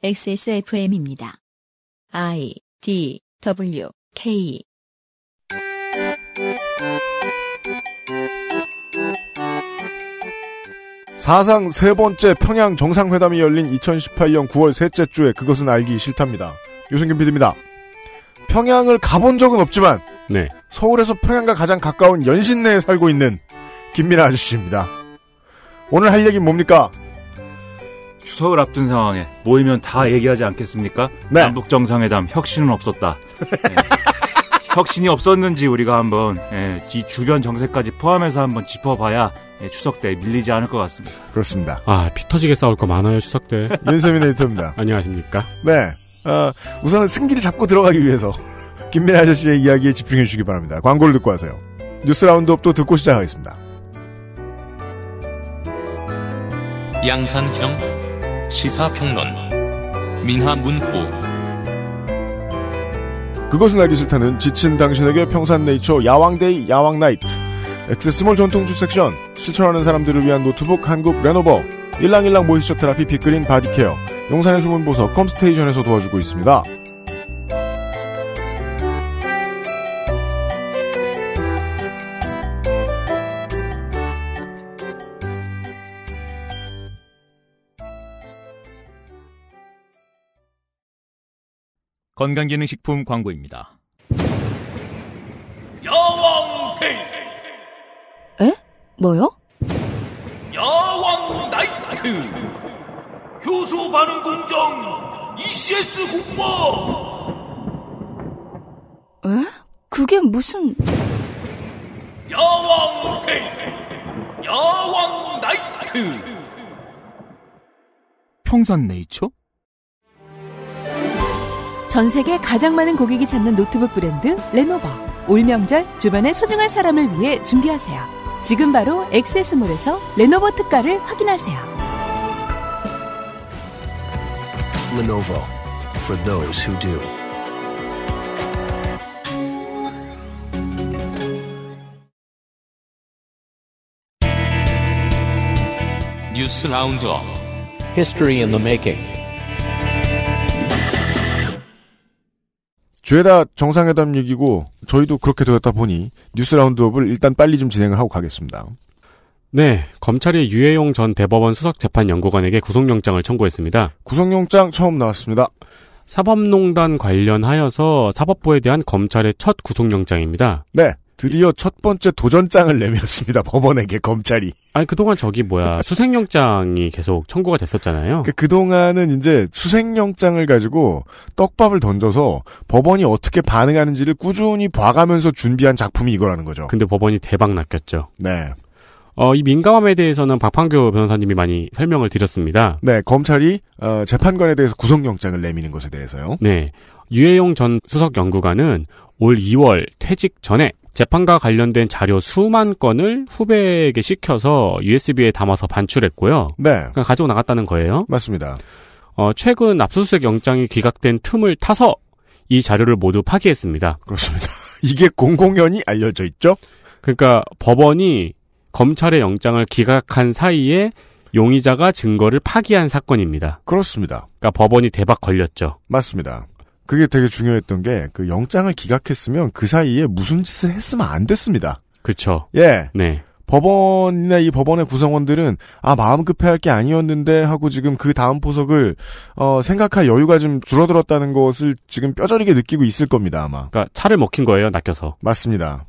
XSFM입니다. I D W K 사상 세 번째 평양 정상회담이 열린 2018년 9월 셋째 주에 그것은 알기 싫답니다. 유승균 PD입니다. 평양을 가본 적은 없지만 네. 서울에서 평양과 가장 가까운 연신내에 살고 있는 김민아 아저씨입니다. 오늘 할 얘기는 뭡니까? 추석을 앞둔 상황에 모이면 다 네. 얘기하지 않겠습니까? 네. 남북 정상회담 혁신은 없었다. 네. 예. 혁신이 없었는지 우리가 한번 예, 이 주변 정세까지 포함해서 한번 짚어봐야 예, 추석 때 밀리지 않을 것 같습니다. 그렇습니다. 아, 피 터지게 싸울 거 많아요, 추석 때. 윤세민 에디터입니다. 안녕하십니까? 네. 어, 우선은 승기를 잡고 들어가기 위해서 김민아 아저씨의 이야기에 집중해 주시기 바랍니다. 광고를 듣고 하세요. 뉴스 라운드업도 듣고 시작하겠습니다. 양산형 시사평론 민하문구 그것은 알기 싫다는 지친 당신에게 평산네이처 야왕데이 야왕나이트 엑세스몰 전통주 섹션 실천하는 사람들을 위한 노트북 한국 레노버 일랑일랑 모이스처 테라피 빅그린 바디케어 용산의 숨은 보석 컴스테이션에서 도와주고 있습니다. 건강기능식품 광고입니다. 여왕 데 에? 뭐요? 야왕 나이트 효소 반응 공정 ECS 공모 에? 그게 무슨 야왕 데이 트 야왕 나이트 평산 네이처? 전 세계 가장 많은 고객이 찾는 노트북 브랜드 레노버. 올 명절 주변의 소중한 사람을 위해 준비하세요. 지금 바로 엑세스몰에서 레노버 특가를 확인하세요. Lenovo for those who do. 뉴스 라운드 History in the making. 죄다 정상회담 얘기고 저희도 그렇게 되었다 보니 뉴스 라운드업을 일단 빨리 좀 진행을 하고 가겠습니다. 네, 검찰이 유해용 전 대법원 수석재판연구관에게 구속영장을 청구했습니다. 구속영장 처음 나왔습니다. 사법농단 관련하여서 사법부에 대한 검찰의 첫 구속영장입니다. 네, 드디어 첫 번째 도전장을 내밀었습니다. 법원에게 검찰이. 아니 그동안 저기 뭐야 수색영장이 계속 청구가 됐었잖아요. 그, 그동안은 이제 수색영장을 가지고 떡밥을 던져서 법원이 어떻게 반응하는지를 꾸준히 봐가면서 준비한 작품이 이거라는 거죠. 근데 법원이 대박 낚였죠 네. 어, 이 민감함에 대해서는 박판규 변호사님이 많이 설명을 드렸습니다. 네, 검찰이 어, 재판관에 대해서 구속영장을 내미는 것에 대해서요. 네, 유해용 전 수석 연구관은 올 2월 퇴직 전에 재판과 관련된 자료 수만 건을 후배에게 시켜서 USB에 담아서 반출했고요. 네. 그러 그러니까 가지고 나갔다는 거예요. 맞습니다. 어, 최근 압수수색 영장이 기각된 틈을 타서 이 자료를 모두 파기했습니다. 그렇습니다. 이게 공공연히 알려져 있죠? 그러니까 법원이 검찰의 영장을 기각한 사이에 용의자가 증거를 파기한 사건입니다. 그렇습니다. 그러니까 법원이 대박 걸렸죠. 맞습니다. 그게 되게 중요했던 게 그 영장을 기각했으면 그 사이에 무슨 짓을 했으면 안 됐습니다. 그렇죠. 예. 네. 법원이나 이 법원의 구성원들은 아 마음 급해할 게 아니었는데 하고 지금 그 다음 포석을 어, 생각할 여유가 좀 줄어들었다는 것을 지금 뼈저리게 느끼고 있을 겁니다 아마. 그러니까 차를 먹힌 거예요 낚여서. 맞습니다.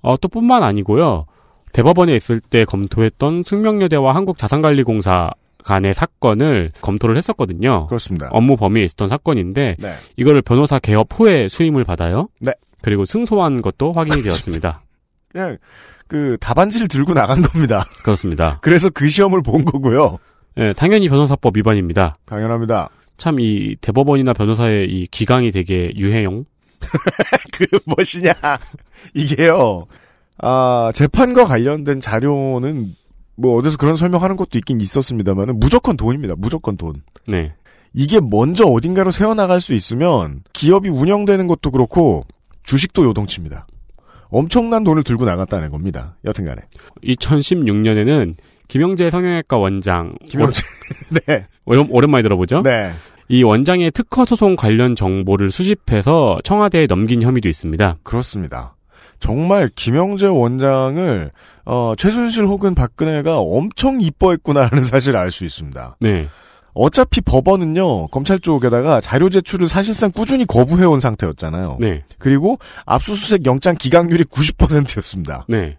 어, 또 뿐만 아니고요 대법원에 있을 때 검토했던 승명여대와 한국자산관리공사 간의 사건을 검토를 했었거든요. 그렇습니다. 업무 범위에 있었던 사건인데 네. 이거를 변호사 개업 후에 수임을 받아요. 네. 그리고 승소한 것도 확인이 되었습니다. 그냥 그 답안지를 들고 나간 겁니다. 그렇습니다. 그래서 그 시험을 본 거고요. 네, 당연히 변호사법 위반입니다. 당연합니다. 참 이 대법원이나 변호사의 이 기강이 되게 유해용. 그 무엇이냐 이게요. 아 재판과 관련된 자료는 뭐 어디서 그런 설명하는 것도 있긴 있었습니다만 무조건 돈입니다. 무조건 돈. 네. 이게 먼저 어딘가로 새어나갈수 있으면 기업이 운영되는 것도 그렇고 주식도 요동칩니다. 엄청난 돈을 들고 나갔다는 겁니다. 여튼간에. 2016년에는 김영재 성형외과 원장. 김영재. 네. 오랜만에 들어보죠? 네. 이 원장의 특허 소송 관련 정보를 수집해서 청와대에 넘긴 혐의도 있습니다. 그렇습니다. 정말 김영재 원장을 어, 최순실 혹은 박근혜가 엄청 이뻐했구나라는 사실을 알 수 있습니다. 네. 어차피 법원은요 검찰 쪽에다가 자료 제출을 사실상 꾸준히 거부해온 상태였잖아요. 네. 그리고 압수수색 영장 기각률이 90%였습니다. 네.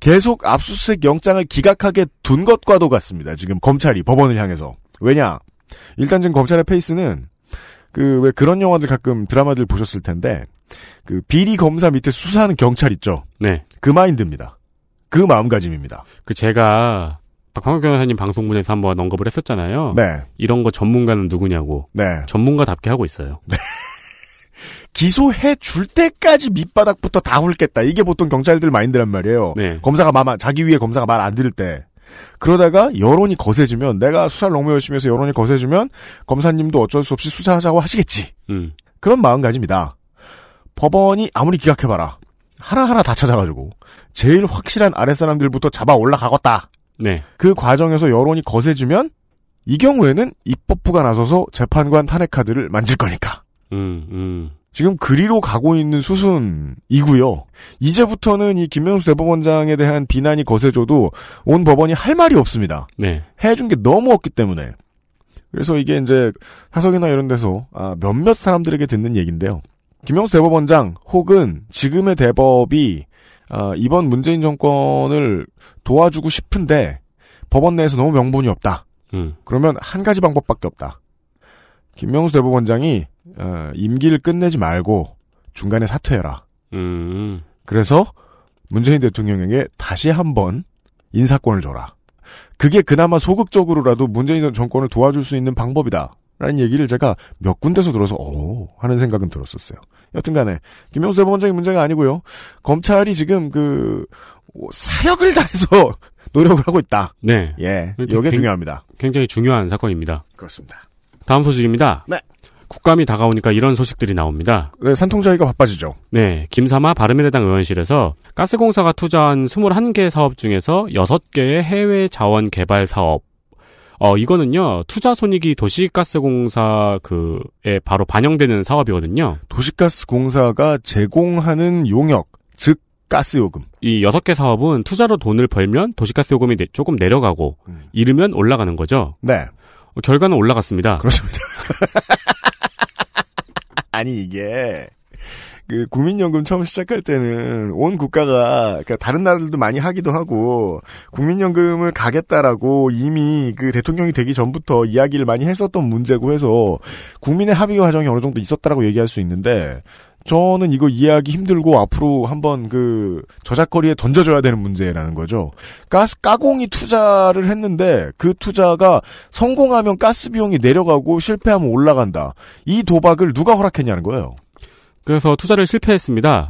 계속 압수수색 영장을 기각하게 둔 것과도 같습니다. 지금 검찰이 법원을 향해서 왜냐 일단 지금 검찰의 페이스는 그 왜 그런 영화들 가끔 드라마들 보셨을 텐데 그 비리 검사 밑에 수사하는 경찰 있죠. 네. 그 마인드입니다. 그 마음가짐입니다. 그 제가 박광호 변호사님 방송문에서 한번 언급을 했었잖아요. 네. 이런 거 전문가는 누구냐고. 네. 전문가답게 하고 있어요. 네. 기소해 줄 때까지 밑바닥부터 다 훑겠다. 이게 보통 경찰들 마인드란 말이에요. 네. 검사가 말, 자기 위에 검사가 말 안 들을 때. 그러다가 여론이 거세지면 내가 수사를 너무 열심히 해서 여론이 거세지면 검사님도 어쩔 수 없이 수사하자고 하시겠지. 음. 그런 마음가짐이다. 법원이 아무리 기각해봐라. 하나하나 다 찾아가지고 제일 확실한 아랫사람들부터 잡아 올라가겠다. 네. 그 과정에서 여론이 거세지면 이 경우에는 입법부가 나서서 재판관 탄핵 카드를 만질 거니까. 음, 음. 지금 그리로 가고 있는 수순이고요. 이제부터는 이 김명수 대법원장에 대한 비난이 거세져도 온 법원이 할 말이 없습니다. 네. 해준 게 너무 없기 때문에. 그래서 이게 이제 사석이나 이런 데서 아, 몇몇 사람들에게 듣는 얘기인데요. 김영수 대법원장 혹은 지금의 대법이 어, 이번 문재인 정권을 도와주고 싶은데 법원 내에서 너무 명분이 없다. 음. 그러면 한 가지 방법밖에 없다. 김명수 대법원장이 어, 임기를 끝내지 말고 중간에 사퇴해라. 음. 그래서 문재인 대통령에게 다시 한번 인사권을 줘라. 그게 그나마 소극적으로라도 문재인 정권을 도와줄 수 있는 방법이다. 라는 얘기를 제가 몇 군데서 들어서 어 하는 생각은 들었었어요. 여튼간에 김영수 대법원장의 문제가 아니고요. 검찰이 지금 그 사력을 다해서 노력을 하고 있다. 네. 예. 이게 중요합니다. 굉장히 중요한 사건입니다. 그렇습니다. 다음 소식입니다. 네. 국감이 다가오니까 이런 소식들이 나옵니다. 네, 산통자위가 바빠지죠. 네, 김사마 바른미래당 의원실에서 가스공사가 투자한 21개 사업 중에서 6개의 해외 자원 개발 사업 어, 이거는요, 투자 손익이 도시가스공사 그에 바로 반영되는 사업이거든요. 도시가스공사가 제공하는 용역, 즉, 가스 요금. 이 여섯 개 사업은 투자로 돈을 벌면 도시가스 요금이 조금 내려가고, 음. 이르면 올라가는 거죠. 네. 어, 결과는 올라갔습니다. 그렇습니다. 아니, 이게, 그 국민연금 처음 시작할 때는 온 국가가 그러니까 다른 나라들도 많이 하기도 하고 국민연금을 가겠다라고 이미 그 대통령이 되기 전부터 이야기를 많이 했었던 문제고 해서 국민의 합의 과정이 어느 정도 있었다라고 얘기할 수 있는데 저는 이거 이해하기 힘들고 앞으로 한번 그 저작거리에 던져줘야 되는 문제라는 거죠. 가스 가공이 투자를 했는데 그 투자가 성공하면 가스 비용이 내려가고 실패하면 올라간다. 이 도박을 누가 허락했냐는 거예요. 그래서 투자를 실패했습니다.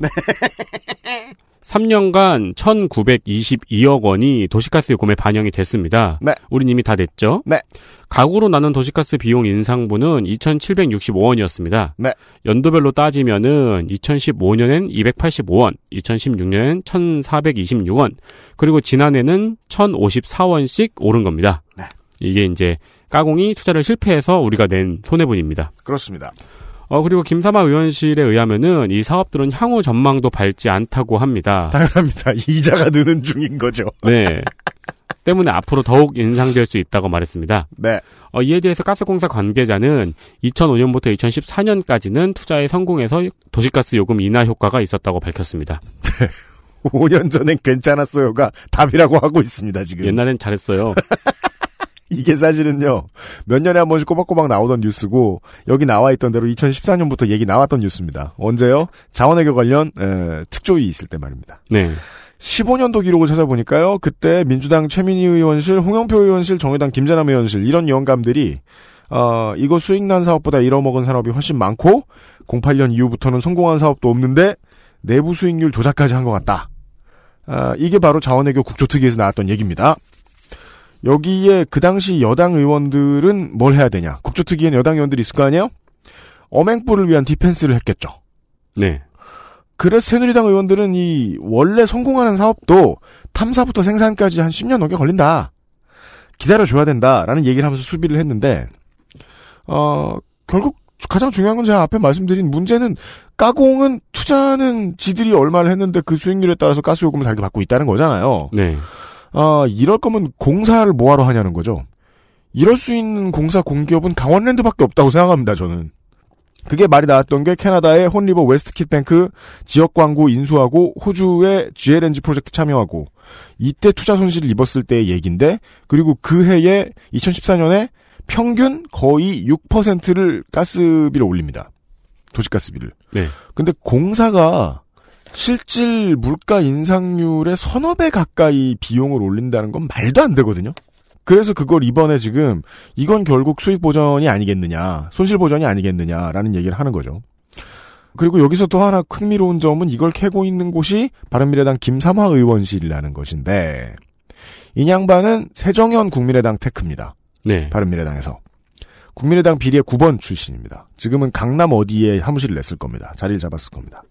3년간 1,922억 원이 도시가스 요금에 반영이 됐습니다. 네. 우린 이미 다 냈죠? 네. 가구로 나눈 도시가스 비용 인상분은 2,765원이었습니다. 네. 연도별로 따지면은 2015년엔 285원, 2016년엔 1,426원, 그리고 지난해는 1,054원씩 오른 겁니다. 네. 이게 이제 까공이 투자를 실패해서 우리가 낸 손해분입니다. 그렇습니다. 어, 그리고 김사마 의원실에 의하면은 이 사업들은 향후 전망도 밝지 않다고 합니다. 당연합니다. 이자가 느는 중인 거죠. 네. 때문에 앞으로 더욱 인상될 수 있다고 말했습니다. 네. 어, 이에 대해서 가스공사 관계자는 2005년부터 2014년까지는 투자에 성공해서 도시가스 요금 인하 효과가 있었다고 밝혔습니다. 5년 전엔 괜찮았어요가 답이라고 하고 있습니다, 지금. 옛날엔 잘했어요. 이게 사실은요, 몇 년에 한 번씩 꼬박꼬박 나오던 뉴스고, 여기 나와 있던 대로 2014년부터 얘기 나왔던 뉴스입니다. 언제요? 자원외교 관련, 에, 특조위 있을 때 말입니다. 네. 15년도 기록을 찾아보니까요, 그때 민주당 최민희 의원실, 홍영표 의원실, 정의당 김재남 의원실, 이런 영감들이, 어, 이거 수익난 사업보다 잃어먹은 산업이 훨씬 많고, 08년 이후부터는 성공한 사업도 없는데, 내부 수익률 조작까지 한 것 같다. 어, 이게 바로 자원외교 국조특위에서 나왔던 얘기입니다. 여기에 그 당시 여당 의원들은 뭘 해야 되냐? 국조특위엔 여당 의원들이 있을 거 아니에요? 엄행부를 위한 디펜스를 했겠죠. 네. 그래서 새누리당 의원들은 이 원래 성공하는 사업도 탐사부터 생산까지 한 10년 넘게 걸린다. 기다려줘야 된다라는 얘기를 하면서 수비를 했는데 어 결국 가장 중요한 건 제가 앞에 말씀드린 문제는 까공은 투자는 지들이 얼마를 했는데 그 수익률에 따라서 가스 요금을 다르게 받고 있다는 거잖아요. 네. 아, 이럴 거면 공사를 뭐하러 하냐는 거죠. 이럴 수 있는 공사 공기업은 강원랜드밖에 없다고 생각합니다, 저는. 그게 말이 나왔던 게 캐나다의 혼리버 웨스트킷뱅크 지역 광고 인수하고 호주의 GLNG 프로젝트 참여하고 이때 투자 손실을 입었을 때의 얘기인데 그리고 그 해에 2014년에 평균 거의 6%를 가스비를 올립니다. 도시가스비를. 네. 근데 공사가 실질 물가 인상률의 서너 배 가까이 비용을 올린다는 건 말도 안 되거든요. 그래서 그걸 이번에 지금 이건 결국 수익 보전이 아니겠느냐, 손실 보전이 아니겠느냐라는 얘기를 하는 거죠. 그리고 여기서 또 하나 흥미로운 점은 이걸 캐고 있는 곳이 바른미래당 김삼화 의원실이라는 것인데 인양반은 세정현 국민의당 테크입니다. 네. 바른미래당에서 국민의당 비례 9번 출신입니다. 지금은 강남 어디에 사무실을 냈을 겁니다. 자리를 잡았을 겁니다.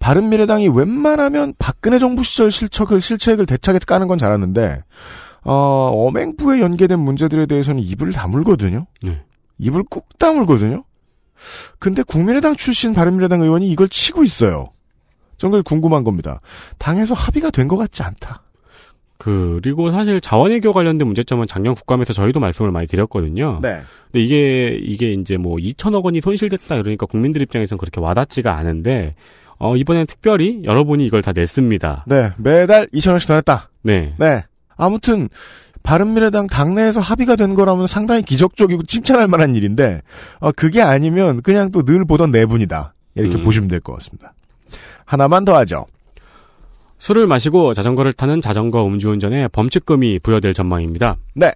바른미래당이 웬만하면 박근혜 정부 시절 실책을, 그 실책을 대차게 까는 건 잘하는데, 어, 어맹부에 연계된 문제들에 대해서는 입을 다물거든요? 네. 입을 꾹 다물거든요? 근데 국민의당 출신 바른미래당 의원이 이걸 치고 있어요. 정말 궁금한 겁니다. 당에서 합의가 된 것 같지 않다. 그리고 사실 자원외교 관련된 문제점은 작년 국감에서 저희도 말씀을 많이 드렸거든요. 네. 근데 이게 이게 이제 뭐 2천억 원이 손실됐다 그러니까 국민들 입장에선 그렇게 와닿지가 않은데 어, 이번엔 특별히 여러분이 이걸 다 냈습니다. 네, 매달 2 0 0 0원씩더 냈다. 네. 네. 아무튼, 바른미래당 당내에서 합의가 된 거라면 상당히 기적적이고 칭찬할 만한 일인데, 어, 그게 아니면 그냥 또 늘 보던 네 분이다. 이렇게 음. 보시면 될 것 같습니다. 하나만 더 하죠. 술을 마시고 자전거를 타는 자전거 음주운전에 범칙금이 부여될 전망입니다. 네.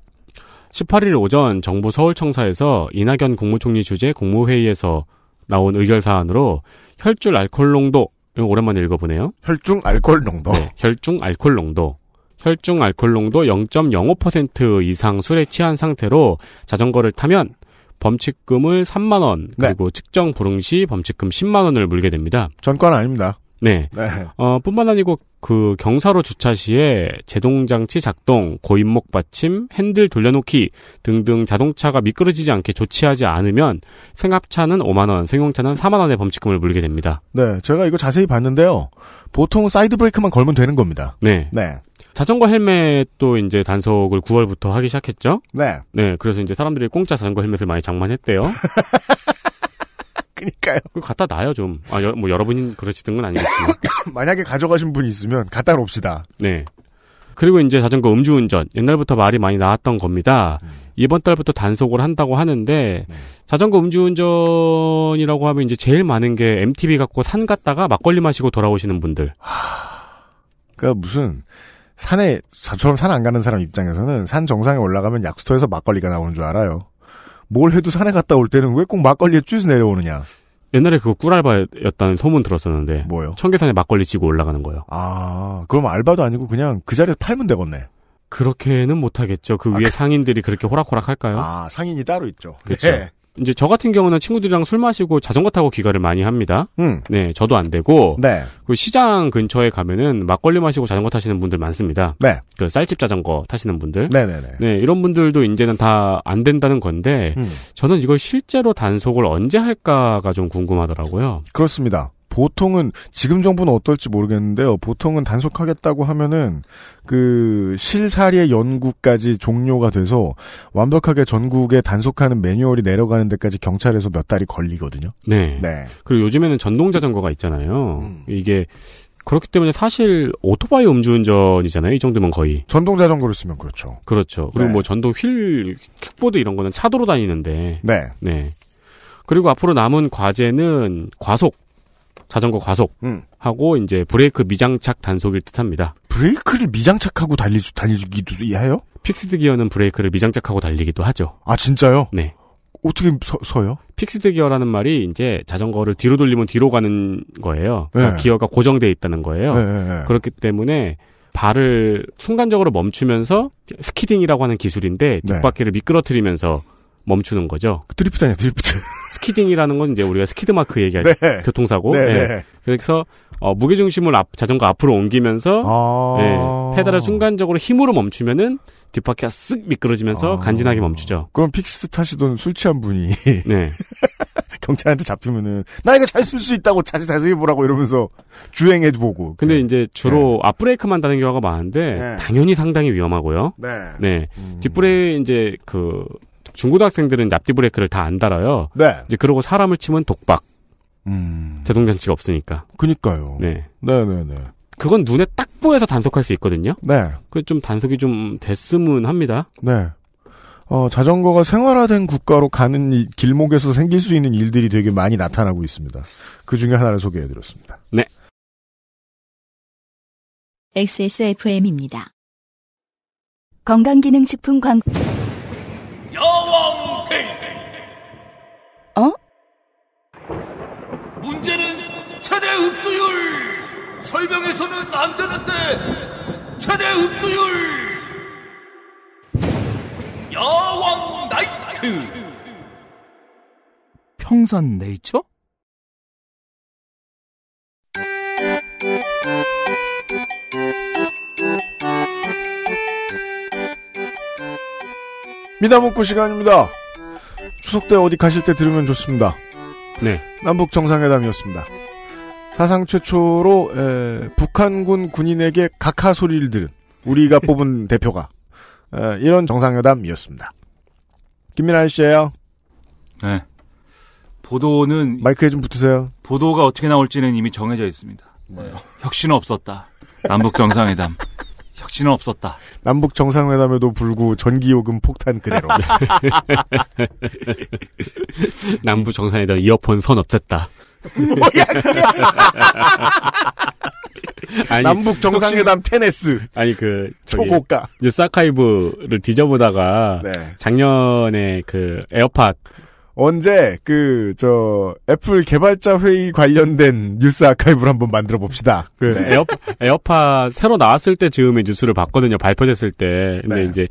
18일 오전 정부 서울청사에서 이낙연 국무총리 주재 국무회의에서 나온 의결 사안으로 혈중 알코올 농도 오랜만에 읽어보네요. 혈중 알코올 농도. 네, 혈중 알코올 농도. 혈중 알코올 농도 0.05% 이상 술에 취한 상태로 자전거를 타면 범칙금을 3만 원 네. 그리고 네. 측정 불응 시 범칙금 10만 원을 물게 됩니다. 전과는 아닙니다. 네. 네. 어, 뿐만 아니고 그 경사로 주차 시에 제동장치 작동, 고인목 받침, 핸들 돌려놓기 등등 자동차가 미끄러지지 않게 조치하지 않으면 생합차는 5만원, 승용차는 4만원의 범칙금을 물게 됩니다. 네, 제가 이거 자세히 봤는데요. 보통 사이드 브레이크만 걸면 되는 겁니다. 네. 네. 자전거 헬멧도 이제 단속을 9월부터 하기 시작했죠? 네. 네, 그래서 이제 사람들이 공짜 자전거 헬멧을 많이 장만했대요. 그니까요. 갖다 놔요 좀. 아, 여, 뭐 여러분이 그러시던 건 아니겠지만. 만약에 가져가신 분이 있으면 갖다 놓읍시다. 네. 그리고 이제 자전거 음주운전 옛날부터 말이 많이 나왔던 겁니다. 음. 이번 달부터 단속을 한다고 하는데 음. 자전거 음주운전이라고 하면 이제 제일 많은 게 MTB 갖고 산 갔다가 막걸리 마시고 돌아오시는 분들. 하... 그니까 무슨 산에 저처럼 산 안 가는 사람 입장에서는 산 정상에 올라가면 약수터에서 막걸리가 나오는 줄 알아요. 뭘 해도 산에 갔다 올 때는 왜 꼭 막걸리에 쭉 내려오느냐. 옛날에 그거 꿀알바였다는 소문 들었었는데. 뭐요? 청계산에 막걸리 지고 올라가는 거예요. 아, 그럼 알바도 아니고 그냥 그 자리에서 팔면 되겠네. 그렇게는 못하겠죠. 그 아, 위에 그... 상인들이 그렇게 호락호락 할까요? 아, 상인이 따로 있죠. 그렇죠. 네. 이제 저 같은 경우는 친구들이랑 술 마시고 자전거 타고 귀가를 많이 합니다. 음. 네, 저도 안 되고. 네. 그 시장 근처에 가면은 막걸리 마시고 자전거 타시는 분들 많습니다. 네. 그 쌀집 자전거 타시는 분들. 네네네. 네, 이런 분들도 이제는 다 안 된다는 건데 음. 저는 이걸 실제로 단속을 언제 할까가 좀 궁금하더라고요. 그렇습니다. 보통은 지금 정부는 어떨지 모르겠는데요. 보통은 단속하겠다고 하면은 그실사리의 연구까지 종료가 돼서 완벽하게 전국에 단속하는 매뉴얼이 내려가는 데까지 경찰에서 몇 달이 걸리거든요. 네. 네. 그리고 요즘에는 전동 자전거가 있잖아요. 음. 이게 그렇기 때문에 사실 오토바이 음주운전이잖아요. 이 정도면 거의. 전동 자전거를 쓰면 그렇죠. 그렇죠. 그리고 네. 뭐 전동 휠, 킥보드 이런 거는 차도로 다니는데. 네. 네. 그리고 앞으로 남은 과제는 과속. 자전거 과속하고 음. 이제 브레이크 미장착 단속일 듯합니다. 브레이크를 미장착하고 달리기 달리기도 해요? 픽스드 기어는 브레이크를 미장착하고 달리기도 하죠. 아 진짜요? 네. 어떻게 서, 요 픽스드 기어라는 말이 이제 자전거를 뒤로 돌리면 뒤로 가는 거예요. 네. 그러니까 네. 기어가 고정돼 있다는 거예요. 네, 네, 네. 그렇기 때문에 발을 순간적으로 멈추면서 스키딩이라고 하는 기술인데 뒷바퀴를 미끄러뜨리면서 멈추는 거죠. 그 드리프트 아니야, 드리프트. 스키딩이라는 건 이제 우리가 스키드 마크 얘기할 네. 교통사고. 네, 네. 네. 그래서 어, 무게 중심을 앞, 자전거 앞으로 옮기면서 아... 네, 페달을 순간적으로 힘으로 멈추면은 뒷바퀴가 쓱 미끄러지면서 아... 간지나게 멈추죠. 그럼 픽스 타시던 술 취한 분이 네. 경찰한테 잡히면은 나 이거 잘 쓸 수 있다고 자세 자세히 보라고 이러면서 주행해 보고. 근데 네. 이제 주로 앞브레이크만 다는 경우가 많은데 당연히 상당히 위험하고요. 네. 네. 음... 뒷브레 이제 그 중고등학생들은 앞디 브레이크를 다 안 달아요. 네. 이제 그러고 사람을 치면 독박. 음. 제동장치가 없으니까. 그니까요. 네. 네네네. 그건 눈에 딱 보여서 단속할 수 있거든요. 네. 그 좀 단속이 좀 됐으면 합니다. 네. 어, 자전거가 생활화된 국가로 가는 이, 길목에서 생길 수 있는 일들이 되게 많이 나타나고 있습니다. 그 중에 하나를 소개해드렸습니다. 네. XSFM입니다. 건강기능식품 광 여왕 테이테 어? 문제는 최대 흡수율 설명해서는 안 되는데 최대 흡수율 여왕 나이트 평산 네이처? 미담문구 시간입니다. 추석 때 어디 가실 때 들으면 좋습니다. 네. 남북 정상회담이었습니다. 사상 최초로 에, 북한군 군인에게 각하 소리를 들은 우리가 뽑은 대표가 에, 이런 정상회담이었습니다. 김민아 씨예요. 네. 보도는 마이크에 좀 붙으세요. 보도가 어떻게 나올지는 이미 정해져 있습니다. 네. 혁신 없었다. 남북 정상회담. 혁신은 없었다. 남북 정상회담에도 불구 전기요금 폭탄 그대로. 남북 정상회담 이어폰 선 없앴다. 아니, 남북 정상회담 혹시... 테네스. 아니 그 저기, 초고가. 뉴스 아카이브를 뒤져보다가 네. 작년에 그 에어팟 언제 그 저 애플 개발자 회의 관련된 뉴스 아카이브를 한번 만들어 봅시다. 그 네. 에어 에어팟 새로 나왔을 때 즈음에 뉴스를 봤거든요. 발표됐을 때. 근데 네. 이제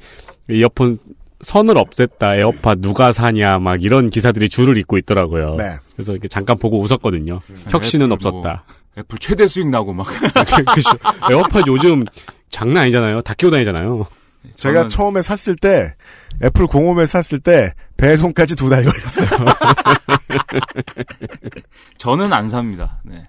이어폰 선을 없앴다. 에어팟 누가 사냐 막 이런 기사들이 줄을 잇고 있더라고요. 네. 그래서 이렇게 잠깐 보고 웃었거든요. 음. 혁신은 없었다. 뭐, 애플 최대 수익 나고 막. 아, 그, 그 에어팟 요즘 장난 아니잖아요. 다 끼고 다니잖아요. 제가 처음에 샀을 때 애플 공홈에 샀을 때 배송까지 두 달 걸렸어요. 저는 안 삽니다. 네.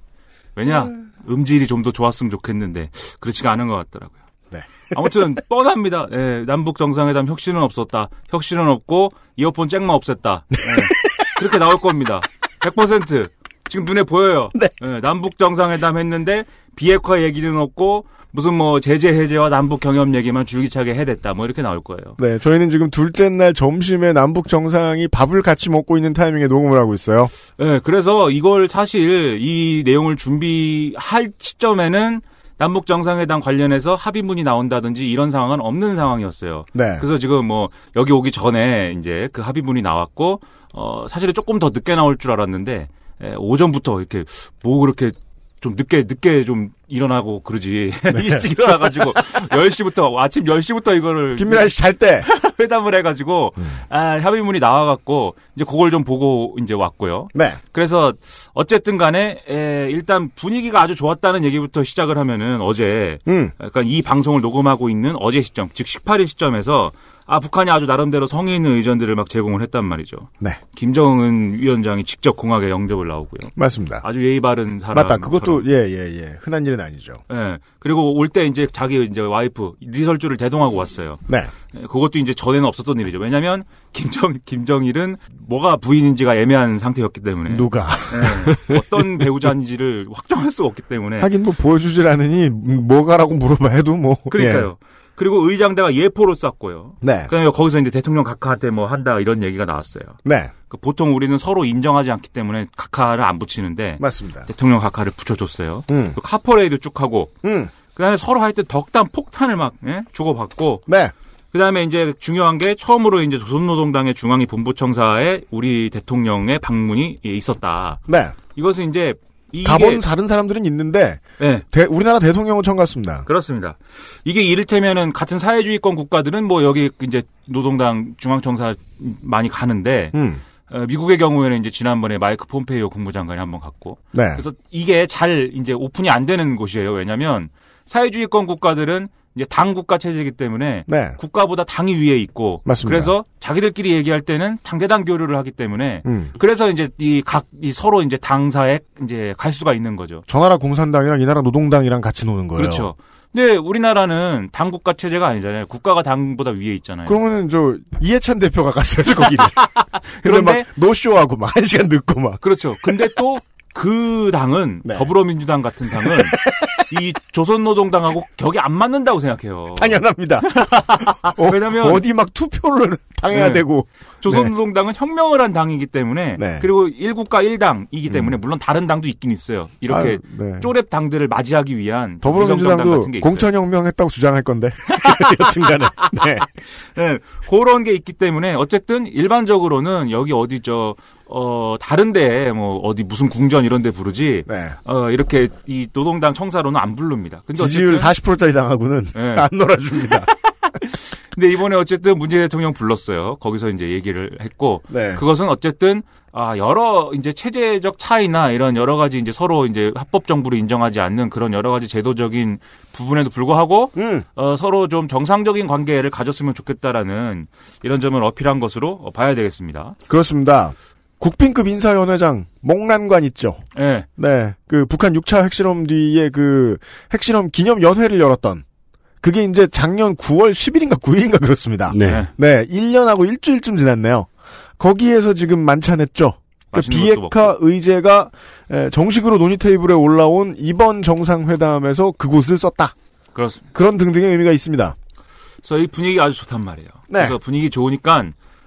왜냐 음. 음질이 좀 더 좋았으면 좋겠는데 그렇지가 않은 것 같더라고요. 네. 아무튼 뻔합니다. 네, 남북 정상회담 혁신은 없었다. 혁신은 없고 이어폰 잭만 없앴다. 네. 그렇게 나올 겁니다. 100% 지금 눈에 보여요. 네. 예, 남북 정상회담 했는데 비핵화 얘기는 없고 무슨 뭐 제재 해제와 남북 경협 얘기만 줄기차게 해댔다 뭐 이렇게 나올 거예요. 네, 저희는 지금 둘째 날 점심에 남북 정상이 밥을 같이 먹고 있는 타이밍에 녹음을 하고 있어요. 네, 그래서 이걸 사실 이 내용을 준비할 시점에는 남북 정상회담 관련해서 합의문이 나온다든지 이런 상황은 없는 상황이었어요. 네. 그래서 지금 뭐 여기 오기 전에 이제 그 합의문이 나왔고 어 사실은 조금 더 늦게 나올 줄 알았는데 예, 오전부터 이렇게 뭐 그렇게 좀 늦게 늦게 좀 일어나고 그러지 네. 일찍 일어나가지고 10시부터 아침 10시부터 이거를 김민아 씨 잘때 회담을 해가지고 음. 아협의문이 나와갖고 이제 그걸 좀 보고 이제 왔고요. 네. 그래서 어쨌든간에 에, 일단 분위기가 아주 좋았다는 얘기부터 시작을 하면은 어제 음. 그러니까 이 방송을 녹음하고 있는 어제 시점 즉 18일 시점에서 아 북한이 아주 나름대로 성의 있는 의전들을 막 제공을 했단 말이죠. 네. 김정은 위원장이 직접 공학에 영접을 나오고요. 맞습니다. 아주 예의 바른 사람. 맞다. 그것도 예예예 예, 예. 흔한 일은 아니죠. 예. 그리고 올 때 이제 자기 이제 와이프 리설주를 대동하고 왔어요. 네. 예, 그것도 이제 전에는 없었던 일이죠. 왜냐면 김정 김정일은 뭐가 부인인지가 애매한 상태였기 때문에 누가 어떤 배우자인지를 확정할 수가 없기 때문에 하긴 뭐 보여주질 않으니 뭐, 뭐가라고 물어봐 해도 뭐 그러니까요. 그리고 의장대가 예포를 쌌고요. 네. 그다음에 그러니까 거기서 이제 대통령 각하한테 뭐 한다 이런 얘기가 나왔어요. 네. 그 보통 우리는 서로 인정하지 않기 때문에 각하를 안 붙이는데 맞습니다. 대통령 각하를 붙여줬어요. 음. 그 카퍼레이드 쭉 하고 음. 그다음에 서로 하여튼 덕담 폭탄을 막 예? 주고받고 네. 그다음에 이제 중요한 게 처음으로 이제 조선노동당의 중앙위 본부청사에 우리 대통령의 방문이 있었다. 네. 이것은 이제 답본 다른 사람들은 있는데 네. 대, 우리나라 대통령은 처음 같습니다. 그렇습니다. 이게 이를테면은 같은 사회주의권 국가들은 뭐 여기 이제 노동당 중앙청사 많이 가는데 음. 어, 미국의 경우에는 이제 지난번에 마이크 폼페이오 국무장관이 한번 갔고 네. 그래서 이게 잘 이제 오픈이 안 되는 곳이에요. 왜냐하면 사회주의권 국가들은 이제 당 국가 체제이기 때문에 네. 국가보다 당이 위에 있고 맞습니다. 그래서 자기들끼리 얘기할 때는 당대당 교류를 하기 때문에 음. 그래서 이제 이각이 이 서로 이제 당사에 이제 갈 수가 있는 거죠. 저 나라 공산당이랑 이 나라 노동당이랑 같이 노는 거예요. 그렇죠. 근데 우리나라는 당 국가 체제가 아니잖아요. 국가가 당보다 위에 있잖아요. 그러면은 저 이해찬 대표가 갔어요, 거기를. 그런데 막 노쇼하고 막 한 시간 늦고 막. 그렇죠. 근데 또그 당은 네. 더불어민주당 같은 당은 이 조선노동당하고 격이 안 맞는다고 생각해요. 당연합니다. 어, 왜냐면 어디 막 투표를 당해야 네. 되고 조선노동당은 네. 혁명을 한 당이기 때문에 네. 그리고 일국가 일당이기 음. 때문에 음. 물론 다른 당도 있긴 있어요. 이렇게 아유, 네. 쪼렙 당들을 맞이하기 위한 더불어민주당도 공천혁명했다고 주장할 건데 여튼간에 네. 네 그런 게 있기 때문에 어쨌든 일반적으로는 여기 어디 저어 다른데 뭐 어디 무슨 궁전 이런데 부르지 네. 어 이렇게 이 노동당 청사로는 안 부릅니다. 근데 지지율 40%짜리 당하고는 네. 안 놀아줍니다. 근데 이번에 어쨌든 문재인 대통령 불렀어요. 거기서 이제 얘기를 했고 네. 그것은 어쨌든 아 여러 이제 체제적 차이나 이런 여러 가지 이제 서로 이제 합법 정부를 인정하지 않는 그런 여러 가지 제도적인 부분에도 불구하고 음. 어, 서로 좀 정상적인 관계를 가졌으면 좋겠다라는 이런 점을 어필한 것으로 어, 봐야 되겠습니다. 그렇습니다. 국빈급 인사위원회장 목란관 있죠. 네. 네. 그 북한 6차 핵실험 뒤에 그 핵실험 기념 연회를 열었던 그게 이제 작년 9월 10일인가 9일인가 그렇습니다. 네. 네. 1년하고 일주일쯤 지났네요. 거기에서 지금 만찬했죠. 그 비핵화 의제가 정식으로 논의 테이블에 올라온 이번 정상회담에서 그곳을 썼다. 그렇습니다. 그런 등등의 의미가 있습니다. 그래서 이 분위기 아주 좋단 말이에요. 네. 그래서 분위기 좋으니까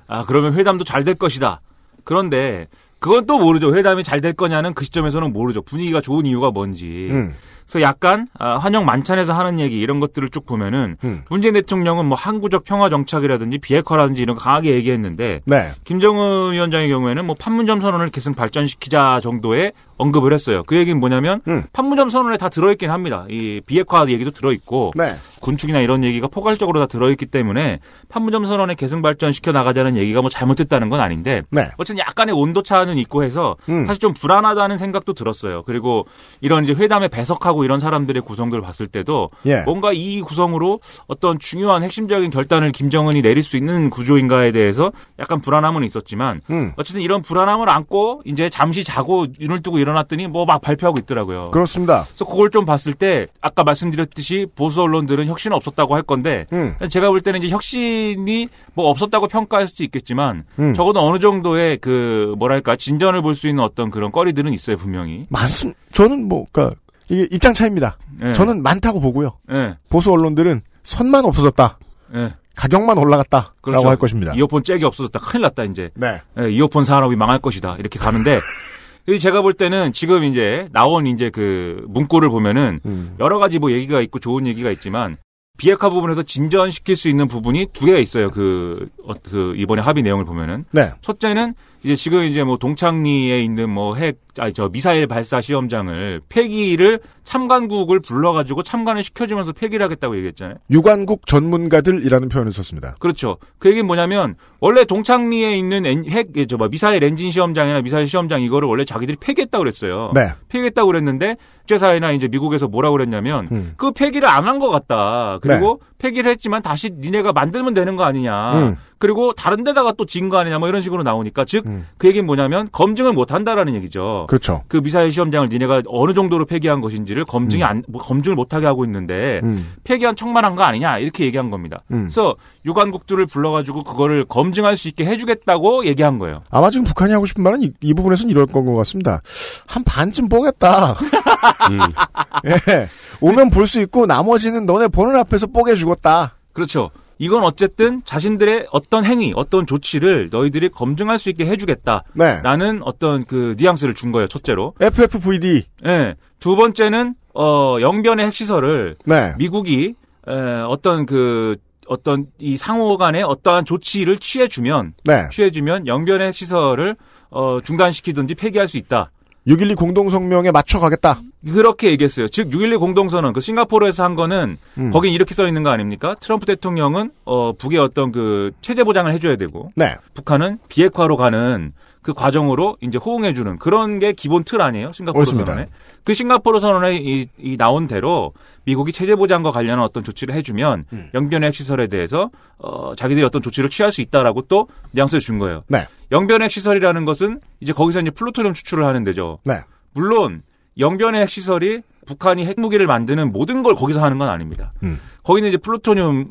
아 그러면 회담도 잘 될 것이다. 그런데 그건 또 모르죠. 회담이 잘 될 거냐는 그 시점에서는 모르죠. 분위기가 좋은 이유가 뭔지. 음. 그래서 약간 환영 아, 만찬에서 하는 얘기 이런 것들을 쭉 보면은 음. 문재인 대통령은 뭐 항구적 평화 정착이라든지 비핵화라든지 이런 거 강하게 얘기했는데 네. 김정은 위원장의 경우에는 뭐 판문점 선언을 계속 발전시키자 정도의 언급을 했어요. 그 얘기는 뭐냐면 음. 판문점 선언에 다 들어있긴 합니다. 이 비핵화 얘기도 들어있고 네. 군축이나 이런 얘기가 포괄적으로 다 들어있기 때문에 판문점 선언에 계속 발전시켜 나가자는 얘기가 뭐 잘못됐다는 건 아닌데 네. 어쨌든 약간의 온도 차는 있고 해서 음. 사실 좀 불안하다는 생각도 들었어요. 그리고 이런 이제 회담에 배석하고 하고 이런 사람들의 구성들을 봤을 때도 예. 뭔가 이 구성으로 어떤 중요한 핵심적인 결단을 김정은이 내릴 수 있는 구조인가에 대해서 약간 불안함은 있었지만 음. 어쨌든 이런 불안함을 안고 이제 잠시 자고 눈을 뜨고 일어났더니 뭐 막 발표하고 있더라고요. 그렇습니다. 그래서 그걸 좀 봤을 때 아까 말씀드렸듯이 보수 언론들은 혁신 없었다고 할 건데 음. 제가 볼 때는 이제 혁신이 뭐 없었다고 평가할 수도 있겠지만 음. 적어도 어느 정도의 그 뭐랄까 진전을 볼 수 있는 어떤 그런 꺼리들은 있어요 분명히. 맞습 저는 뭐 그러니까 이게 입장 차입니다. 네. 예. 저는 많다고 보고요. 네. 보수 언론들은 선만 없어졌다. 네. 가격만 올라갔다라고 그렇죠. 할 것입니다. 이어폰 잭이 없어졌다. 큰일 났다 이제. 네. 이어폰 산업이 망할 것이다. 이렇게 가는데 제가 볼 때는 지금 이제 나온 이제 그 문구를 보면은 음. 여러 가지 뭐 얘기가 있고 좋은 얘기가 있지만 비핵화 부분에서 진전시킬 수 있는 부분이 두 개가 있어요. 그, 어, 그 이번에 합의 내용을 보면은 네. 첫째는 이제 지금 이제 뭐 동창리에 있는 뭐 핵, 아니 저 미사일 발사 시험장을 폐기를 참관국을 불러가지고 참관을 시켜주면서 폐기를 하겠다고 얘기했잖아요. 유관국 전문가들이라는 표현을 썼습니다. 그렇죠. 그 얘기는 뭐냐면 원래 동창리에 있는 핵, 예, 저뭐 미사일 엔진 시험장이나 미사일 시험장 이거를 원래 자기들이 폐기했다고 그랬어요. 네. 폐기했다고 그랬는데 국제사회나 이제 미국에서 뭐라고 그랬냐면 음. 그 폐기를 안 한 것 같다. 그리고 네. 폐기를 했지만 다시 니네가 만들면 되는 거 아니냐. 음. 그리고 다른 데다가 또 진 거 아니냐 뭐 이런 식으로 나오니까 즉그 음. 그 얘기는 뭐냐면 검증을 못 한다라는 얘기죠. 그렇죠. 그 미사일 시험장을 니네가 어느 정도로 폐기한 것인지를 검증이 음. 안뭐 검증을 못 하게 하고 있는데 음. 폐기한 척만 한 거 아니냐 이렇게 얘기한 겁니다. 음. 그래서 유관국들을 불러 가지고 그거를 검증할 수 있게 해 주겠다고 얘기한 거예요. 아마 지금 북한이 하고 싶은 말은 이, 이 부분에서는 이럴 건 것 같습니다. 한 반쯤 보겠다. 음. 예. 오면 볼 수 있고 나머지는 너네 보는 앞에서 뽀개 죽었다. 그렇죠. 이건 어쨌든 자신들의 어떤 행위, 어떤 조치를 너희들이 검증할 수 있게 해주겠다라는 네. 어떤 그 뉘앙스를 준 거예요. 첫째로 FFVD. 네. 예. 두 번째는 어 영변의 핵시설을 네. 미국이 에, 어떤 그 어떤 이 상호 간에 어떠한 조치를 취해주면 네. 취해주면 영변의 핵시설을 어, 중단시키든지 폐기할 수 있다. 6.12 공동성명에 맞춰가겠다. 그렇게 얘기했어요. 즉, 6.12 공동선언, 그 싱가포르에서 한 거는, 음. 거긴 이렇게 써 있는 거 아닙니까? 트럼프 대통령은, 어, 북에 어떤 그, 체제 보장을 해줘야 되고, 네. 북한은 비핵화로 가는 그 과정으로 이제 호응해주는 그런 게 기본 틀 아니에요? 싱가포르 옳습니다. 선언에. 그 싱가포르 선언에 이, 이 나온 대로 미국이 체제 보장과 관련한 어떤 조치를 해주면 음. 영변의 핵시설에 대해서 어, 자기들이 어떤 조치를 취할 수 있다라고 또 뉘앙스를 준 거예요. 네. 영변의 핵시설이라는 것은 이제 거기서 이제 플루토늄 추출을 하는 데죠. 네. 물론 영변의 핵시설이 북한이 핵무기를 만드는 모든 걸 거기서 하는 건 아닙니다. 음. 거기는 이제 플루토늄,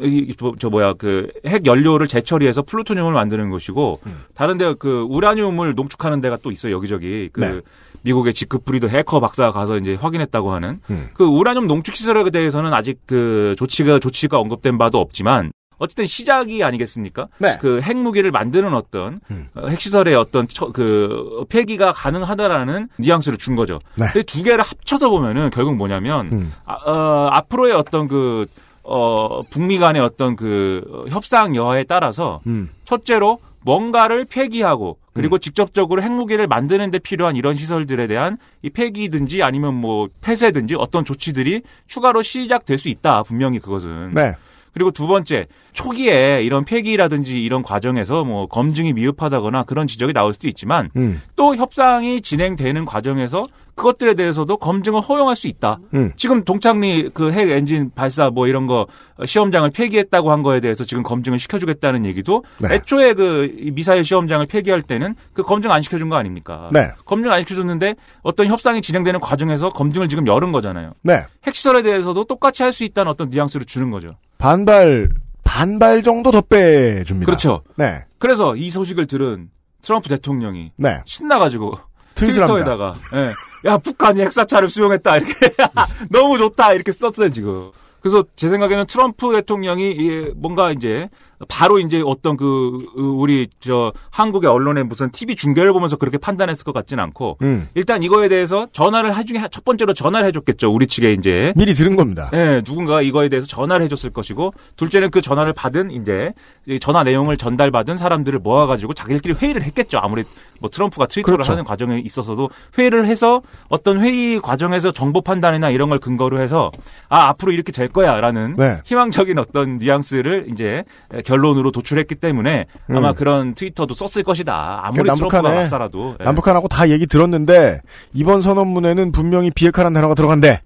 저 뭐야, 그 핵 연료를 재처리해서 플루토늄을 만드는 것이고, 음. 다른 데가 그 우라늄을 농축하는 데가 또 있어요, 여기저기. 그 네. 미국의 지크프리드 해커 박사가 가서 이제 확인했다고 하는 음. 그 우라늄 농축 시설에 대해서는 아직 그 조치가, 조치가 언급된 바도 없지만, 어쨌든 시작이 아니겠습니까? 네. 그 핵무기를 만드는 어떤 음. 어, 핵시설의 어떤 처, 그 폐기가 가능하다라는 뉘앙스를 준 거죠. 네. 근데 두 개를 합쳐서 보면은 결국 뭐냐면 음. 아, 어, 앞으로의 어떤 그 어, 북미 간의 어떤 그 협상 여하에 따라서 음. 첫째로 뭔가를 폐기하고 그리고 음. 직접적으로 핵무기를 만드는 데 필요한 이런 시설들에 대한 이 폐기든지 아니면 뭐 폐쇄든지 어떤 조치들이 추가로 시작될 수 있다. 분명히 그것은. 네. 그리고 두 번째, 초기에 이런 폐기라든지 이런 과정에서 뭐 검증이 미흡하다거나 그런 지적이 나올 수도 있지만 음. 또 협상이 진행되는 과정에서 그것들에 대해서도 검증을 허용할 수 있다. 음. 지금 동창리 그 핵 엔진 발사 뭐 이런 거 시험장을 폐기했다고 한 거에 대해서 지금 검증을 시켜주겠다는 얘기도 네. 애초에 그 미사일 시험장을 폐기할 때는 그 검증 안 시켜준 거 아닙니까? 네. 검증 안 시켜줬는데 어떤 협상이 진행되는 과정에서 검증을 지금 열은 거잖아요. 네. 핵시설에 대해서도 똑같이 할 수 있다는 어떤 뉘앙스를 주는 거죠. 반발 반발 정도 더 빼줍니다. 그렇죠. 네. 그래서 이 소식을 들은 트럼프 대통령이 네. 신나가지고 트위터에다가 네. 야 북한이 핵사찰을 수용했다 이렇게 너무 좋다 이렇게 썼어요 지금. 그래서 제 생각에는 트럼프 대통령이 뭔가 이제 바로 이제 어떤 그, 그 우리 저 한국의 언론의 무슨 TV 중계를 보면서 그렇게 판단했을 것 같진 않고 음. 일단 이거에 대해서 전화를 해중에 첫 번째로 전화를 해줬겠죠 우리 측에 이제 미리 들은 겁니다. 네, 누군가 이거에 대해서 전화를 해줬을 것이고 둘째는 그 전화를 받은 이제 전화 내용을 전달받은 사람들을 모아가지고 자기들끼리 회의를 했겠죠 아무리 뭐 트럼프가 트위터를 그렇죠. 하는 과정에 있어서도 회의를 해서 어떤 회의 과정에서 정보 판단이나 이런 걸 근거로 해서 아 앞으로 이렇게 될 거야라는 네. 희망적인 어떤 뉘앙스를 이제 결론으로 도출했기 때문에 음. 아마 그런 트위터도 썼을 것이다. 아무리 그러니까 트럼프가 막사라도 예. 남북한하고 다 얘기 들었는데 이번 선언문에는 분명히 비핵화라는 단어가 들어간대.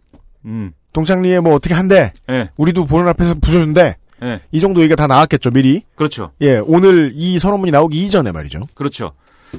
음. 동창리에 뭐 어떻게 한대. 예. 우리도 보는 앞에서 부수는데. 예. 이 정도 얘기가 다 나왔겠죠 미리. 그렇죠. 예 오늘 이 선언문이 나오기 이전에 말이죠. 그렇죠.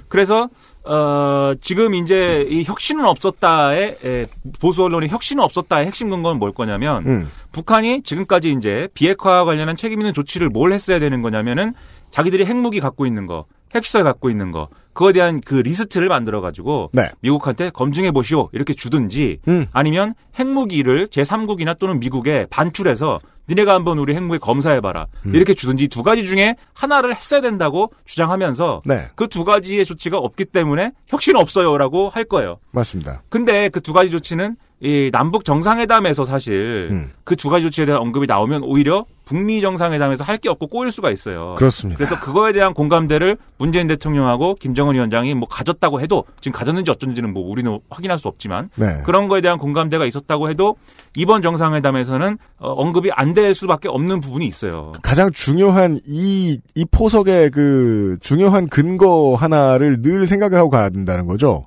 그래서 어, 지금 이제 이 혁신은 없었다의 에, 예, 보수 언론의 혁신은 없었다의 핵심 근거는 뭘 거냐면 음. 북한이 지금까지 이제 비핵화와 관련한 책임 있는 조치를 뭘 했어야 되는 거냐면은 자기들이 핵무기 갖고 있는 거, 핵시설 갖고 있는 거 그거에 대한 그 리스트를 만들어 가지고 네. 미국한테 검증해 보시오 이렇게 주든지 음. 아니면 핵무기를 제3국이나 또는 미국에 반출해서 니네가 한번 우리 행무에 검사해봐라. 음. 이렇게 주든지 두 가지 중에 하나를 했어야 된다고 주장하면서 네. 그두 가지의 조치가 없기 때문에 혁신 없어요라고 할 거예요. 맞습니다. 근데 그 두 가지 조치는 이 남북 정상회담에서 사실 음. 그두 가지 조치에 대한 언급이 나오면 오히려 북미 정상회담에서 할 게 없고 꼬일 수가 있어요. 그렇습니다. 그래서 그거에 대한 공감대를 문재인 대통령하고 김정은 위원장이 뭐 가졌다고 해도 지금 가졌는지 어쩐지는 뭐 우리는 확인할 수 없지만 네. 그런 거에 대한 공감대가 있었다고 해도 이번 정상회담에서는 어, 언급이 안 될 수밖에 없는 부분이 있어요. 가장 중요한 이, 이 포석의 그 중요한 근거 하나를 늘 생각을 하고 가야 된다는 거죠.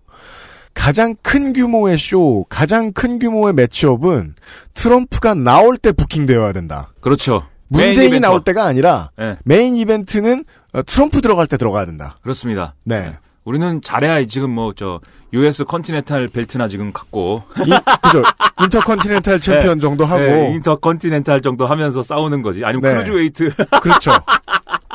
가장 큰 규모의 쇼, 가장 큰 규모의 매치업은 트럼프가 나올 때 부킹되어야 된다. 그렇죠. 문재인이 나올 때가 아니라 네. 메인 이벤트는 어, 트럼프 들어갈 때 들어가야 된다. 그렇습니다. 네. 예. 우리는 잘해야 지금 뭐 저 US 컨티넨탈 벨트나 지금 갖고 그죠 인터컨티넨탈 챔피언 네. 정도 하고 네. 인터컨티넨탈 정도 하면서 싸우는 거지 아니면 네. 크루즈웨이트 그렇죠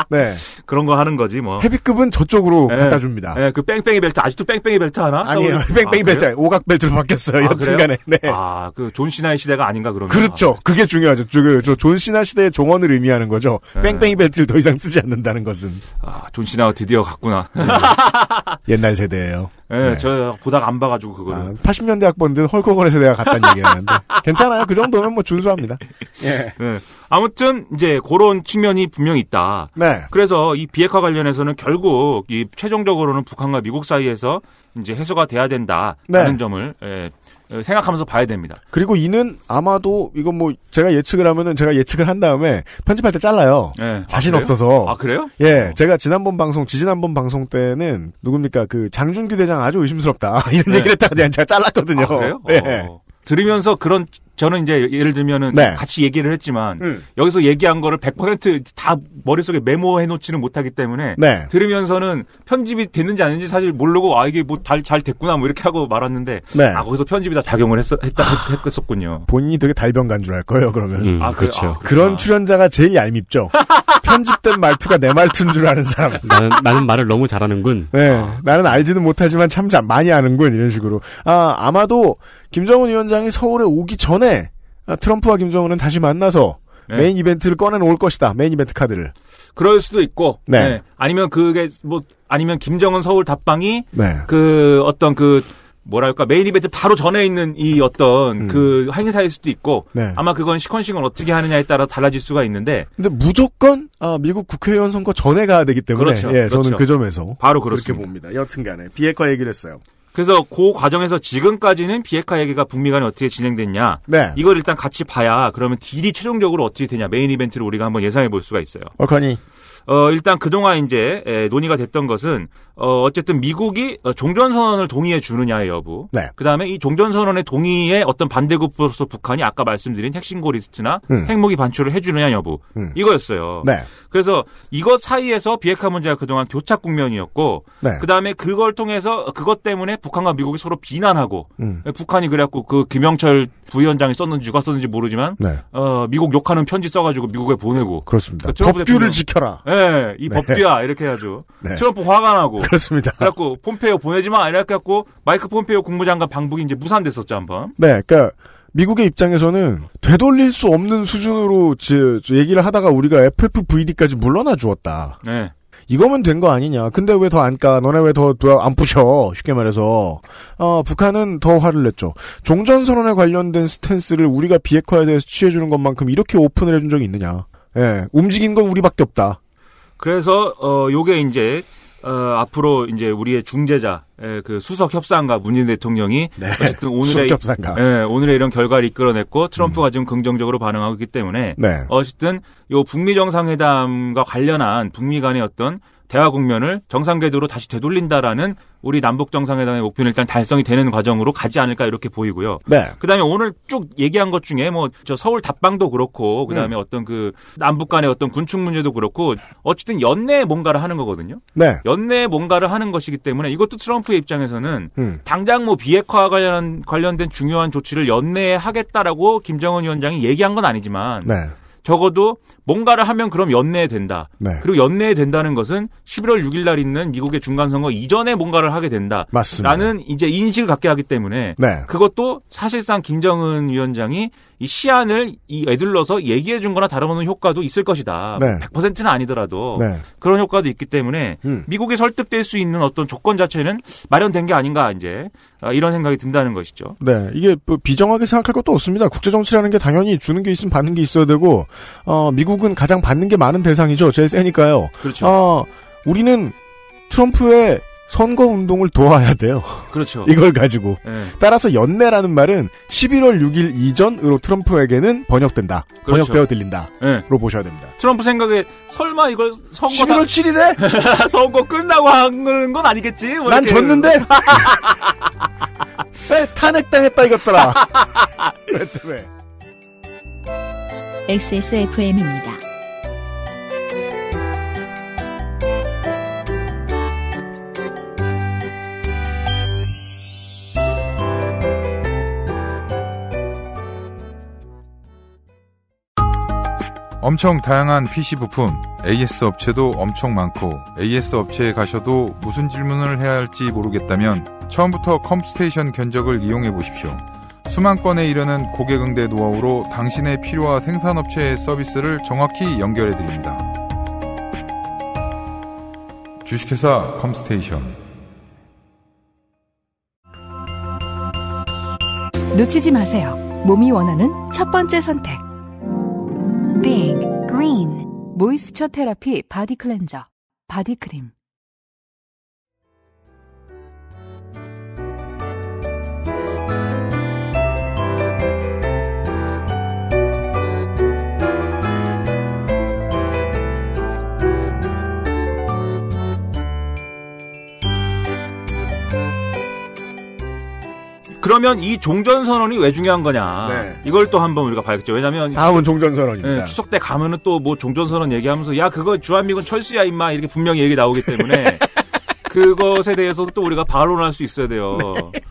네. 그런 거 하는 거지 뭐. 헤비급은 저쪽으로 네. 갖다 줍니다. 네, 그 뺑뺑이 벨트 아직도 뺑뺑이 벨트 하나? 아니에요. 뺑뺑이 아, 벨트 그 오각 벨트로 바뀌었어요. 아, 여튼간에. 네. 아, 그존 시나의 시대가 아닌가 그러면. 그렇죠. 그게 중요하죠. 그존 시나 시대의 종언을 의미하는 거죠. 네. 뺑뺑이 벨트를 더 이상 쓰지 않는다는 것은. 아, 존 시나가 드디어 갔구나. 옛날 세대예요. 예, 네. 저 보다가 안 봐가지고 그거를. 아, 80년대 학번든 헐거건에서 내가 갔다는 얘기였는데 괜찮아요. 그 정도면 뭐 준수합니다. 예. 네. 아무튼 이제 그런 측면이 분명히 있다. 네. 그래서 이 비핵화 관련해서는 결국 이 최종적으로는 북한과 미국 사이에서 이제 해소가 돼야 된다라는 네. 점을 예, 예, 생각하면서 봐야 됩니다. 그리고 이는 아마도 이건 뭐 제가 예측을 하면은 제가 예측을 한 다음에 편집할 때 잘라요. 네. 자신 아, 없어서. 아 그래요? 예, 어. 제가 지난번 방송, 지지난번 방송 때는 누굽니까 그 장준규 대장 아주 의심스럽다 이런 네. 얘기를 했다가 그냥 제가 잘랐거든요. 아, 그래요? 예. 어. 들으면서 그런 저는 이제 예를 들면은 네. 같이 얘기를 했지만 음. 여기서 얘기한 거를 100%다 머릿속에 메모해 놓지는 못하기 때문에 네. 들으면서는 편집이 됐는지 아닌지 사실 모르고 아 이게 뭐잘잘 됐구나 뭐 이렇게 하고 말았는데 네. 아 거기서 편집이 다 작용을 했었 했다 했었군요. 본인이 되게 달변간 줄 알 거예요 그러면. 음, 아 그렇죠. 아, 그런 아. 출연자가 제일 얄밉죠. 편집된 말투가 내 말투인 줄 아는 사람. 나는 나는 말을 너무 잘하는군. 네, 아. 나는 알지는 못하지만 참 많이 아는군 이런 식으로. 아 아마도 김정은 위원장이 서울에 오기 전에 2018년에 아, 트럼프와 김정은은 다시 만나서 네. 메인 이벤트를 꺼내놓을 것이다. 메인 이벤트 카드를. 그럴 수도 있고. 네. 네. 아니면 그게 뭐 아니면 김정은 서울 답방이 네. 그 어떤 그 뭐랄까 메인 이벤트 바로 전에 있는 이 어떤 음. 그 행사일 수도 있고 네. 아마 그건 시퀀싱을 어떻게 하느냐에 따라 달라질 수가 있는데 근데 무조건 아, 미국 국회의원 선거 전에 가야 되기 때문에 그렇죠. 예, 그렇죠. 저는 그 점에서 바로 그렇습니다. 그렇게 봅니다. 여튼간에 비핵화 얘기를 했어요. 그래서 그 과정에서 지금까지는 비핵화 얘기가 북미 간에 어떻게 진행됐냐. 네. 이걸 일단 같이 봐야 그러면 딜이 최종적으로 어떻게 되냐 메인 이벤트를 우리가 한번 예상해 볼 수가 있어요. 어커니. 어, 일단 그동안 이제 에, 논의가 됐던 것은 어, 어쨌든 미국이 어, 종전 선언을 동의해 주느냐의 여부. 네. 그다음에 이 종전 선언의 동의에 어떤 반대급부로서 북한이 아까 말씀드린 핵심고 리스트나 음. 핵무기 반출을 해 주느냐 여부. 음. 이거였어요. 네. 그래서 이것 사이에서 비핵화 문제가 그동안 교착 국면이었고 네. 그다음에 그걸 통해서 그것 때문에 북한과 미국이 서로 비난하고 음. 네, 북한이 그래갖고 그 김영철 부위원장이 썼는지 누가 썼는지 모르지만 네. 어, 미국 욕하는 편지 써가지고 미국에 보내고 그렇습니다. 법규를 지켜라. 네. 네, 이 네. 법규야 이렇게 해야죠. 네. 트럼프 화가 나고 그렇습니다. 그래갖고 폼페이오 보내지 마 이렇게 갖고 마이크 폼페이오 국무장관 방북이 이제 무산됐었죠 한번. 네, 그러니까 미국의 입장에서는 되돌릴 수 없는 수준으로 저, 얘기를 하다가 우리가 FFVD까지 물러나 주었다. 네. 이거면 된 거 아니냐. 근데 왜 더 안 까? 너네 왜 더 안 부셔? 쉽게 말해서. 어, 북한은 더 화를 냈죠. 종전선언에 관련된 스탠스를 우리가 비핵화에 대해서 취해주는 것만큼 이렇게 오픈을 해준 적이 있느냐. 예, 움직인 건 우리밖에 없다. 그래서 어 요게 이제 어, 앞으로 이제 우리의 중재자 예, 그 수석 협상가 문재인 대통령이 네. 어쨌든 오늘의 예, 오늘의 이런 결과를 이끌어냈고 트럼프가 음. 지금 긍정적으로 반응하고 있기 때문에 네. 어쨌든 요 북미 정상회담과 관련한 북미 간의 어떤 대화 국면을 정상 궤도로 다시 되돌린다라는 우리 남북 정상회담의 목표는 일단 달성이 되는 과정으로 가지 않을까 이렇게 보이고요. 네. 그다음에 오늘 쭉 얘기한 것 중에 뭐 저 서울 답방도 그렇고 그다음에 음. 어떤 그 남북 간의 어떤 군축 문제도 그렇고 어쨌든 연내에 뭔가를 하는 거거든요. 네. 연내에 뭔가를 하는 것이기 때문에 이것도 트럼프의 입장에서는 음. 당장 뭐 비핵화 관련 관련된 중요한 조치를 연내에 하겠다라고 김정은 위원장이 얘기한 건 아니지만 네. 적어도 뭔가를 하면 그럼 연내에 된다. 네. 그리고 연내에 된다는 것은 11월 6일 날 있는 미국의 중간 선거 이전에 뭔가를 하게 된다. 맞습니다. 라는 이제 인식을 갖게 하기 때문에 네. 그것도 사실상 김정은 위원장이 이 시안을 이 애들러서 얘기해 준 거나 다름없는 효과도 있을 것이다. 네. 100%는 아니더라도 네. 그런 효과도 있기 때문에 음. 미국이 설득될 수 있는 어떤 조건 자체는 마련된 게 아닌가 이제 아, 이런 생각이 든다는 것이죠. 네. 이게 뭐 비정하게 생각할 것도 없습니다. 국제 정치라는 게 당연히 주는 게 있으면 받는 게 있어야 되고 어 미국 미국은 가장 받는 게 많은 대상이죠. 제일 세니까요. 그렇죠. 아, 우리는 트럼프의 선거 운동을 도와야 돼요. 그렇죠. 이걸 가지고. 네. 따라서 연내라는 말은 11월 6일 이전으로 트럼프에게는 번역된다. 그렇죠. 번역되어 들린다. 네. 로 보셔야 됩니다. 트럼프 생각에 설마 이걸 선거 11월 7일에 선거 끝나고 하는 건 아니겠지? 뭐난 졌는데. 탄핵당했다 이것더라. 왜, 왜. XSFM입니다. 엄청 다양한 PC 부품, AS 업체도 엄청 많고 AS 업체에 가셔도 무슨 질문을 해야 할지 모르겠다면 처음부터 컴스테이션 견적을 이용해 보십시오. 수만 건에 이르는 고객응대 노하우로 당신의 필요와 생산업체의 서비스를 정확히 연결해 드립니다. 주식회사 컴스테이션 놓치지 마세요. 몸이 원하는 첫 번째 선택. Big Green 모이스처 테라피 바디 클렌저 바디 크림 그러면 이 종전 선언이 왜 중요한 거냐? 네. 이걸 또 한번 우리가 봐야겠죠. 왜냐면 다음은 종전 선언입니다. 예, 추석 때 가면은 또 뭐 종전 선언 얘기하면서 야 그거 주한미군 철수야 임마 이렇게 분명히 얘기 나오기 때문에 그것에 대해서도 또 우리가 반론할 수 있어야 돼요. 네.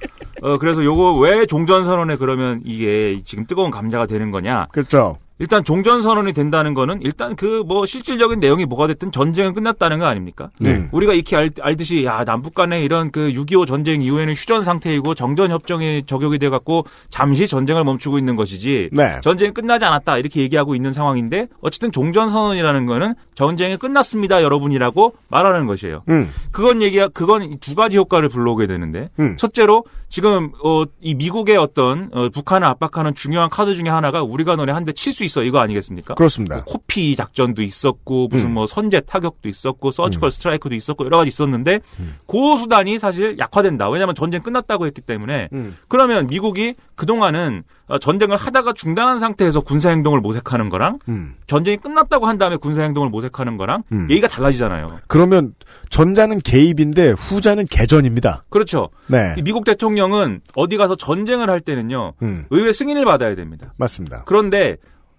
어 그래서 요거 왜 종전 선언에 그러면 이게 지금 뜨거운 감자가 되는 거냐? 그렇죠. 일단 종전 선언이 된다는 거는 일단 그 뭐 실질적인 내용이 뭐가 됐든 전쟁은 끝났다는 거 아닙니까? 네. 음. 우리가 익히 알, 알듯이 야 남북 간의 이런 그 6.25 전쟁 이후에는 휴전 상태이고 정전 협정이 적용이 돼 갖고 잠시 전쟁을 멈추고 있는 것이지 네. 전쟁이 끝나지 않았다 이렇게 얘기하고 있는 상황인데 어쨌든 종전 선언이라는 거는 전쟁이 끝났습니다 여러분이라고 말하는 것이에요. 음. 그건 얘기야 그건 두 가지 효과를 불러오게 되는데 음. 첫째로 지금 어, 이 미국의 어떤 어, 북한을 압박하는 중요한 카드 중에 하나가 우리가 너네 한대칠수 있어 이거 아니겠습니까? 그렇습니다. 뭐 코피 작전도 있었고 무슨 음. 뭐 선제 타격도 있었고 서치컬 음. 스트라이크도 있었고 여러 가지 있었는데 음. 그 수단이 사실 약화된다. 왜냐하면 전쟁 끝났다고 했기 때문에 음. 그러면 미국이 그 동안은 어, 전쟁을 하다가 중단한 상태에서 군사 행동을 모색하는 거랑 음. 전쟁이 끝났다고 한 다음에 군사 행동을 모색하는 거랑 음. 얘기가 달라지잖아요. 그러면 전자는 개입인데 후자는 개전입니다. 그렇죠. 네. 미국 대통령은 어디 가서 전쟁을 할 때는요 의회 승인을 받아야 됩니다. 맞습니다. 그런데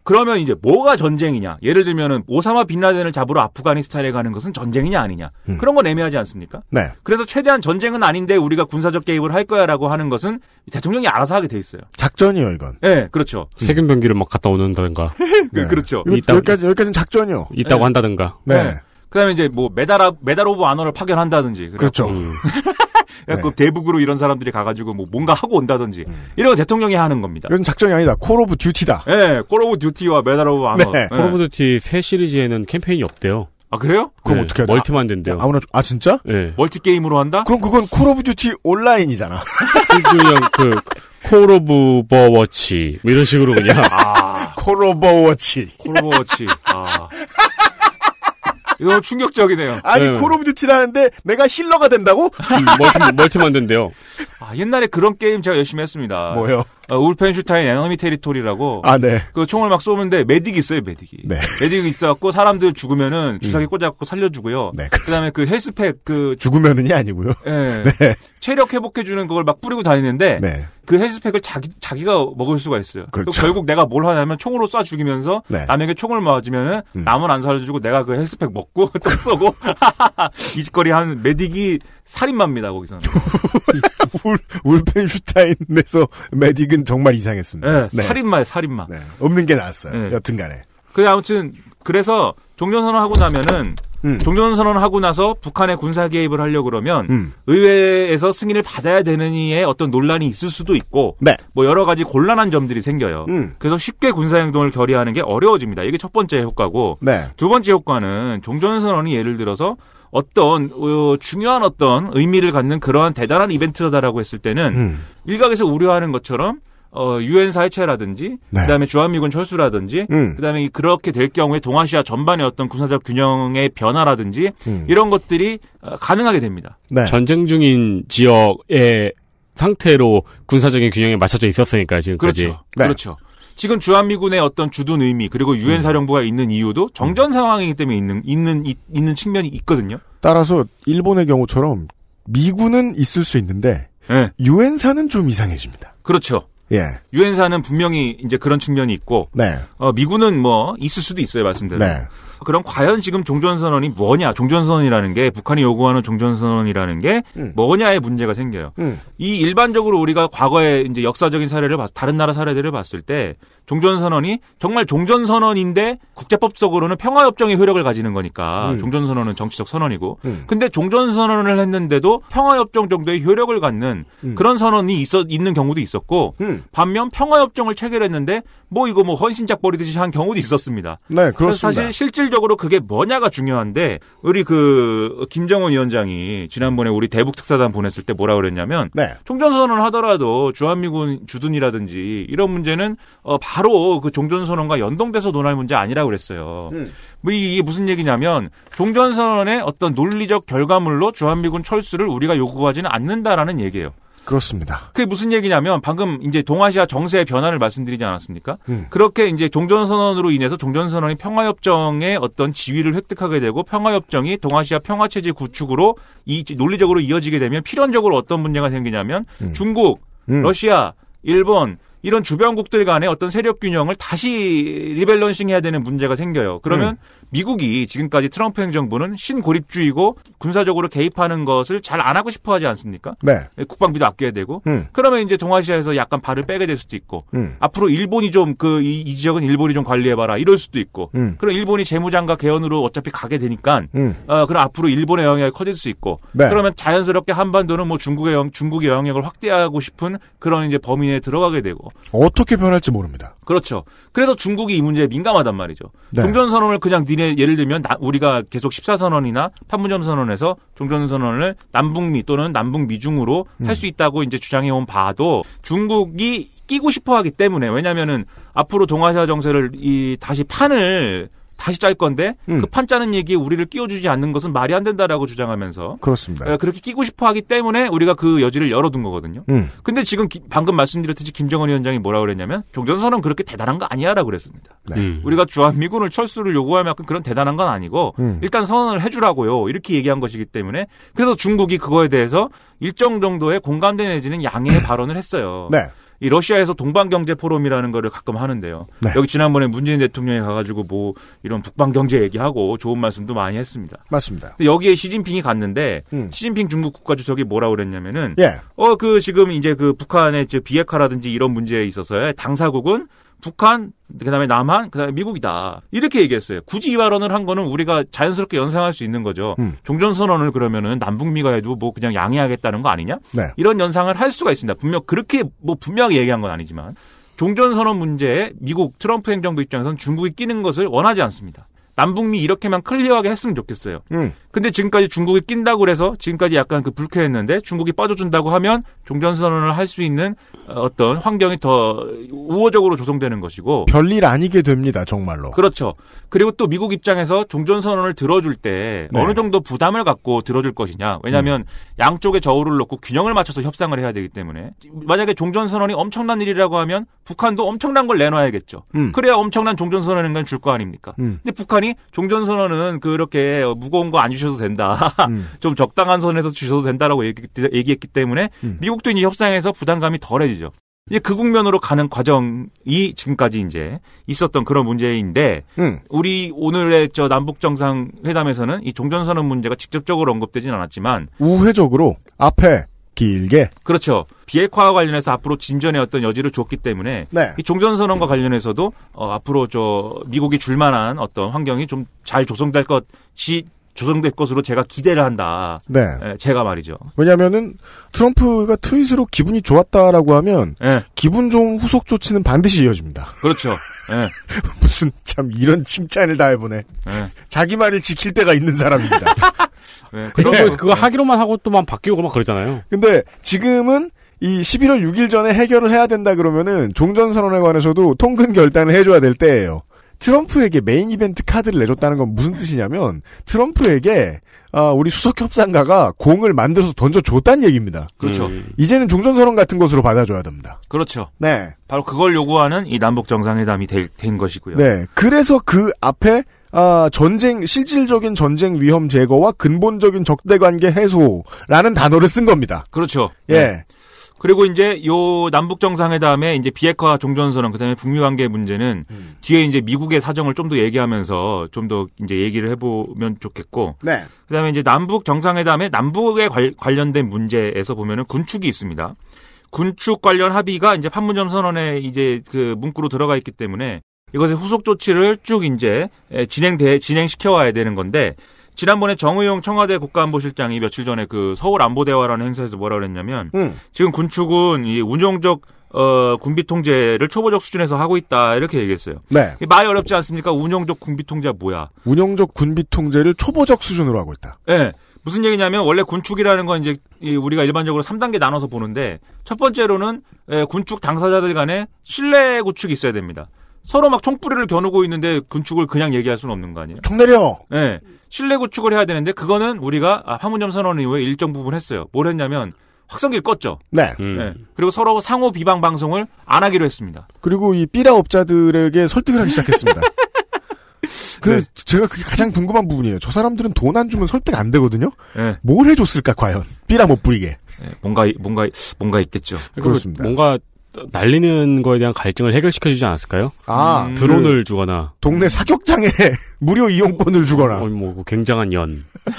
그러면 이제 뭐가 전쟁이냐? 예를 들면은 오사마 빈라덴을 잡으러 아프가니스탄에 가는 것은 전쟁이냐 아니냐? 음. 그런 건 애매하지 않습니까? 네. 그래서 최대한 전쟁은 아닌데 우리가 군사적 개입을 할 거야라고 하는 것은 대통령이 알아서 하게 돼 있어요. 작전이요 이건. 네, 그렇죠. 세금 변기를 막갔다 오는다든가. 그, 네. 그렇죠. 있다, 여기까지 여기까지는 작전이요. 있다고 네. 한다든가. 네. 네. 그다음에 이제 뭐 메달 메달 오브 아너를 파견한다든지. 그렇죠. 음. 그 대북으로 이런 사람들이 가가지고 뭐 뭔가 하고 온다든지 음. 이런 거 대통령이 하는 겁니다. 이건 작전이 아니다. 콜 오브 듀티다. 네, 콜 오브 듀티와 메달 오브 아너. 네. 콜 오브 듀티 새 시리즈에는 캠페인이 없대요. 아 그래요? 네. 그럼 네, 어떻게 해야 멀티만 된대요. 야, 아, 아무나 아 진짜? 네. 예. 멀티 게임으로 한다? 그럼 그건 콜 오브 듀티 온라인이잖아. 그, 그, 그냥 그콜 오브 버워치 이런 식으로 그냥 아, 콜 오브 워치. 콜 오브 워치. 아. 이거 충격적이네요. 아니 네. 콜 오브 듀티라는데 내가 힐러가 된다고? 음, 멀티, 멀티 만든대요. 아, 옛날에 그런 게임 제가 열심히 했습니다. 뭐요? 어, 울펜슈타인 에너미 테리토리라고. 아, 네. 그 총을 막 쏘는데 메딕이 있어요, 메딕이. 네. 메딕이 있어갖고 사람들 죽으면은 음. 주사기 음. 꽂아갖고 살려주고요. 네. 그 다음에 그 헬스팩 그. 죽으면은이 아니고요. 네. 네. 체력 회복해주는 그걸 막 뿌리고 다니는데. 네. 그 헬스팩을 자기, 자기가 먹을 수가 있어요. 그렇죠. 결국 내가 뭘 하냐면 총으로 쏴 죽이면서 네. 남에게 총을 맞으면은 음. 남은 안 살려주고 내가 그 헬스팩 먹고 또 쏘고 이 짓거리 한 메딕이 살인마입니다 거기서는. 울, 울펜슈타인에서 메딕은 정말 이상했습니다. 네, 네. 살인마예 살인마. 네. 없는 게 나았어요. 네. 여튼간에. 그래 아무튼 그래서 종전선언 하고 나면은 음. 종전 선언하고 나서 북한의 군사 개입을 하려 그러면 음. 의회에서 승인을 받아야 되느니에 어떤 논란이 있을 수도 있고 네. 뭐 여러 가지 곤란한 점들이 생겨요. 음. 그래서 쉽게 군사 행동을 결의하는 게 어려워집니다. 이게 첫 번째 효과고 네. 두 번째 효과는 종전 선언이 예를 들어서 어떤 어, 중요한 어떤 의미를 갖는 그러한 대단한 이벤트다라고 했을 때는 음. 일각에서 우려하는 것처럼 어, 유엔사 해체라든지, 네. 그 다음에 주한미군 철수라든지, 음. 그 다음에 그렇게 될 경우에 동아시아 전반의 어떤 군사적 균형의 변화라든지, 음. 이런 것들이 어, 가능하게 됩니다. 네. 전쟁 중인 지역의 상태로 군사적인 균형에 맞춰져 있었으니까, 지금까지. 그렇죠. 네. 그렇죠. 지금 주한미군의 어떤 주둔 의미, 그리고 유엔 음. 사령부가 있는 이유도 정전 음. 상황이기 때문에 있는, 있는, 있, 있는 측면이 있거든요. 따라서 일본의 경우처럼 미군은 있을 수 있는데, 네. 유엔사는 좀 이상해집니다. 그렇죠. 예. 유엔사는 분명히 이제 그런 측면이 있고 네. 어, 미군은 뭐 있을 수도 있어요 말씀대로. 네. 그럼 과연 지금 종전선언이 뭐냐? 종전선언이라는 게 북한이 요구하는 종전선언이라는 게 음. 뭐냐의 문제가 생겨요. 음. 이 일반적으로 우리가 과거에 이제 역사적인 사례를 봤, 다른 나라 사례들을 봤을 때 종전선언이 정말 종전선언인데 국제법적으로는 평화협정의 효력을 가지는 거니까 음. 종전선언은 정치적 선언이고 음. 근데 종전선언을 했는데도 평화협정 정도의 효력을 갖는 음. 그런 선언이 있어, 있는 경우도 있었고 음. 반면 평화협정을 체결했는데 뭐 이거 뭐 헌신작 버리듯이 한 경우도 있었습니다. 네, 그렇습니다. 사실 실질적으로 그게 뭐냐가 중요한데 우리 그 김정은 위원장이 지난번에 우리 대북 특사단 보냈을 때 뭐라 그랬냐면 네. 종전 선언을 하더라도 주한미군 주둔이라든지 이런 문제는 어 바로 그 종전 선언과 연동돼서 논할 문제 아니라고 그랬어요. 음. 뭐 이게 무슨 얘기냐면 종전 선언의 어떤 논리적 결과물로 주한미군 철수를 우리가 요구하지는 않는다라는 얘기예요. 그렇습니다. 그게 무슨 얘기냐면 방금 이제 동아시아 정세의 변화를 말씀드리지 않았습니까? 음. 그렇게 이제 종전선언으로 인해서 종전선언이 평화협정의 어떤 지위를 획득하게 되고 평화협정이 동아시아 평화체제 구축으로 이 논리적으로 이어지게 되면 필연적으로 어떤 문제가 생기냐면 음. 중국, 음. 러시아, 일본 이런 주변국들 간의 어떤 세력 균형을 다시 리밸런싱 해야 되는 문제가 생겨요. 그러면 음. 미국이 지금까지 트럼프 행정부는 신고립주의고 군사적으로 개입하는 것을 잘 안 하고 싶어 하지 않습니까? 네. 예, 국방비도 아껴야 되고. 음. 그러면 이제 동아시아에서 약간 발을 빼게 될 수도 있고. 음. 앞으로 일본이 좀 그이 이 지역은 일본이 좀 관리해봐라 이럴 수도 있고. 음. 그럼 일본이 재무장과 개헌으로 어차피 가게 되니까. 음. 어, 그럼 앞으로 일본의 영향이 커질 수 있고. 네. 그러면 자연스럽게 한반도는 뭐 중국의 영, 중국의 영향을 확대하고 싶은 그런 이제 범위에 들어가게 되고. 어떻게 변할지 모릅니다. 그렇죠. 그래서 중국이 이 문제에 민감하단 말이죠. 네. 종전선언을 그냥 이래 예를 들면 나, 우리가 계속 14선언이나 판문점 선언에서 종전 선언을 남북미 또는 남북 미중으로 음. 할수 있다고 이제 주장해 온 바도 중국이 끼고 싶어 하기 때문에 왜냐면은 앞으로 동아시아 정세를 이 다시 판을 다시 짤 건데 음. 그판 짜는 얘기에 우리를 끼워주지 않는 것은 말이 안 된다라고 주장하면서 그렇습니다. 어, 그렇게 끼고 싶어하기 때문에 우리가 그 여지를 열어둔 거거든요. 음. 근데 지금 기, 방금 말씀드렸듯이 김정은 위원장이 뭐라 고 그랬냐면 종전선언 그렇게 대단한 거 아니야라고 그랬습니다. 네. 음. 우리가 주한미군을 철수를 요구할 만큼 그런 대단한 건 아니고 음. 일단 선언을 해주라고요 이렇게 얘기한 것이기 때문에 그래서 중국이 그거에 대해서 일정 정도의 공감대 내지는 양해의 발언을 했어요. 네. 이 러시아에서 동방경제 포럼이라는 거를 가끔 하는데요. 네. 여기 지난번에 문재인 대통령이 가가지고 뭐 이런 북방경제 얘기하고 좋은 말씀도 많이 했습니다. 맞습니다. 여기에 시진핑이 갔는데 음. 시진핑 중국 국가주석이 뭐라 고 그랬냐면은 예. 어그 지금 이제 그 북한의 비핵화라든지 이런 문제에 있어서의 당사국은 북한, 그다음에 남한, 그다음에 미국이다 이렇게 얘기했어요. 굳이 이 발언을 한 거는 우리가 자연스럽게 연상할 수 있는 거죠. 음. 종전 선언을 그러면은 남북미가 해도 뭐 그냥 양해하겠다는 거 아니냐? 네. 이런 연상을 할 수가 있습니다. 분명 그렇게 뭐 분명히 얘기한 건 아니지만 종전 선언 문제에 미국 트럼프 행정부 입장에선 중국이 끼는 것을 원하지 않습니다. 남북미 이렇게만 클리어하게 했으면 좋겠어요. 음. 근데 지금까지 중국이 낀다고 그래서 지금까지 약간 그 불쾌했는데 중국이 빠져준다고 하면 종전선언을 할 수 있는 어, 어떤 환경이 더 우호적으로 조성되는 것이고 별일 아니게 됩니다 정말로 그렇죠 그리고 또 미국 입장에서 종전선언을 들어줄 때 네. 어느 정도 부담을 갖고 들어줄 것이냐 왜냐하면 음. 양쪽에 저울을 놓고 균형을 맞춰서 협상을 해야 되기 때문에 만약에 종전선언이 엄청난 일이라고 하면 북한도 엄청난 걸 내놔야겠죠 음. 그래야 엄청난 종전선언인 건줄 거 아닙니까 음. 근데 북한이 그랬더니 종전선언은 그렇게 무거운 거 안 주셔도 된다. 음. 좀 적당한 선에서 주셔도 된다라고 얘기, 했기 때문에 음. 미국도 이 협상에서 부담감이 덜해지죠. 이제 그 국면으로 가는 과정이 지금까지 이제 있었던 그런 문제인데 음. 우리 오늘의 저 남북 정상 회담에서는 이 종전선언 문제가 직접적으로 언급되진 않았지만 우회적으로 앞에 길게. 그렇죠. 비핵화와 관련해서 앞으로 진전의 어떤 여지를 줬기 때문에 네. 이 종전선언과 관련해서도 어, 앞으로 저 미국이 줄만한 어떤 환경이 좀 잘 조성될 것이 조성될 것으로 제가 기대를 한다. 네. 예, 제가 말이죠. 왜냐면은 트럼프가 트윗으로 기분이 좋았다라고 하면 예. 기분 좋은 후속 조치는 반드시 이어집니다. 그렇죠. 예. 무슨 참 이런 칭찬을 다 해보네. 예. 자기 말을 지킬 때가 있는 사람입니다. 네, 그런 네. 그거 하기로만 하고 또 막 바뀌고 막 그러잖아요. 근데 지금은 이 11월 6일 전에 해결을 해야 된다 그러면은 종전 선언에 관해서도 통근 결단을 해줘야 될 때예요. 트럼프에게 메인 이벤트 카드를 내줬다는 건 무슨 뜻이냐면 트럼프에게 아, 우리 수석 협상가가 공을 만들어서 던져줬다는 얘기입니다. 그렇죠. 음. 이제는 종전선언 같은 것으로 받아줘야 됩니다. 그렇죠. 네. 바로 그걸 요구하는 이 남북 정상회담이 된 것이고요. 네. 그래서 그 앞에 아, 전쟁 실질적인 전쟁 위험 제거와 근본적인 적대 관계 해소라는 단어를 쓴 겁니다. 그렇죠. 예. 네. 그리고 이제 요 남북 정상회담에 이제 비핵화 종전선언 그다음에 북미 관계 문제는 음. 뒤에 이제 미국의 사정을 좀 더 얘기하면서 좀 더 이제 얘기를 해보면 좋겠고 네. 그다음에 이제 남북 정상회담에 남북에 관, 관련된 문제에서 보면은 군축이 있습니다. 군축 관련 합의가 이제 판문점 선언에 이제 그 문구로 들어가 있기 때문에 이것의 후속 조치를 쭉 이제 진행돼 진행시켜 와야 되는 건데 지난번에 정의용 청와대 국가안보실장이 며칠 전에 그 서울 안보 대화라는 행사에서 뭐라 그랬냐면 음. 지금 군축은 이 운용적 어, 군비 통제를 초보적 수준에서 하고 있다 이렇게 얘기했어요. 네. 말이 어렵지 않습니까? 운용적 군비 통제 뭐야? 운용적 군비 통제를 초보적 수준으로 하고 있다. 예. 네. 무슨 얘기냐면 원래 군축이라는 건 이제 우리가 일반적으로 3단계 나눠서 보는데 첫 번째로는 군축 당사자들 간에 신뢰 구축이 있어야 됩니다. 서로 막 총뿌리를 겨누고 있는데 군축을 그냥 얘기할 수는 없는 거 아니에요? 총 내려. 네, 실내 구축을 해야 되는데 그거는 우리가 아, 파문점 선언 이후에 일정 부분 했어요. 뭘 했냐면 확성기를 껐죠. 네. 음. 네. 그리고 서로 상호 비방 방송을 안 하기로 했습니다. 그리고 이 삐라 업자들에게 설득을 하기 시작했습니다. 그 네. 제가 그게 가장 궁금한 부분이에요. 저 사람들은 돈 안 주면 설득 안 되거든요. 네. 뭘 해줬을까 과연 삐라 못 부리게. 네, 뭔가 뭔가 뭔가 있겠죠. 그렇습니다. 뭔가 날리는 거에 대한 갈증을 해결시켜 주지 않았을까요? 아, 음. 드론을 주거나 동네 사격장에 무료 이용권을 주거나 어, 뭐 그 굉장한 연.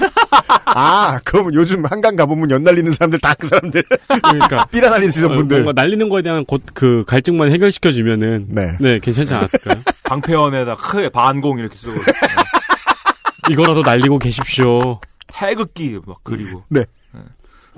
아, 그러면 요즘 한강 가보면 연 날리는 사람들 다 그 사람들. 그러니까 삐라 날리시는 어, 분들. 뭔가 날리는 거에 대한 곧 그 갈증만 해결시켜 주면은 네. 네, 괜찮지 않았을까요? 방패원에다 크게 반공 이렇게 쓰고 이거라도 날리고 계십시오. 태극기 막 그리고. 네. 네.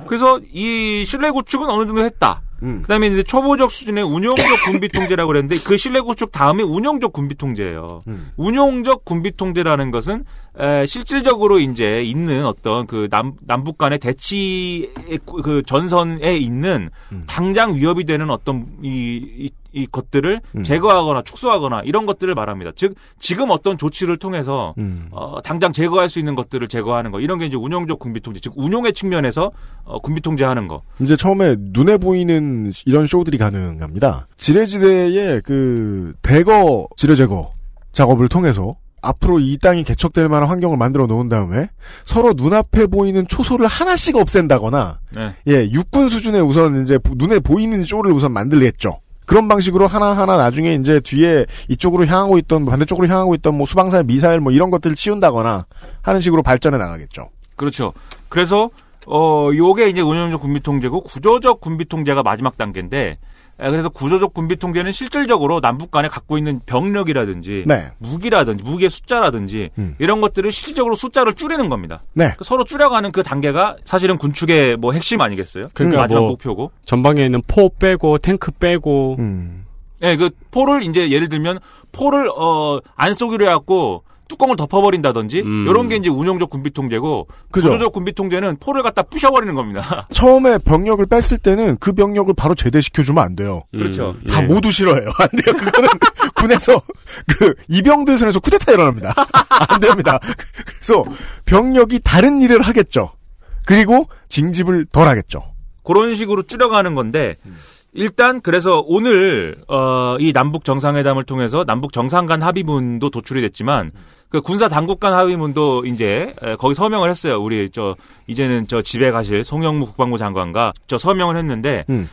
그래서 이 실내 구축은 어느 정도 했다. 음. 그다음에 이제 초보적 수준의 운용적 군비 통제라고 그랬는데 그 신뢰 구축 다음이 운용적 군비 통제예요. 음. 운용적 군비 통제라는 것은 에, 실질적으로 이제 있는 어떤 그 남, 남북 간의 대치 그 전선에 있는 음. 당장 위협이 되는 어떤 이, 이이 것들을 음. 제거하거나 축소하거나 이런 것들을 말합니다. 즉 지금 어떤 조치를 통해서 음. 어, 당장 제거할 수 있는 것들을 제거하는 거 이런 게 이제 운영적 군비통제 즉 운용의 측면에서 어, 군비통제하는 거. 이제 처음에 눈에 보이는 이런 쇼들이 가능합니다. 지뢰지대의 그 대거 지뢰 제거 작업을 통해서 앞으로 이 땅이 개척될 만한 환경을 만들어 놓은 다음에 서로 눈앞에 보이는 초소를 하나씩 없앤다거나 네. 예 육군 수준의 우선 이제 눈에 보이는 쇼를 우선 만들겠죠. 그런 방식으로 하나하나 나중에 이제 뒤에 이쪽으로 향하고 있던 반대쪽으로 향하고 있던 뭐 수방사 의 미사일 뭐 이런 것들을 치운다거나 하는 식으로 발전해 나가겠죠. 그렇죠. 그래서 어 요게 이제 운영적 군비 통제고 구조적 군비 통제가 마지막 단계인데 예, 그래서 구조적 군비 통제는 실질적으로 남북 간에 갖고 있는 병력이라든지 네. 무기라든지 무기의 숫자라든지 음. 이런 것들을 실질적으로 숫자를 줄이는 겁니다. 네. 그러니까 서로 줄여가는 그 단계가 사실은 군축의 뭐 핵심 아니겠어요? 그러니까 마지막 뭐 목표고 전방에 있는 포 빼고 탱크 빼고 음. 예, 네, 그 포를 이제 예를 들면 포를 어안 쏘기로 해갖고 뚜껑을 덮어버린다든지 음. 이런 게 이제 운영적 군비 통제고 그죠. 구조적 군비 통제는 포를 갖다 부셔버리는 겁니다. 처음에 병력을 뺐을 때는 그 병력을 바로 제대시켜 주면 안 돼요. 음. 그렇죠. 음. 다 예. 모두 싫어해요. 안 돼요. 그거는 군에서 그이병들선에서 쿠데타 일어납니다. 안 됩니다. 그래서 병력이 다른 일을 하겠죠. 그리고 징집을 덜 하겠죠. 그런 식으로 줄여가는 건데 음. 일단 그래서 오늘 어, 이 남북 정상회담을 통해서 남북 정상 간 합의문도 도출이 됐지만 그 군사 당국 간 합의문도 이제 거기 서명을 했어요. 우리 저 이제는 저 집에 가실 송영무 국방부 장관과 저 서명을 했는데 음.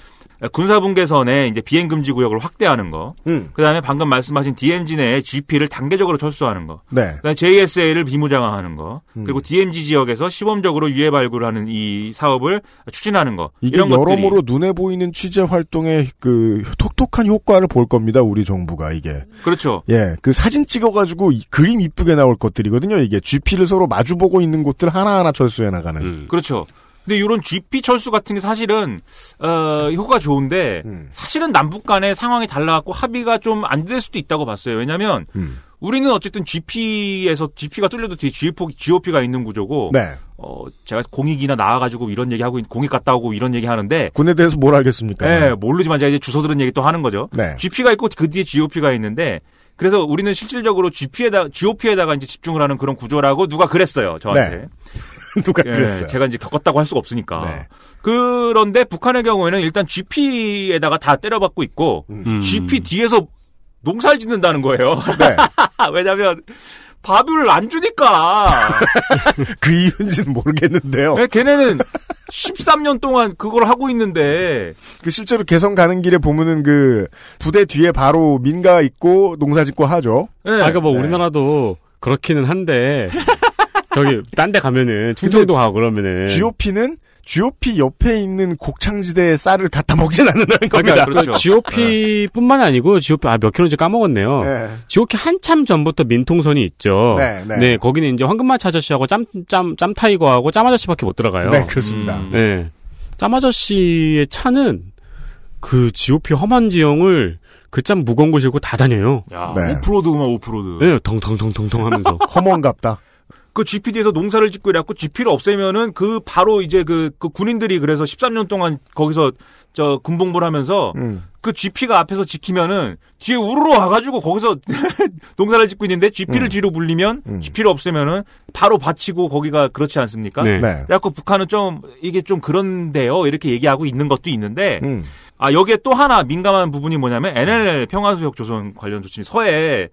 군사분계선에 이제 비행 금지 구역을 확대하는 거. 음. 그다음에 방금 말씀하신 DMZ 내에 GP를 단계적으로 철수하는 거. 네. 그다음에 JSA를 비무장화하는 거. 음. 그리고 DMZ 지역에서 시범적으로 유해 발굴하는 이 사업을 추진하는 거. 이게 여러모로 것들이. 눈에 보이는 취재 활동에그 톡톡한 효과를 볼 겁니다. 우리 정부가 이게. 그렇죠. 예. 그 사진 찍어 가지고 그림 이쁘게 나올 것들이거든요. 이게 GP를 서로 마주 보고 있는 곳들 하나하나 철수해 나가는. 음. 그렇죠. 근데 이런 GP 철수 같은 게 사실은 어, 효과 좋은데 음. 사실은 남북 간의 상황이 달라갖고 합의가 좀 안 될 수도 있다고 봤어요. 왜냐하면 음. 우리는 어쨌든 GP에서 GP가 뚫려도 뒤에 GOP, 가 있는 구조고 네. 어, 제가 공익이나 나와가지고 이런 얘기하고 공익 갔다 오고 이런 얘기하는데 군에 대해서 뭘 알겠습니까? 네, 모르지만 제가 이제 주소 들은 얘기 또 하는 거죠. 네. GP가 있고 그 뒤에 GOP가 있는데 그래서 우리는 실질적으로 GP에다 GOP에다가 이제 집중을 하는 그런 구조라고 누가 그랬어요 저한테. 네. 누가 예, 그랬어요. 제가 이제 겪었다고 할 수가 없으니까. 네. 그런데 북한의 경우에는 일단 GP에다가 다 때려박고 있고 음. 음. GP 뒤에서 농사를 짓는다는 거예요. 네. 왜냐하면 밥을 안 주니까. 그 이유인지는 모르겠는데요. 네, 걔네는 13년 동안 그걸 하고 있는데. 그 실제로 개성 가는 길에 보면은 그 부대 뒤에 바로 민가 있고 농사 짓고 하죠. 네. 아, 그러니까 뭐 네. 우리나라도 그렇기는 한데 저기 딴 데 가면은 충청도 가고 그러면은 GOP는 GOP 옆에 있는 곡창지대에 쌀을 갖다 먹진 않는다는 그러니까 겁니다. 그러니까 그렇죠. GOP뿐만 네. 아니고 GOP 아몇 킬로인지 까먹었네요. 네. GOP 한참 전부터 민통선이 있죠. 네, 네. 네 거기는 이제 황금마차 아저씨하고 짬짬 짬타이거하고 짬 아저씨밖에 못 들어가요. 네 그렇습니다. 음. 네. 짬 아저씨의 차는 그 GOP 험한 지형을 그 짬 무거운 거 실고 다 다녀요. 야, 네. 오프로드구만 오프로드. 네, 덩덩덩덩덩 하면서. 험한갑다 그 GPD에서 농사를 짓고 이래갖고 GP를 없애면은 그 바로 이제 그, 그 군인들이 그래서 13년 동안 거기서 저 군복무를 하면서 음. 그 GP가 앞에서 지키면은 뒤에 우르르 와가지고 거기서 농사를 짓고 있는데 GP를 음. 뒤로 불리면 음. GP를 없애면은 바로 바치고 거기가 그렇지 않습니까? 네. 네. 그래갖고 북한은 좀 이게 좀 그런데요 이렇게 얘기하고 있는 것도 있는데 음. 아 여기에 또 하나 민감한 부분이 뭐냐면 NLL 평화수역 조선 관련 조치 서해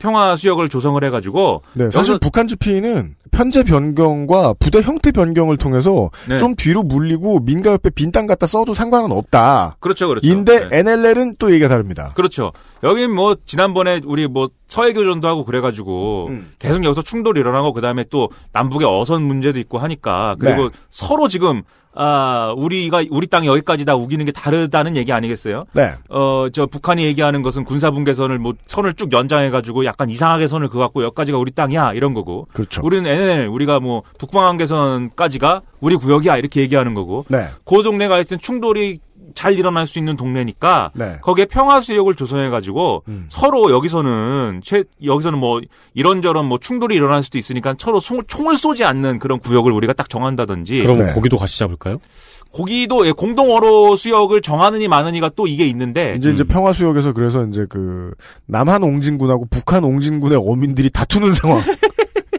평화 수역을 조성을 해가지고 네, 사실 북한 지피는 편제 변경과 부대 형태 변경을 통해서 네. 좀 뒤로 물리고 민가 옆에 빈 땅 갖다 써도 상관은 없다. 그렇죠, 그렇죠. 인데 네. NLL은 또 얘기가 다릅니다. 그렇죠. 여긴 뭐 지난번에 우리 뭐 서해 교전도 하고 그래가지고 음. 계속 여기서 충돌이 일어나고 그 다음에 또 남북의 어선 문제도 있고 하니까 그리고 네. 서로 지금 아, 우리가 우리 땅 여기까지다 우기는 게 다르다는 얘기 아니겠어요? 네. 어, 저 북한이 얘기하는 것은 군사 분계선을 뭐 선을 쭉 연장해 가지고 약간 이상하게 선을 그어갖고 여기까지가 우리 땅이야 이런 거고. 그렇죠. 우리는 NN 우리가 뭐 북방 한계선까지가 우리 구역이야 이렇게 얘기하는 거고. 네. 그 동네가 하여튼 충돌이 잘 일어날 수 있는 동네니까 네. 거기에 평화 수역을 조성해 가지고 음. 서로 여기서는 최, 여기서는 뭐 이런저런 뭐 충돌이 일어날 수도 있으니까 서로 총, 총을 쏘지 않는 그런 구역을 우리가 딱 정한다든지 그럼 네. 거기도 같이 잡을까요? 거기도 예, 공동어로 수역을 정하느니 마느니가 또 이게 있는데 이제 음. 이제 평화 수역에서 그래서 이제 그 남한 옹진군하고 북한 옹진군의 어민들이 다투는 상황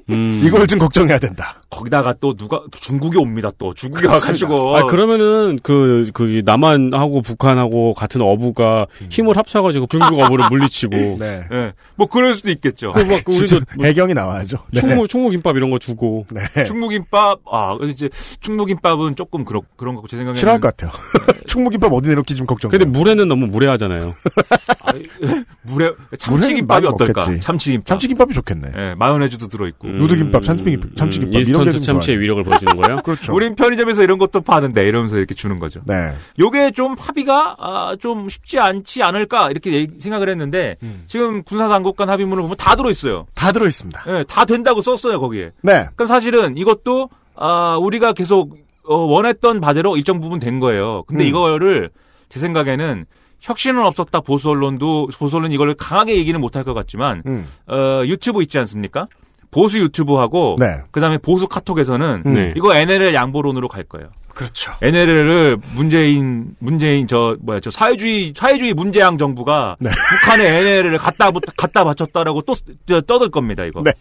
음. 이걸 좀 걱정해야 된다. 거기다가 또 누가 중국이 옵니다 또 중국이 와가지고. 아 그러면은 그그 그, 그 남한하고 북한하고 같은 어부가 음. 힘을 합쳐가지고 중국 어부를 물리치고. 네. 네. 뭐 그럴 수도 있겠죠. 그막 뭐, 우리도 뭐 배경이 나와야죠. 네. 충무 충무김밥 이런 거 주고. 네. 충무김밥 아 이제 충무김밥은 조금 그런 그런 거제 생각에 싫어할 것 같아요. 충무김밥 어디 내놓기 좀 걱정. 근데 물에는 너무 무례하잖아요. 아, 물에 참치김밥이 어떨까? 참치김밥. 참치김밥이 좋겠네. 예, 마요네즈도 들어있고. 음. 누드김밥, 음. 참치김밥, 참치김밥 음, 이런 게 참치의 위력을 보여주는 거예요. 그렇죠. 우린 편의점에서 이런 것도 파는데 이러면서 이렇게 주는 거죠. 네. 요게 좀 합의가 아, 좀 쉽지 않지 않을까 이렇게 생각을 했는데 음. 지금 군사 당국 간 합의문을 보면 다 들어 있어요. 다 들어 있습니다. 네, 다 된다고 썼어요 거기에. 네. 그러니까 사실은 이것도 아, 우리가 계속 어, 원했던 바대로 일정 부분 된 거예요. 근데 음. 이거를 제 생각에는 혁신은 없었다 보수 언론도 보수 언론 이걸 강하게 얘기는 못할 것 같지만 음. 어, 유튜브 있지 않습니까? 보수 유튜브하고 네. 그다음에 보수 카톡에서는 음. 네. 이거 NLL 양보론으로 갈 거예요. 그렇죠. NLL을 문재인 문재인 저 뭐야 저 사회주의 사회주의 문재양 정부가 네. 북한의 NLL을 갖다 갖다 바쳤다라고 또 떠들 겁니다 이거. 네.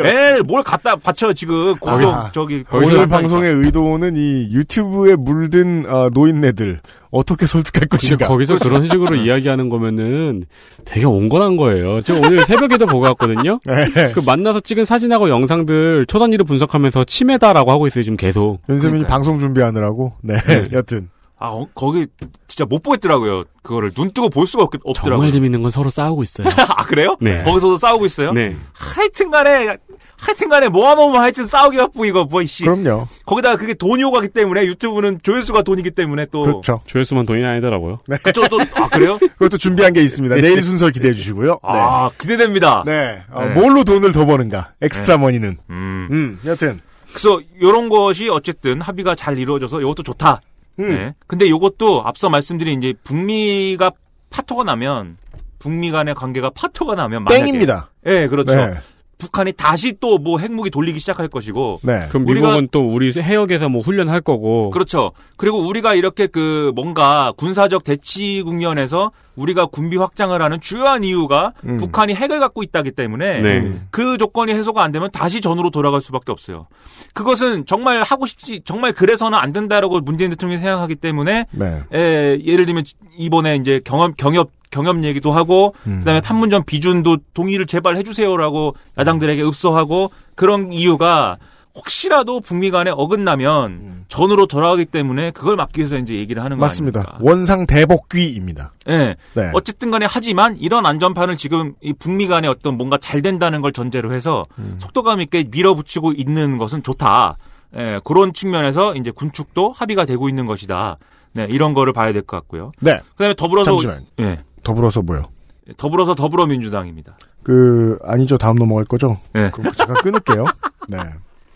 에이, 뭘 갖다 바쳐 지금 공동 아, 저기 오늘 방송의 의도는 이 유튜브에 물든 어, 노인네들 어떻게 설득할 것인가. 거기서 그렇죠. 그런 식으로 이야기하는 거면은 되게 온건한 거예요. 제가 오늘 새벽에도 보고 왔거든요. 네. 그 만나서 찍은 사진하고 영상들 초단위로 분석하면서 치매다라고 하고 있어요 지금 계속. 연세민이 그러니까 방송 준비하느라고. 네. 네. 여튼. 아 어, 거기 진짜 못 보겠더라고요. 그거를 눈 뜨고 볼 수가 없, 없더라고요. 정말 재밌는 건 서로 싸우고 있어요. 아 그래요? 네. 거기서도 싸우고 있어요? 네. 하여튼간에 하여튼간에 모아놓으면 하여튼 싸우기 바쁘 이거 뭐 씨. 그럼요. 거기다가 그게 돈이 오가기 때문에 유튜브는 조회수가 돈이기 때문에 또 그렇죠. 조회수만 돈이 아니더라고요. 네. 그쪽도 아 그래요? 그것도 준비한 게 있습니다. 내일 네. 순서 기대해 주시고요. 아 네. 기대됩니다. 네. 어, 네. 뭘로 돈을 더 버는가? 엑스트라 네. 머니는. 음. 음. 여튼. 그래서 이런 것이 어쨌든 합의가 잘 이루어져서 이것도 좋다. 음. 네. 근데 이것도 앞서 말씀드린 이제 북미가 파토가 나면 북미 간의 관계가 파토가 나면 땡입니다. 예, 네, 그렇죠. 네. 북한이 다시 또 뭐 핵무기 돌리기 시작할 것이고. 네. 그럼 미국은 또 우리 해역에서 뭐 훈련할 거고. 그렇죠. 그리고 우리가 이렇게 그 뭔가 군사적 대치 국면에서 우리가 군비 확장을 하는 주요한 이유가 음. 북한이 핵을 갖고 있다기 때문에 네. 그 조건이 해소가 안 되면 다시 전으로 돌아갈 수밖에 없어요. 그것은 정말 하고 싶지 정말 그래서는 안 된다라고 문재인 대통령이 생각하기 때문에 네. 예, 예를 들면 이번에 이제 경험 경협 경협 얘기도 하고 음. 그다음에 판문점 비준도 동의를 제발 해주세요라고 음. 야당들에게 읍소하고 그런 이유가 혹시라도 북미 간에 어긋나면 음. 전으로 돌아가기 때문에 그걸 막기 위해서 이제 얘기를 하는 거아 맞습니다. 아닙니까? 원상 대복귀입니다. 네. 네. 어쨌든 간에 하지만 이런 안전판을 지금 이 북미 간에 어떤 뭔가 잘 된다는 걸 전제로 해서 음. 속도감 있게 밀어붙이고 있는 것은 좋다. 예, 그런 측면에서 이제 군축도 합의가 되고 있는 것이다. 네, 이런 거를 봐야 될 것 같고요. 네. 그다음에 더불어서 잠시만. 예. 더불어서 뭐요? 예, 더불어서 더불어민주당입니다. 그 아니죠 다음 넘어갈 거죠? 네. 그럼 제가 끊을게요. 네.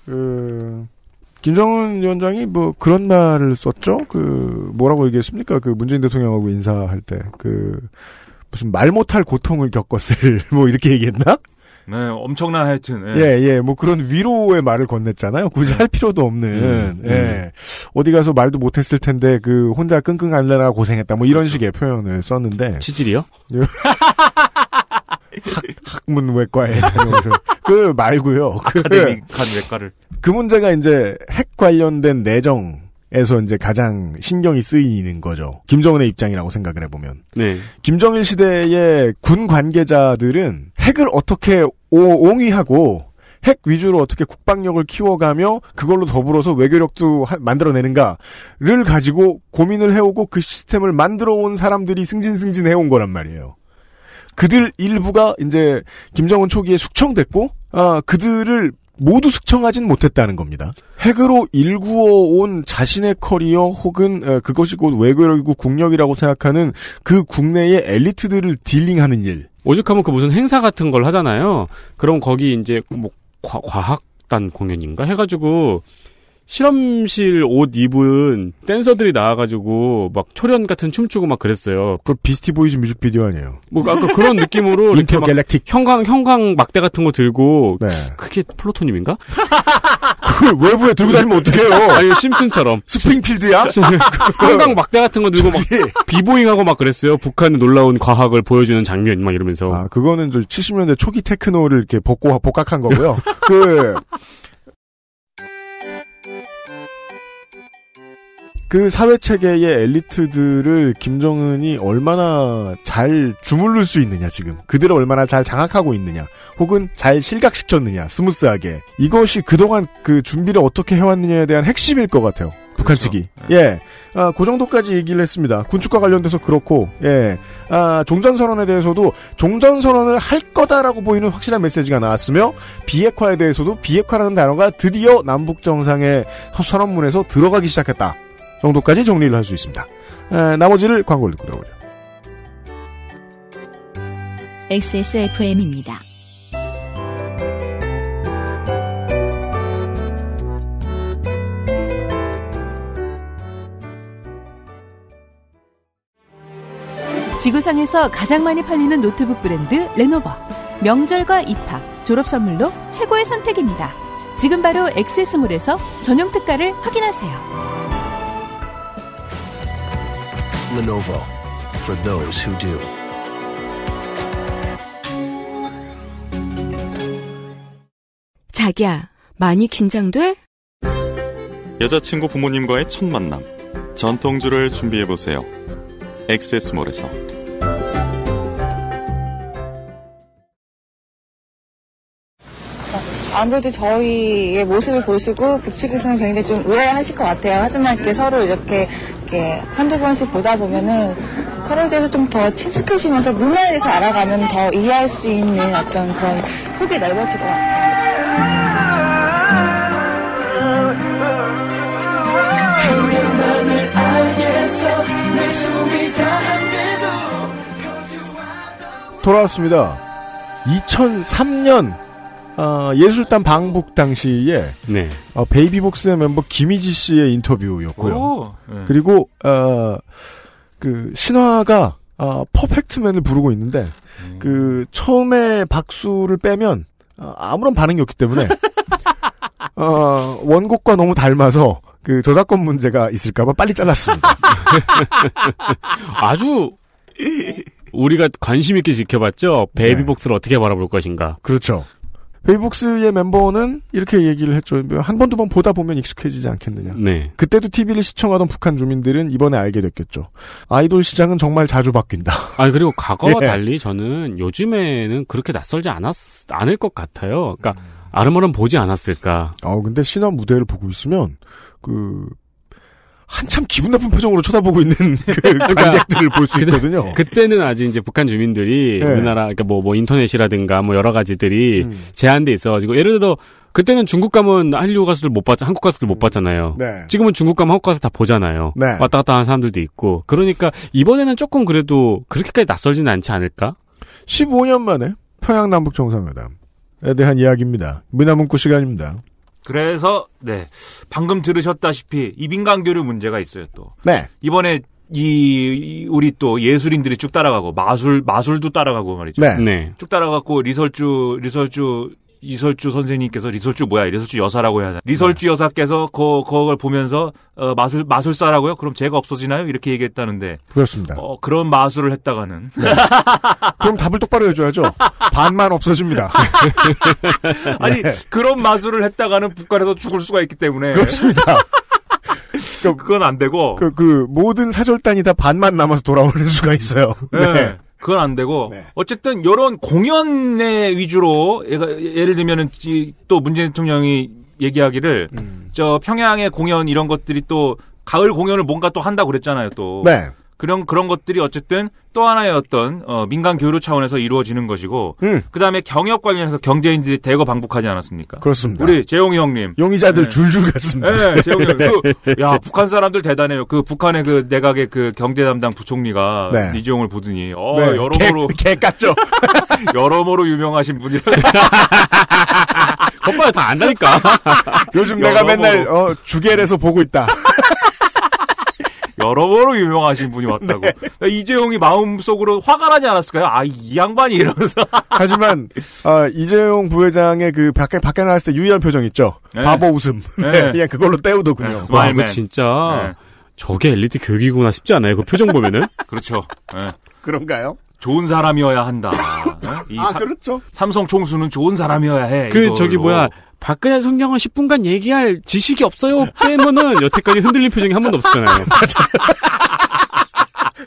그 김정은 위원장이 뭐 그런 말을 썼죠. 그 뭐라고 얘기했습니까? 그 문재인 대통령하고 인사할 때 그 무슨 말 못할 고통을 겪었을 뭐 이렇게 얘기했나? 네, 엄청난 하여튼. 네. 예, 예. 뭐 그런 위로의 말을 건넸잖아요. 굳이 네. 할 필요도 없는. 음, 음. 예. 음. 어디 가서 말도 못했을 텐데 그 혼자 끙끙 앓느라 고생했다. 뭐 이런 그렇죠. 식의 표현을 썼는데. 치질이요? 예. 학, 문외과에 그 말고요. 아카데믹한 그, 외과를. 그 문제가 이제 핵 관련된 내정 에서 이제 가장 신경이 쓰이는 거죠. 김정은의 입장이라고 생각을 해보면. 네. 김정일 시대의 군 관계자들은 핵을 어떻게 오, 옹위하고 핵 위주로 어떻게 국방력을 키워가며 그걸로 더불어서 외교력도 하, 만들어내는가를 가지고 고민을 해오고 그 시스템을 만들어온 사람들이 승진승진 해온 거란 말이에요. 그들 일부가 이제 김정은 초기에 숙청됐고, 아, 그들을 모두 숙청하진 못했다는 겁니다. 핵으로 일구어 온 자신의 커리어 혹은 그것이 곧 외교력이고 국력이라고 생각하는 그 국내의 엘리트들을 딜링하는 일. 오죽하면 그 무슨 행사 같은 걸 하잖아요. 그럼 거기 이제 뭐 과, 과학단 공연인가 해가지고 실험실 옷 입은 댄서들이 나와가지고 막 초련 같은 춤추고 막 그랬어요. 그 비스티 보이즈 뮤직비디오 아니에요? 뭐 아까 그런 느낌으로 이렇게 막 갤럭틱. 형광 형광 막대 같은 거 들고 네. 그게 플루토님인가 그걸 외부에 들고 다니면 어떡해요? 아니 심슨처럼 스프링필드야? 형광 막대 같은 거 들고 막 비보잉하고 막 그랬어요. 북한의 놀라운 과학을 보여주는 장면 막 이러면서. 아 그거는 저 70년대 초기 테크노를 이렇게 복고 복각한 거고요. 그그 사회 체계의 엘리트들을 김정은이 얼마나 잘 주물룰 수 있느냐 지금 그들을 얼마나 잘 장악하고 있느냐 혹은 잘 실각시켰느냐 스무스하게 이것이 그동안 그 준비를 어떻게 해왔느냐에 대한 핵심일 것 같아요 그렇죠. 북한 그렇죠. 측이 네. 예. 아, 그 정도까지 얘기를 했습니다. 군축과 관련돼서 그렇고, 예. 아, 종전선언에 대해서도 종전선언을 할 거다라고 보이는 확실한 메시지가 나왔으며, 비핵화에 대해서도 비핵화라는 단어가 드디어 남북정상의 선언문에서 들어가기 시작했다. 정도까지 정리를 할 수 있습니다. 에, 나머지를 광고를 듣어보죠 XSFM입니다. 지구상에서 가장 많이 팔리는 노트북 브랜드 레노버. 명절과 입학, 졸업 선물로 최고의 선택입니다. 지금 바로 엑세스몰에서 전용 특가를 확인하세요. Lenovo for those who do. 자기야, 많이 긴장돼? 여자친구 부모님과의 첫 만남. 전통주를 준비해보세요. 엑세스몰에서. 아무래도 저희의 모습을 보시고 북측에서는 굉장히 좀 의아해하실 것 같아요. 하지만 이렇게 서로 이렇게, 이렇게 한두 번씩 보다 보면은 서로에 대해서 좀 더 친숙해지면서 문화에 대해서 알아가면 더 이해할 수 있는 어떤 그런 폭이 넓어질 것 같아요. 돌아왔습니다. 2003년 어, 예술단 방북 당시에 네. 어, 베이비복스의 멤버 김희지 씨의 인터뷰였고요. 오, 네. 그리고 어, 그 신화가 어, 퍼펙트맨을 부르고 있는데 음. 그 처음에 박수를 빼면 어, 아무런 반응이 없기 때문에 어, 원곡과 너무 닮아서 그 저작권 문제가 있을까봐 빨리 잘랐습니다. 아주 우리가 관심 있게 지켜봤죠. 베이비복스를 네. 어떻게 바라볼 것인가. 그렇죠. 베이북스의 멤버는 이렇게 얘기를 했죠. 뭐 한 번, 두 번 보다 보면 익숙해지지 않겠느냐. 네. 그때도 TV를 시청하던 북한 주민들은 이번에 알게 됐겠죠. 아이돌 시장은 정말 자주 바뀐다. 아, 그리고 과거와 예. 달리 저는 요즘에는 그렇게 낯설지 않았, 않을 것 같아요. 그러니까, 음. 아름아름 보지 않았을까. 아, 근데 신화 무대를 보고 있으면, 그, 한참 기분 나쁜 표정으로 쳐다보고 있는 그 그러니까 관객들을 볼 수 있거든요. 그때는 아직 이제 북한 주민들이 네. 우리나라 그러니까 뭐, 뭐 인터넷이라든가 뭐 여러 가지들이 음. 제한돼 있어가지고 예를 들어 그때는 중국 가면 한류 가수들 못 봤, 한국 가수들 못 음. 봤잖아요. 네. 지금은 중국 가면 한국 가수 다 보잖아요. 네. 왔다 갔다 하는 사람들도 있고 그러니까 이번에는 조금 그래도 그렇게까지 낯설지는 않지 않을까? 15년 만에 평양 남북 정상회담에 대한 이야기입니다. 문화문구 시간입니다. 그래서 네 방금 들으셨다시피 이빈강 교류 문제가 있어요 또. 네. 이번에 이 우리 또 예술인들이 쭉 따라가고 마술 마술도 따라가고 말이죠. 네. 네. 쭉 따라가고 리설주 리설주 이설주 선생님께서 리설주 뭐야 리설주 여사라고 해야 하나 네. 리설주 네. 여사께서 그 그걸 보면서 어, 마술 마술사라고요? 그럼 제가 없어지나요? 이렇게 얘기했다는데 그렇습니다. 어, 그런 마술을 했다가는 네. 그럼 답을 똑바로 해줘야죠. 반만 없어집니다. 아니 네. 그런 마술을 했다가는 북한에서 죽을 수가 있기 때문에 그렇습니다. 그건 안 되고 그, 그 모든 사절단이 다 반만 남아서 돌아오는 수가 있어요. 네. 네. 그건 안 되고 네. 어쨌든 이런 공연의 위주로 예를 들면은 또 문재인 대통령이 얘기하기를 음. 저 평양의 공연 이런 것들이 또 가을 공연을 뭔가 또 한다 고 그랬잖아요 또. 네. 그런 그런 것들이 어쨌든 또 하나의 어떤 어, 민간 교류 차원에서 이루어지는 것이고 음. 그다음에 경협 관련해서 경제인들이 대거 방북하지 않았습니까? 그렇습니다. 우리 재용이 형님 용의자들 네. 줄줄 갔습니다. 네, 재용이 그야 네. 북한 사람들 대단해요. 그 북한의 그 내각의 그 경제 담당 부총리가 네. 이재용을 보더니 어 네. 여러모로 개, 개 깠죠. 여러모로 유명하신 분이라. 겉봐야 다 안다니까. 요즘 여러모로. 내가 맨날 어, 주계에서 보고 있다. 여러모로 유명하신 분이 왔다고. 네. 그러니까 이재용이 마음속으로 화가 나지 않았을까요? 아, 이 양반이 이러면서. 하지만, 아, 이재용 부회장의 그 밖에, 밖에 나왔을 때 유일한 표정 있죠? 네. 바보 웃음. 네. 그냥 그걸로 때우더군요. 네, 와, 그 진짜, 네. 저게 엘리트 교육이구나 싶지 않아요? 그 표정 보면은? 그렇죠. 네. 그런가요? 좋은 사람이어야 한다. 어? 이 아, 그렇죠. 삼성 총수는 좋은 사람이어야 해. 그, 이걸로. 저기 뭐야. 박근혜 성경은 10분간 얘기할 지식이 없어요. 빼면은 여태까지 흔들린 표정이 한 번도 없었잖아요.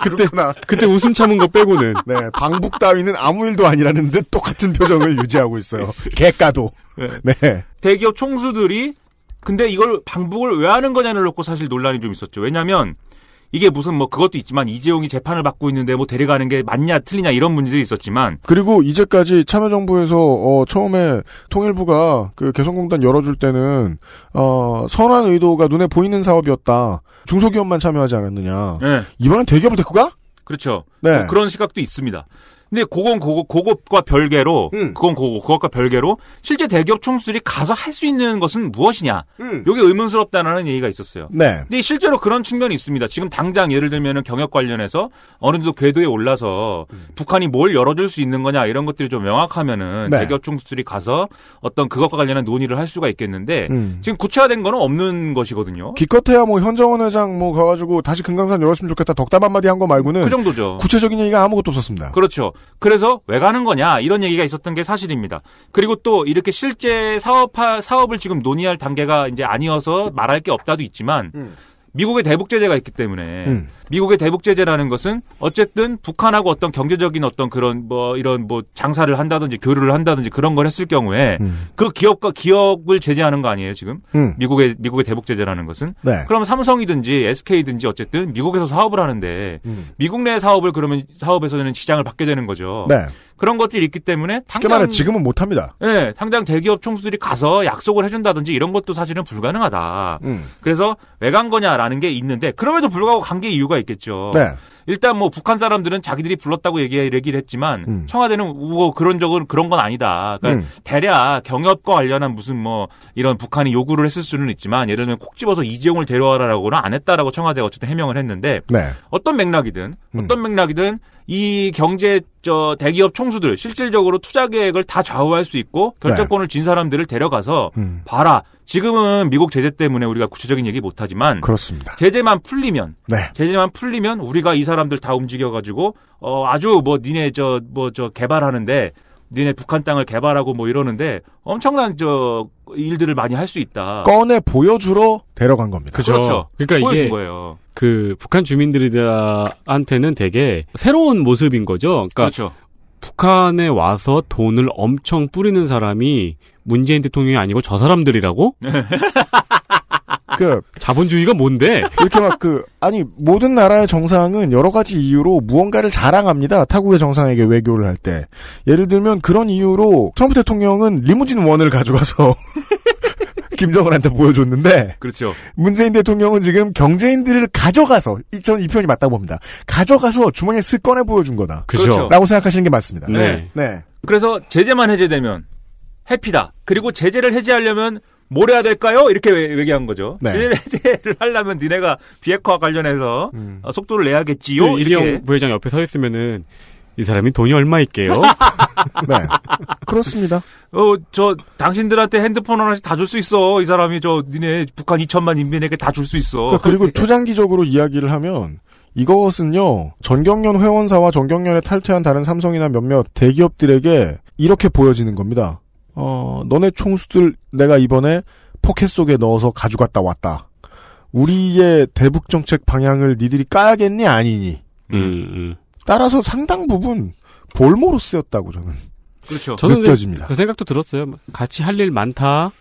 그때, 그렇구나. 그때 웃음 참은 거 빼고는. 네, 방북 따위는 아무 일도 아니라는 듯 똑같은 표정을 유지하고 있어요. 개가도 네. 네. 대기업 총수들이 근데 이걸 방북을 왜 하는 거냐를 놓고 사실 논란이 좀 있었죠. 왜냐면 하 이게 무슨 뭐 그것도 있지만 이재용이 재판을 받고 있는데 뭐 데려가는 게 맞냐 틀리냐 이런 문제도 있었지만 그리고 이제까지 참여정부에서 어 처음에 통일부가 그 개성공단 열어줄 때는 어 선한 의도가 눈에 보이는 사업이었다 중소기업만 참여하지 않았느냐 네. 이번엔 대기업을 데리고 가? 그렇죠. 네. 뭐 그런 시각도 있습니다. 근데 그건 그거 그것과 별개로 음. 그건 그거 그것과 별개로 실제 대기업 총수들이 가서 할 수 있는 것은 무엇이냐 음. 요게 의문스럽다는 얘기가 있었어요. 네. 근데 실제로 그런 측면이 있습니다. 지금 당장 예를 들면은 경협 관련해서 어느 정도 궤도에 올라서 음. 북한이 뭘 열어줄 수 있는 거냐 이런 것들이 좀 명확하면은 네. 대기업 총수들이 가서 어떤 그것과 관련한 논의를 할 수가 있겠는데 음. 지금 구체화된 거는 없는 것이거든요. 기껏해야 뭐 현정원 회장 뭐 가가지고 다시 금강산 열었으면 좋겠다 덕담 한마디 한 거 말고는 그 정도죠. 구체적인 얘기가 아무것도 없었습니다. 그렇죠. 그래서 왜 가는 거냐 이런 얘기가 있었던 게 사실입니다. 그리고 또 이렇게 실제 사업 사업을 지금 논의할 단계가 이제 아니어서 말할 게 없다도 있지만 음. 미국의 대북 제재가 있기 때문에 음. 미국의 대북 제재라는 것은 어쨌든 북한하고 어떤 경제적인 어떤 그런 뭐 이런 뭐 장사를 한다든지 교류를 한다든지 그런 걸 했을 경우에 음. 그 기업과 기업을 제재하는 거 아니에요 지금 음. 미국의 미국의 대북 제재라는 것은 네. 그럼 삼성이든지 SK든지 어쨌든 미국에서 사업을 하는데 음. 미국 내 사업을 그러면 사업에서는 지장을 받게 되는 거죠. 네. 그런 것들이 있기 때문에 당장 지금은 못 합니다. 예, 네, 당장 대기업 총수들이 가서 약속을 해준다든지 이런 것도 사실은 불가능하다. 음. 그래서 왜 간 거냐라는 게 있는데 그럼에도 불구하고 간 게 이유가 있겠죠. 네. 일단 뭐 북한 사람들은 자기들이 불렀다고 얘기를 했지만 음. 청와대는 우거 뭐 그런 적은 그런 건 아니다. 그러니까 음. 대략 경협과 관련한 무슨 뭐 이런 북한이 요구를 했을 수는 있지만 예를 들면 콕 집어서 이재용을 데려와라라고는 안 했다라고 청와대가 어쨌든 해명을 했는데 네. 어떤 맥락이든 음. 어떤 맥락이든 이 경제 저 대기업 총수들 실질적으로 투자 계획을 다 좌우할 수 있고 네. 결정권을 네. 진 사람들을 데려가서 음. 봐라 지금은 미국 제재 때문에 우리가 구체적인 얘기 못하지만 그렇습니다. 제재만 풀리면 네. 제재만 풀리면 우리가 이 사람들 다 움직여가지고 어 아주 뭐 니네 저 뭐저 뭐 개발하는데 니네 북한 땅을 개발하고 뭐 이러는데 엄청난 저 일들을 많이 할 수 있다. 꺼내 보여주러 데려간 겁니다. 그죠. 그렇죠. 그러니까 이게 거예요. 그 북한 주민들한테는 되게 새로운 모습인 거죠. 그러니까 그렇죠. 북한에 와서 돈을 엄청 뿌리는 사람이 문재인 대통령이 아니고 저 사람들이라고? 그 자본주의가 뭔데? 이렇게 막 그 아니 모든 나라의 정상은 여러 가지 이유로 무언가를 자랑합니다. 타국의 정상에게 외교를 할 때 예를 들면 그런 이유로 트럼프 대통령은 리무진 원을 가져가서 김정은한테 보여줬는데. 그렇죠. 문재인 대통령은 지금 경제인들을 가져가서, 저는 이 표현이 맞다고 봅니다. 가져가서 주머니에 쓱 꺼내 보여준 거다. 그렇죠. 라고 생각하시는 게 맞습니다. 네. 네. 그래서 제재만 해제되면 해피다. 그리고 제재를 해제하려면 뭘 해야 될까요? 이렇게 얘기한 거죠. 네. 제재를 해제를 하려면 니네가 비핵화 관련해서 음. 어, 속도를 내야겠지요. 그 이재용 부회장 옆에 서 있으면은 이 사람이 돈이 얼마 있게요? 네. 그렇습니다. 어, 저, 당신들한테 핸드폰 하나씩 다 줄 수 있어. 이 사람이 저, 니네 북한 2천만 인민에게 다 줄 수 있어. 그러니까 그리고 초장기적으로 이야기를 하면, 이것은요, 전경련 회원사와 전경련에 탈퇴한 다른 삼성이나 몇몇 대기업들에게 이렇게 보여지는 겁니다. 어, 너네 총수들 내가 이번에 포켓 속에 넣어서 가져갔다 왔다. 우리의 대북 정책 방향을 니들이 까야겠니 아니니. 음, 음. 따라서 상당 부분 볼모로 쓰였다고 저는. 그렇죠. 저는 느껴집니다. 그 생각도 들었어요. 같이 할 일 많다.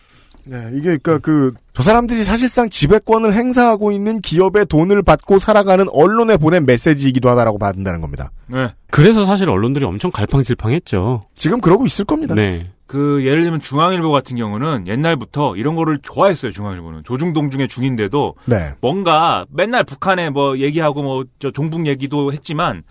네, 이게 그러니까 그 저 사람들이 사실상 지배권을 행사하고 있는 기업의 돈을 받고 살아가는 언론에 보낸 메시지이기도 하다라고 받는다는 겁니다. 네. 그래서 사실 언론들이 엄청 갈팡질팡했죠. 지금 그러고 있을 겁니다. 네. 그 예를 들면 중앙일보 같은 경우는 옛날부터 이런 거를 좋아했어요. 중앙일보는 조중동 중에 중인데도 네. 뭔가 맨날 북한에 뭐 얘기하고 뭐저 종북 얘기도 했지만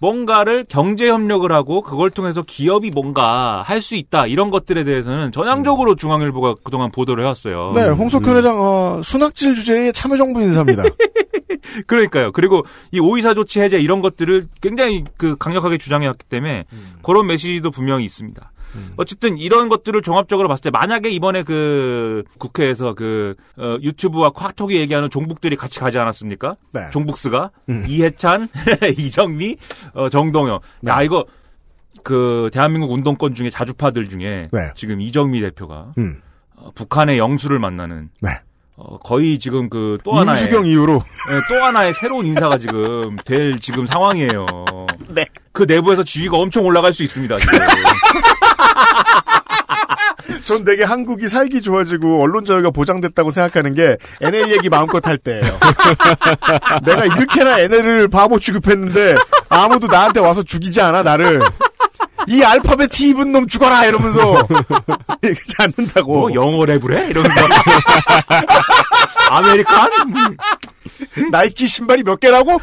뭔가를 경제 협력을 하고 그걸 통해서 기업이 뭔가 할 수 있다 이런 것들에 대해서는 전향적으로 음. 중앙일보가 그동안 보도를 해왔어요. 네, 홍석현 음. 회장 어, 순학질 주제의 참여정부 인사입니다. 그러니까요. 그리고 이 오이사 조치 해제 이런 것들을 굉장히 그 강력하게 주장해왔기 때문에 음. 그런 메시지도 분명히 있습니다. 음. 어쨌든 이런 것들을 종합적으로 봤을 때 만약에 이번에 그 국회에서 그 어, 유튜브와 카톡이 얘기하는 종북들이 같이 가지 않았습니까? 네. 종북스가 음. 이해찬, 이정미, 어, 정동영. 네. 야 이거 그 대한민국 운동권 중에 자주파들 중에 네. 지금 이정미 대표가 음. 어, 북한의 영수를 만나는. 네. 어, 거의 지금 그 또 하나의 임수경 이후로 네, 또 하나의 새로운 인사가 지금 될 지금 상황이에요. 네. 그 내부에서 지위가 엄청 올라갈 수 있습니다. 지금. 전 되게 한국이 살기 좋아지고 언론 자유가 보장됐다고 생각하는 게 NL 얘기 마음껏 할 때예요. 내가 이렇게나 NL을 바보 취급했는데 아무도 나한테 와서 죽이지 않아 나를. 이 알파벳 T 입은 놈 죽어라! 이러면서. 이러지 않는다고. 뭐 영어 랩을 해? 이러면서. 아메리칸? 나이키 신발이 몇 개라고?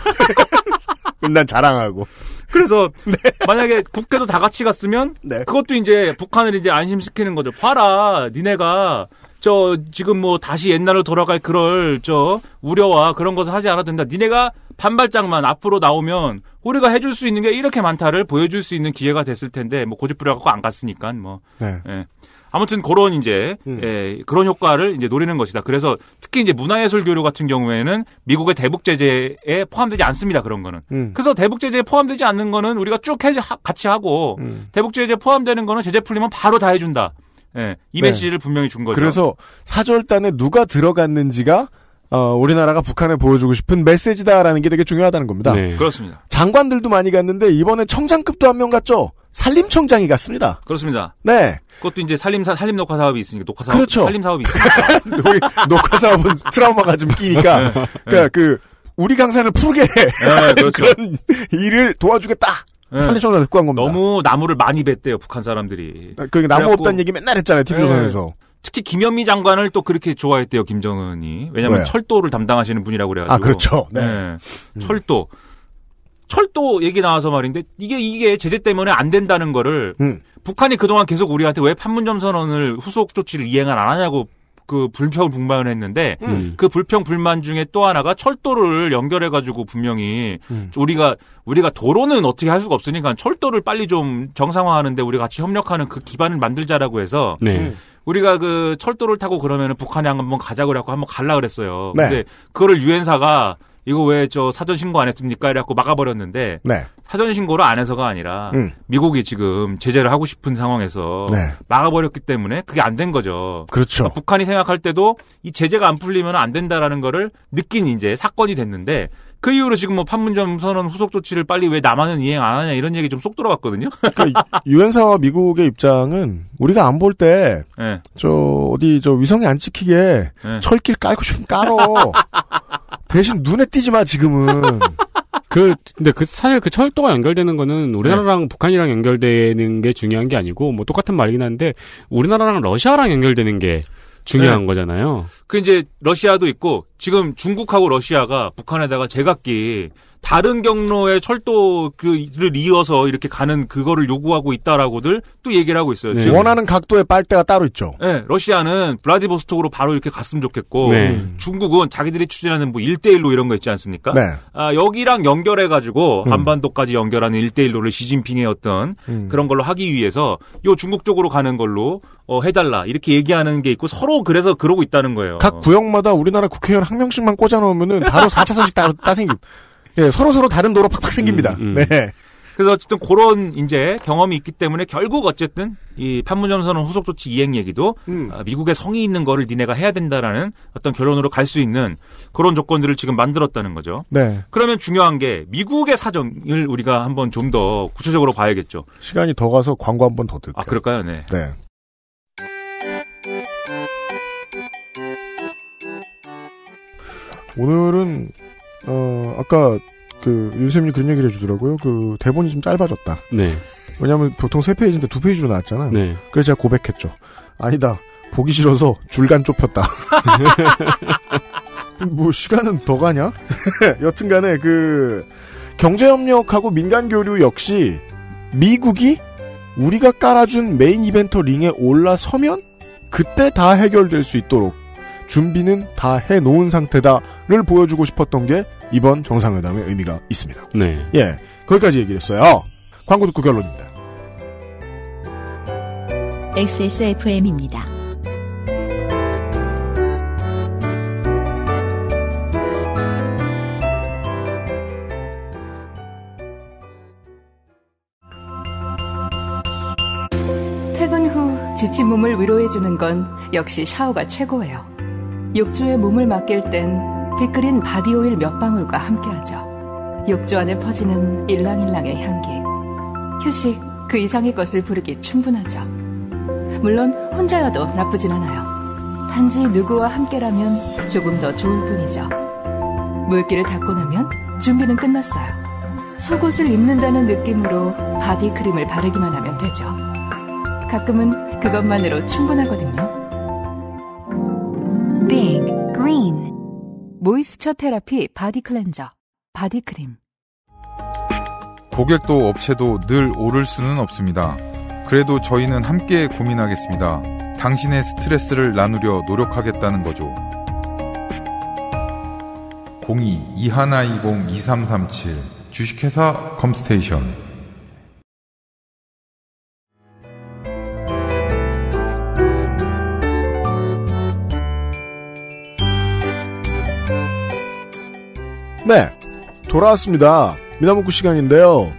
난 자랑하고. 그래서 네. 만약에 국회도 다 같이 갔으면 네. 그것도 이제 북한을 이제 안심시키는 거죠. 봐라, 니네가 저 지금 뭐 다시 옛날로 돌아갈 그럴 저 우려와 그런 것을 하지 않아도 된다. 니네가 반발짝만 앞으로 나오면 우리가 해줄 수 있는 게 이렇게 많다를 보여줄 수 있는 기회가 됐을 텐데 뭐 고집 부려갖고 안 갔으니까 뭐. 네. 예. 아무튼 그런 이제 음. 예, 그런 효과를 이제 노리는 것이다. 그래서 특히 이제 문화예술 교류 같은 경우에는 미국의 대북 제재에 포함되지 않습니다. 그런 거는. 음. 그래서 대북 제재에 포함되지 않는 거는 우리가 쭉 해, 같이 하고 음. 대북 제재 에 포함되는 거는 제재 풀리면 바로 다 해준다. 예, 이 메시지를 네. 분명히 준 거죠. 그래서 사절단에 누가 들어갔는지가 어, 우리나라가 북한에 보여주고 싶은 메시지다라는 게 되게 중요하다는 겁니다. 네. 그렇습니다. 장관들도 많이 갔는데 이번에 청장급도 한 명 갔죠. 산림청장이 갔습니다. 그렇습니다. 네. 그것도 이제 산림 사, 산림 녹화 사업이 있으니까 녹화 사업 그렇죠. 산림 사업이 있으니까 녹화 사업은 트라우마가 좀 끼니까 네. 그러니까 그 우리 강산을 풀게 네, 그렇죠. 그런 일을 도와주겠다. 산림청사 예. 듣고 한 겁니다. 너무 나무를 많이 뱄대요 북한 사람들이. 아, 그러니까 나무 없다는 얘기 맨날 했잖아요 TV조선에서. 네. 예. 특히 김현미 장관을 또 그렇게 좋아했대요 김정은이. 왜냐하면 네. 철도를 담당하시는 분이라고 그래가지고. 아 그렇죠. 예. 네. 음. 철도. 철도 얘기 나와서 말인데 이게 이게 제재 때문에 안 된다는 거를 음. 북한이 그동안 계속 우리한테 왜 판문점 선언을 후속 조치를 이행을 안 하냐고 그 불평 불만을 했는데 음. 그 불평 불만 중에 또 하나가 철도를 연결해 가지고 분명히 음. 우리가 우리가 도로는 어떻게 할 수가 없으니까 철도를 빨리 좀 정상화하는데 우리 같이 협력하는 그 기반을 만들자라고 해서 네. 음. 우리가 그 철도를 타고 그러면은 북한에 한번 가자고 그래갖고 한번 갈라 그랬어요. 네. 근데 그거를 유엔사가 이거 왜 저 사전 신고 안 했습니까? 이래갖고 막아버렸는데 네. 사전 신고를 안 해서가 아니라 음. 미국이 지금 제재를 하고 싶은 상황에서 네. 막아버렸기 때문에 그게 안 된 거죠. 그렇죠. 그러니까 북한이 생각할 때도 이 제재가 안 풀리면 안 된다라는 거를 느낀 이제 사건이 됐는데 그 이후로 지금 뭐 판문점 선언 후속 조치를 빨리 왜 남한은 이행 안 하냐 이런 얘기 좀쏙 돌아왔거든요. 그러니까 유엔사와 미국의 입장은 우리가 안 볼 때저 예. 네. 어디 저 위성이 안 찍히게 네. 철길 깔고 좀 깔어. 대신 눈에 띄지 마 지금은. 그 근데 그 사실 그 철도가 연결되는 거는 우리나라랑 네. 북한이랑 연결되는 게 중요한 게 아니고 뭐 똑같은 말이긴 한데 우리나라랑 러시아랑 연결되는 게 중요한 거잖아요. 그 이제 러시아도 있고 지금 중국하고 러시아가 북한에다가 제각기 다른 경로의 철도를 그 이어서 이렇게 가는 그거를 요구하고 있다라고들 또 얘기를 하고 있어요. 네. 원하는 각도의 빨대가 따로 있죠. 네, 러시아는 블라디보스톡으로 바로 이렇게 갔으면 좋겠고 네. 중국은 자기들이 추진하는 뭐일대일로 이런 거 있지 않습니까? 네. 아, 여기랑 연결해 가지고 음. 한반도까지 연결하는 일대일로를 시진핑의 어떤 음. 그런 걸로 하기 위해서 요 중국 쪽으로 가는 걸로 어, 해달라 이렇게 얘기하는 게 있고 서로 그래서 그러고 있다는 거예요. 각 구역마다 우리나라 국회의원 한 명씩만 꽂아놓으면은 바로 4차선씩 따, 따 생김. 예, 서로 서로 다른 도로 팍팍 생깁니다. 음, 음, 음. 네. 그래서 어쨌든 그런 이제 경험이 있기 때문에 결국 어쨌든 이 판문점 선언 후속 조치 이행 얘기도 음. 아, 미국의 성의 있는 거를 니네가 해야 된다라는 어떤 결론으로 갈 수 있는 그런 조건들을 지금 만들었다는 거죠. 네. 그러면 중요한 게 미국의 사정을 우리가 한번 좀 더 구체적으로 봐야겠죠. 시간이 더 가서 광고 한 번 더 듣게요. 아 그럴까요? 네. 네. 오늘은 어 아까 그 윤쌤이 그런 얘기를 해주더라고요. 그 대본이 좀 짧아졌다. 네. 왜냐하면 보통 세 페이지인데 두 페이지로 나왔잖아. 네. 그래서 제가 고백했죠. 아니다. 보기 싫어서 줄간 좁혔다. 뭐 시간은 더 가냐? 여튼간에 그 경제협력하고 민간교류 역시 미국이 우리가 깔아준 메인 이벤트 링에 올라서면 그때 다 해결될 수 있도록 준비는 다 해놓은 상태다를 보여주고 싶었던 게 이번 정상회담의 의미가 있습니다. 네. 예. 거기까지 얘기를 했어요. 광고 듣고 그 결론입니다. XSFM입니다. 퇴근 후 지친 몸을 위로해주는 건 역시 샤워가 최고예요. 욕조에 몸을 맡길 땐 피크린 바디오일 몇 방울과 함께하죠. 욕조 안에 퍼지는 일랑일랑의 향기. 휴식 그 이상의 것을 부르기 충분하죠. 물론 혼자여도 나쁘진 않아요. 단지 누구와 함께라면 조금 더 좋을 뿐이죠. 물기를 닦고 나면 준비는 끝났어요. 속옷을 입는다는 느낌으로 바디크림을 바르기만 하면 되죠. 가끔은 그것만으로 충분하거든요. 모이스처 테라피 바디 클렌저, 바디 크림. 고객도 업체도 늘 오를 수는 없습니다. 그래도 저희는 함께 고민하겠습니다. 당신의 스트레스를 나누려 노력하겠다는 거죠. 02-2120-2337 주식회사 컴스테이션 네. 돌아왔습니다. 미나무구 시간인데요.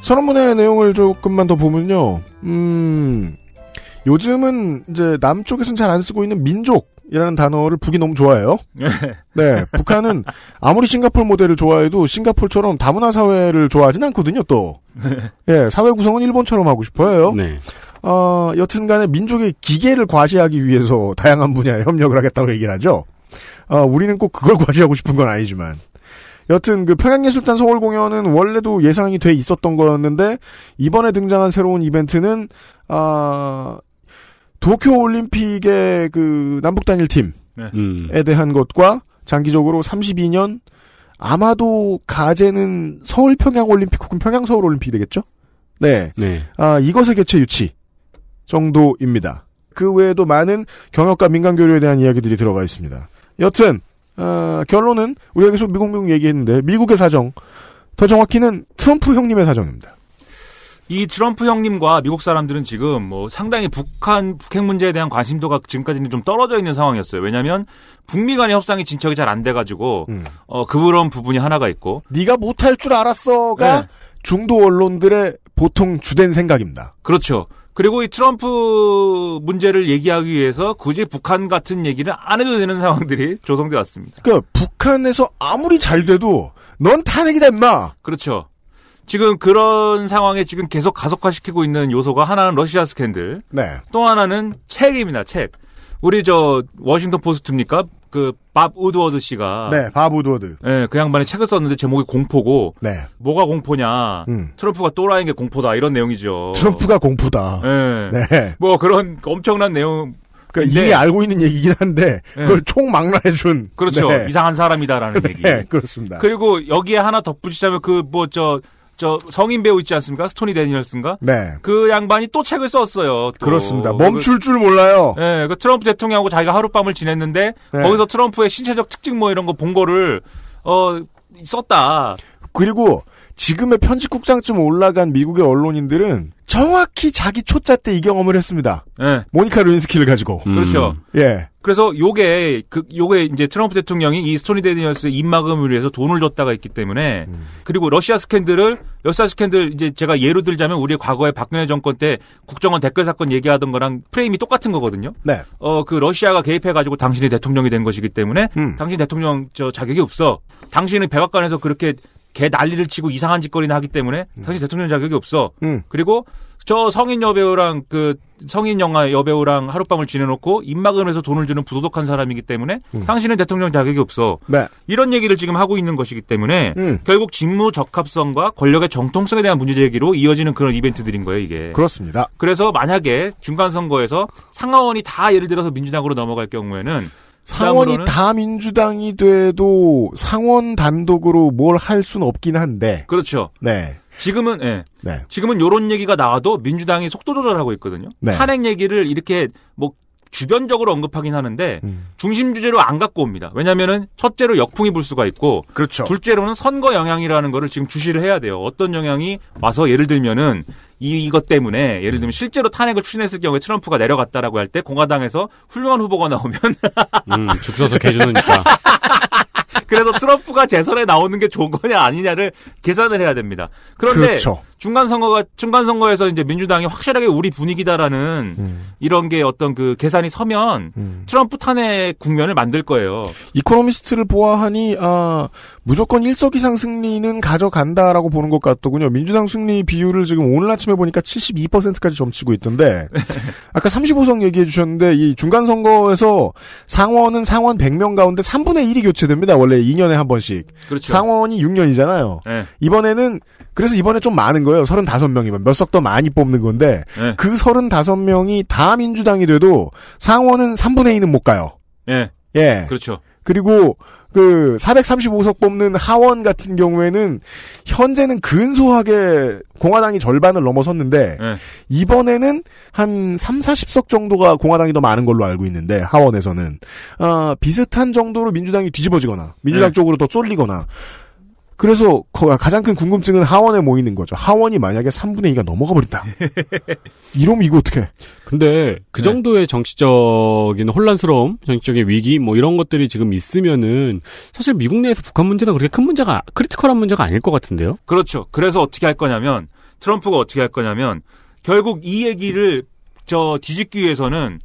선언문의 내용을 조금만 더 보면요. 음, 요즘은 이제 남쪽에서는 잘 안 쓰고 있는 민족이라는 단어를 북이 너무 좋아해요. 네. 북한은 아무리 싱가폴 모델을 좋아해도 싱가폴처럼 다문화 사회를 좋아하진 않거든요, 또. 예, 네, 사회 구성은 일본처럼 하고 싶어요. 네. 어, 여튼 간에 민족의 기계를 과시하기 위해서 다양한 분야에 협력을 하겠다고 얘기를 하죠. 어, 우리는 꼭 그걸 과시하고 싶은 건 아니지만. 여튼 그 평양예술단 서울 공연은 원래도 예상이 돼 있었던 거였는데 이번에 등장한 새로운 이벤트는 아 도쿄 올림픽의 그 남북 단일 팀에 네. 음. 대한 것과 장기적으로 32년 아마도 가제는 서울 평양 올림픽 혹은 평양 서울 올림픽이 되겠죠? 네. 네. 아, 이것의 개최 유치 정도입니다. 그 외에도 많은 경영과 민간 교류에 대한 이야기들이 들어가 있습니다. 여튼 어, 결론은 우리가 계속 미국 미국 얘기했는데 미국의 사정 더 정확히는 트럼프 형님의 사정입니다. 이 트럼프 형님과 미국 사람들은 지금 뭐 상당히 북한 북핵 문제에 대한 관심도가 지금까지는 좀 떨어져 있는 상황이었어요. 왜냐하면 북미 간의 협상이 진척이 잘 안 돼가지고 음. 어 그런 부분이 하나가 있고 네가 못할 줄 알았어가 네. 중도 언론들의 보통 주된 생각입니다. 그렇죠. 그리고 이 트럼프 문제를 얘기하기 위해서 굳이 북한 같은 얘기를 안 해도 되는 상황들이 조성돼 왔습니다. 그러니까 북한에서 아무리 잘 돼도 넌 탄핵이다 임 그렇죠. 지금 그런 상황에 지금 계속 가속화시키고 있는 요소가 하나는 러시아 스캔들. 네. 또 하나는 책입니다. 책. 우리 저 워싱턴 포스트입니까? 그, 밥 우드워드 씨가. 네, 밥 우드워드. 네, 그 양반이 책을 썼는데 제목이 공포고. 네. 뭐가 공포냐. 음. 트럼프가 또라이인 게 공포다. 이런 내용이죠. 트럼프가 공포다. 네. 네. 뭐 그런 엄청난 내용. 그까 그러니까 네. 이미 알고 있는 얘기긴 한데 예. 그걸 총막라해준 그렇죠 네. 이상한 사람이다라는 네, 얘기 네, 그렇습니다 그리고 여기에 하나 덧붙이자면 그뭐저 저 성인 배우 있지 않습니까? 스토니 데니얼슨가 네. 그 양반이 또 책을 썼어요. 또. 그렇습니다. 그 멈출 줄 몰라요. 네, 그 트럼프 대통령하고 자기가 하룻밤을 지냈는데 네. 거기서 트럼프의 신체적 특징 뭐 이런 거 본 거를 어 썼다. 그리고 지금의 편집국장쯤 올라간 미국의 언론인들은 정확히 자기 초짜 때 이 경험을 했습니다. 네. 모니카 루인스키를 가지고. 음. 그렇죠. 예. 그래서 요게 그 요게 이제 트럼프 대통령이 이 스토니 데니얼스의 입막음을 위해서 돈을 줬다가 있기 때문에 음. 그리고 러시아 스캔들을 역사 스캔들 이제 제가 예로 들자면 우리의 과거에 박근혜 정권 때 국정원 댓글 사건 얘기하던 거랑 프레임이 똑같은 거거든요. 네. 어 그 러시아가 개입해 가지고 당신이 대통령이 된 것이기 때문에 음. 당신 대통령 저 자격이 없어. 당신은 백악관에서 그렇게 개 난리를 치고 이상한 짓거리나 하기 때문에 당신 음. 대통령 자격이 없어. 음. 그리고 저 성인 여배우랑 그 성인 영화 여배우랑 하룻밤을 지내놓고 입막음에서 돈을 주는 부도덕한 사람이기 때문에 음. 당신은 대통령 자격이 없어. 네. 이런 얘기를 지금 하고 있는 것이기 때문에 음. 결국 직무 적합성과 권력의 정통성에 대한 문제 제기로 이어지는 그런 이벤트들인 거예요, 이게. 그렇습니다. 그래서 만약에 중간 선거에서 상하원이 다 예를 들어서 민주당으로 넘어갈 경우에는 상원이 다 민주당이 돼도 상원 단독으로 뭘 할 수는 없긴 한데. 그렇죠. 네. 지금은 예. 네. 지금은 요런 얘기가 나와도 민주당이 속도 조절하고 있거든요. 네. 탄핵 얘기를 이렇게 뭐 주변적으로 언급하긴 하는데 음. 중심 주제로 안 갖고 옵니다. 왜냐면은 하 첫째로 역풍이 불 수가 있고 그렇죠. 둘째로는 선거 영향이라는 거를 지금 주시를 해야 돼요. 어떤 영향이 와서 예를 들면은 이, 이것 때문에 예를 들면 실제로 탄핵을 추진했을 경우에 트럼프가 내려갔다라고 할 때 공화당에서 훌륭한 후보가 나오면 음, 죽서서 개주는니까 그래서 트럼프가 재선에 나오는 게 좋은 거냐 아니냐를 계산을 해야 됩니다. 그런데 그렇죠. 중간 선거가 중간 선거에서 이제 민주당이 확실하게 우리 분위기다라는 음. 이런 게 어떤 그 계산이 서면 음. 트럼프 탄핵 국면을 만들 거예요. 이코노미스트를 보아하니 아 무조건 1석이상 승리는 가져간다라고 보는 것 같더군요. 민주당 승리 비율을 지금 오늘 아침에 보니까 72%까지 점치고 있던데 아까 35석 얘기해 주셨는데 이 중간 선거에서 상원은 상원 100명 가운데 3분의 1이 교체됩니다. 원래 2년에 한 번씩. 그렇죠. 상원이 6년이잖아요. 네. 이번에는 그래서 이번에 좀 많은 거 거예요. 35명이면 몇 석 더 많이 뽑는 건데 네. 그 35명이 다 민주당이 돼도 상원은 3분의 2는 못 가요. 예. 네. 예. 그렇죠. 그리고 그 435석 뽑는 하원 같은 경우에는 현재는 근소하게 공화당이 절반을 넘어섰는데 네. 이번에는 한 3, 40석 정도가 공화당이 더 많은 걸로 알고 있는데 하원에서는 아, 비슷한 정도로 민주당이 뒤집어지거나 민주당 네. 쪽으로 더 쏠리거나 그래서 가장 큰 궁금증은 하원에 모이는 거죠. 하원이 만약에 3분의 2가 넘어가 버린다. 이러면 이거 어떻게? 근데 그 네. 정도의 네. 정치적인 혼란스러움, 정치적인 위기 뭐 이런 것들이 지금 있으면은 사실 미국 내에서 북한 문제는 그렇게 큰 문제가 크리티컬한 문제가 아닐 것 같은데요. 그렇죠. 그래서 어떻게 할 거냐면 트럼프가 어떻게 할 거냐면 결국 이 얘기를 저 뒤집기 위해서는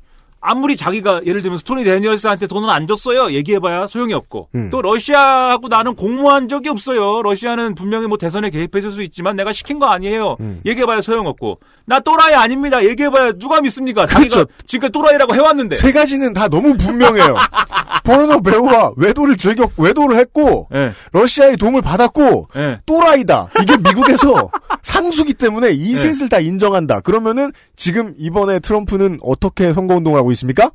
아무리 자기가 예를 들면 스토니 데니얼스한테 돈은안 줬어요. 얘기해봐야 소용이 없고 음. 또 러시아하고 나는 공모한 적이 없어요. 러시아는 분명히 뭐 대선에 개입했을 수 있지만 내가 시킨 거 아니에요. 음. 얘기해봐야 소용없고 나 또라이 아닙니다. 얘기해봐야 누가 믿습니까? 자기가 그렇죠. 지금까지 또라이라고 해왔는데 세 가지는 다 너무 분명해요. 포르노 배우가 외도를 즐겼 외도를 했고 네. 러시아의 도움을 받았고 네. 또라이다. 이게 미국에서 상수기 때문에 이 네. 셋을 다 인정한다. 그러면은 지금 이번에 트럼프는 어떻게 선거운동을 하고 있습니까?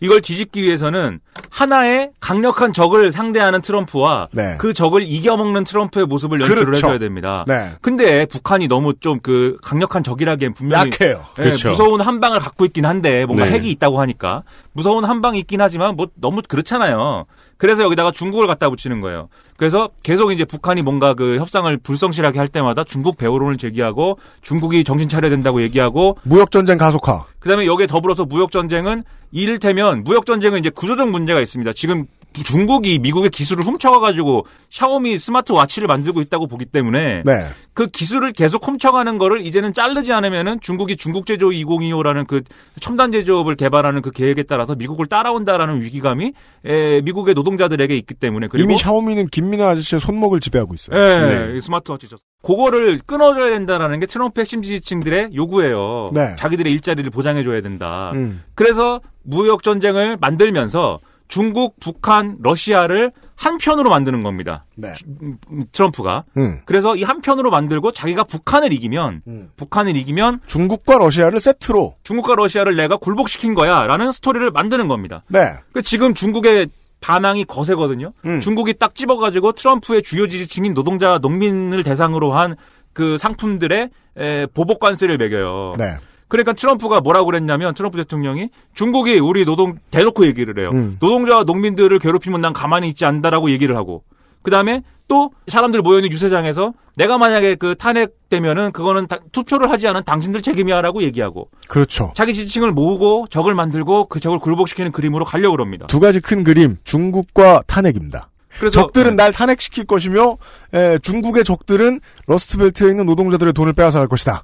이걸 뒤집기 위해서는 하나의 강력한 적을 상대하는 트럼프와 네. 그 적을 이겨먹는 트럼프의 모습을 연출을 그렇죠. 해줘야 됩니다. 네. 근데 북한이 너무 좀 그 강력한 적이라기엔 분명히 약해요. 예, 그렇죠. 무서운 한방을 갖고 있긴 한데 뭔가 네. 핵이 있다고 하니까 무서운 한방이 있긴 하지만 뭐 너무 그렇잖아요. 그래서 여기다가 중국을 갖다 붙이는 거예요. 그래서 계속 이제 북한이 뭔가 그 협상을 불성실하게 할 때마다 중국 배후론을 제기하고 중국이 정신 차려야 된다고 얘기하고 무역 전쟁 가속화. 그다음에 여기에 더불어서 무역 전쟁은 이를테면 무역 전쟁은 이제 구조적 문제가 있습니다. 지금 중국이 미국의 기술을 훔쳐가가지고 샤오미 스마트워치를 만들고 있다고 보기 때문에 네. 그 기술을 계속 훔쳐가는 거를 이제는 자르지 않으면은 중국이 중국 제조 2025라는 그 첨단 제조업을 개발하는 그 계획에 따라서 미국을 따라온다라는 위기감이 에, 미국의 노동자들에게 있기 때문에 그리고 이미 샤오미는 김민아 아저씨의 손목을 지배하고 있어요. 예, 네, 네. 스마트워치죠. 그거를 끊어줘야 된다라는 게 트럼프 핵심 지지층들의 요구예요. 네. 자기들의 일자리를 보장해줘야 된다. 음. 그래서 무역 전쟁을 만들면서 중국, 북한, 러시아를 한 편으로 만드는 겁니다. 네. 음, 트럼프가. 음. 그래서 이 한 편으로 만들고 자기가 북한을 이기면 음. 북한을 이기면 중국과 러시아를 세트로 중국과 러시아를 내가 굴복시킨 거야라는 스토리를 만드는 겁니다. 네. 그 지금 중국의 반항이 거세거든요. 음. 중국이 딱 집어가지고 트럼프의 주요 지지층인 노동자, 농민을 대상으로 한 그 상품들의 보복 관세를 매겨요. 네. 그러니까 트럼프가 뭐라고 그랬냐면 트럼프 대통령이 중국이 우리 노동 대놓고 얘기를 해요. 음. 노동자와 농민들을 괴롭히면 난 가만히 있지 않다라고 얘기를 하고 그 다음에 또 사람들 모여있는 유세장에서 내가 만약에 그 탄핵되면은 그거는 다, 투표를 하지 않은 당신들 책임이야라고 얘기하고 그렇죠. 자기 지지층을 모으고 적을 만들고 그 적을 굴복시키는 그림으로 가려고 그럽니다. 두 가지 큰 그림 중국과 탄핵입니다. 그래서 적들은 네. 날 탄핵시킬 것이며 에, 중국의 적들은 러스트벨트에 있는 노동자들의 돈을 빼앗아 갈 것이다.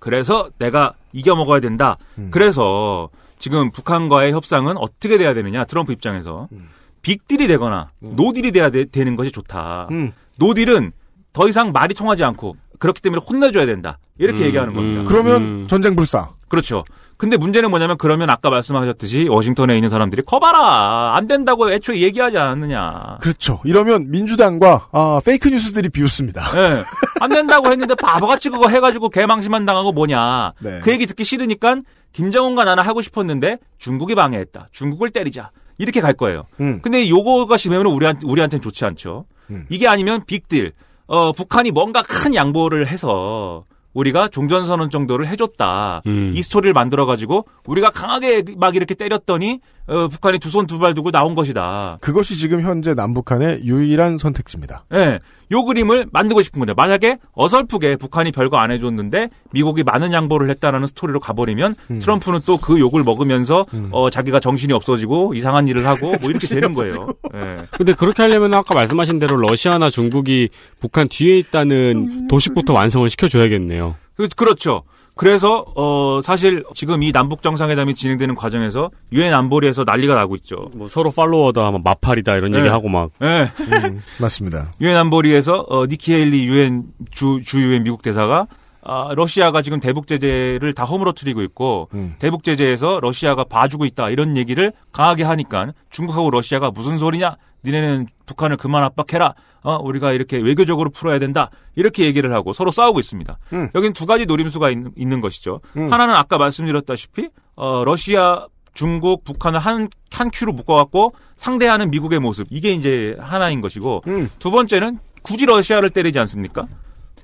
그래서 내가 이겨 먹어야 된다. 음. 그래서 지금 북한과의 협상은 어떻게 돼야 되느냐 트럼프 입장에서 음. 빅딜이 되거나 음. 노딜이 돼야 되, 는 것이 좋다. 음. 노딜은 더 이상 말이 통하지 않고 그렇기 때문에 혼내줘야 된다. 이렇게 음. 얘기하는 겁니다. 그러면 전쟁 불사. 그렇죠. 근데 문제는 뭐냐면 그러면 아까 말씀하셨듯이 워싱턴에 있는 사람들이 커봐라 안 된다고 애초에 얘기하지 않았느냐. 그렇죠. 이러면 민주당과 아, 페이크 뉴스들이 비웃습니다. 네. 안 된다고 했는데 바보같이 그거 해가지고 개망신만 당하고 뭐냐. 네. 그 얘기 듣기 싫으니까 김정은과 나나 하고 싶었는데 중국이 방해했다. 중국을 때리자. 이렇게 갈 거예요. 음. 근데 요거가 심하면 우리한테 우리한테는 좋지 않죠. 음. 이게 아니면 빅딜. 어, 북한이 뭔가 큰 양보를 해서 우리가 종전선언 정도를 해줬다. 음. 이 스토리를 만들어가지고 우리가 강하게 막 이렇게 때렸더니 어, 북한이 두 손 두 발 두고 나온 것이다. 그것이 지금 현재 남북한의 유일한 선택지입니다. 네. 요 그림을 만들고 싶은 거예 만약에 어설프게 북한이 별거 안 해줬는데 미국이 많은 양보를 했다라는 스토리로 가버리면 음. 트럼프는 또 그 욕을 먹으면서 음. 어, 자기가 정신이 없어지고 이상한 일을 하고 뭐 이렇게 되는 거예요. 그런데 예. 그렇게 하려면 아까 말씀하신 대로 러시아나 중국이 북한 뒤에 있다는 도식부터 완성을 시켜줘야겠네요. 그, 그렇죠. 그래서 어 사실 지금 이 남북 정상회담이 진행되는 과정에서 유엔 안보리에서 난리가 나고 있죠. 뭐 서로 팔로워다 막 뭐 마팔이다 이런 네. 얘기하고 막. 네. 음, 맞습니다. 유엔 안보리에서 어 니키 헤일리 유엔 주주 유엔 미국 대사가 아, 러시아가 지금 대북 제재를 다 허물어뜨리고 있고 음. 대북 제재에서 러시아가 봐주고 있다 이런 얘기를 강하게 하니까 중국하고 러시아가 무슨 소리냐? 니네는 북한을 그만 압박해라. 어, 우리가 이렇게 외교적으로 풀어야 된다. 이렇게 얘기를 하고 서로 싸우고 있습니다. 음. 여긴 두 가지 노림수가 있, 는 것이죠. 음. 하나는 아까 말씀드렸다시피 어, 러시아 중국, 북한을 한, 한 큐로 묶어갖고 상대하는 미국의 모습. 이게 이제 하나인 것이고, 음. 두 번째는 굳이 러시아를 때리지 않습니까?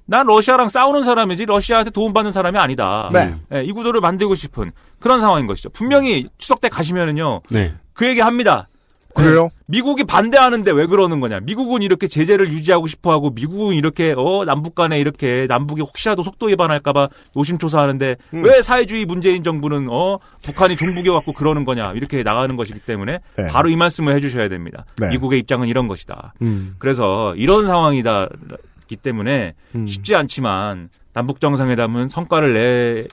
난 러시아랑 싸우는 사람이지 러시아한테 도움받는 사람이 아니다. 네. 네, 이 구조를 만들고 싶은 그런 상황인 것이죠. 분명히 추석 때 가시면은요. 네. 그 얘기 합니다. 그래요? 예, 미국이 반대하는데 왜 그러는 거냐? 미국은 이렇게 제재를 유지하고 싶어하고 미국은 이렇게 어 남북 간에 이렇게 남북이 혹시라도 속도 위반할까봐 노심초사하는데 음. 왜 사회주의 문재인 정부는 어 북한이 종북에 왔고 그러는 거냐 이렇게 나가는 것이기 때문에 네. 바로 이 말씀을 해주셔야 됩니다. 네. 미국의 입장은 이런 것이다. 음. 그래서 이런 상황이다. 있기 때문에 음. 쉽지 않지만 남북 정상회담은 성과를 내.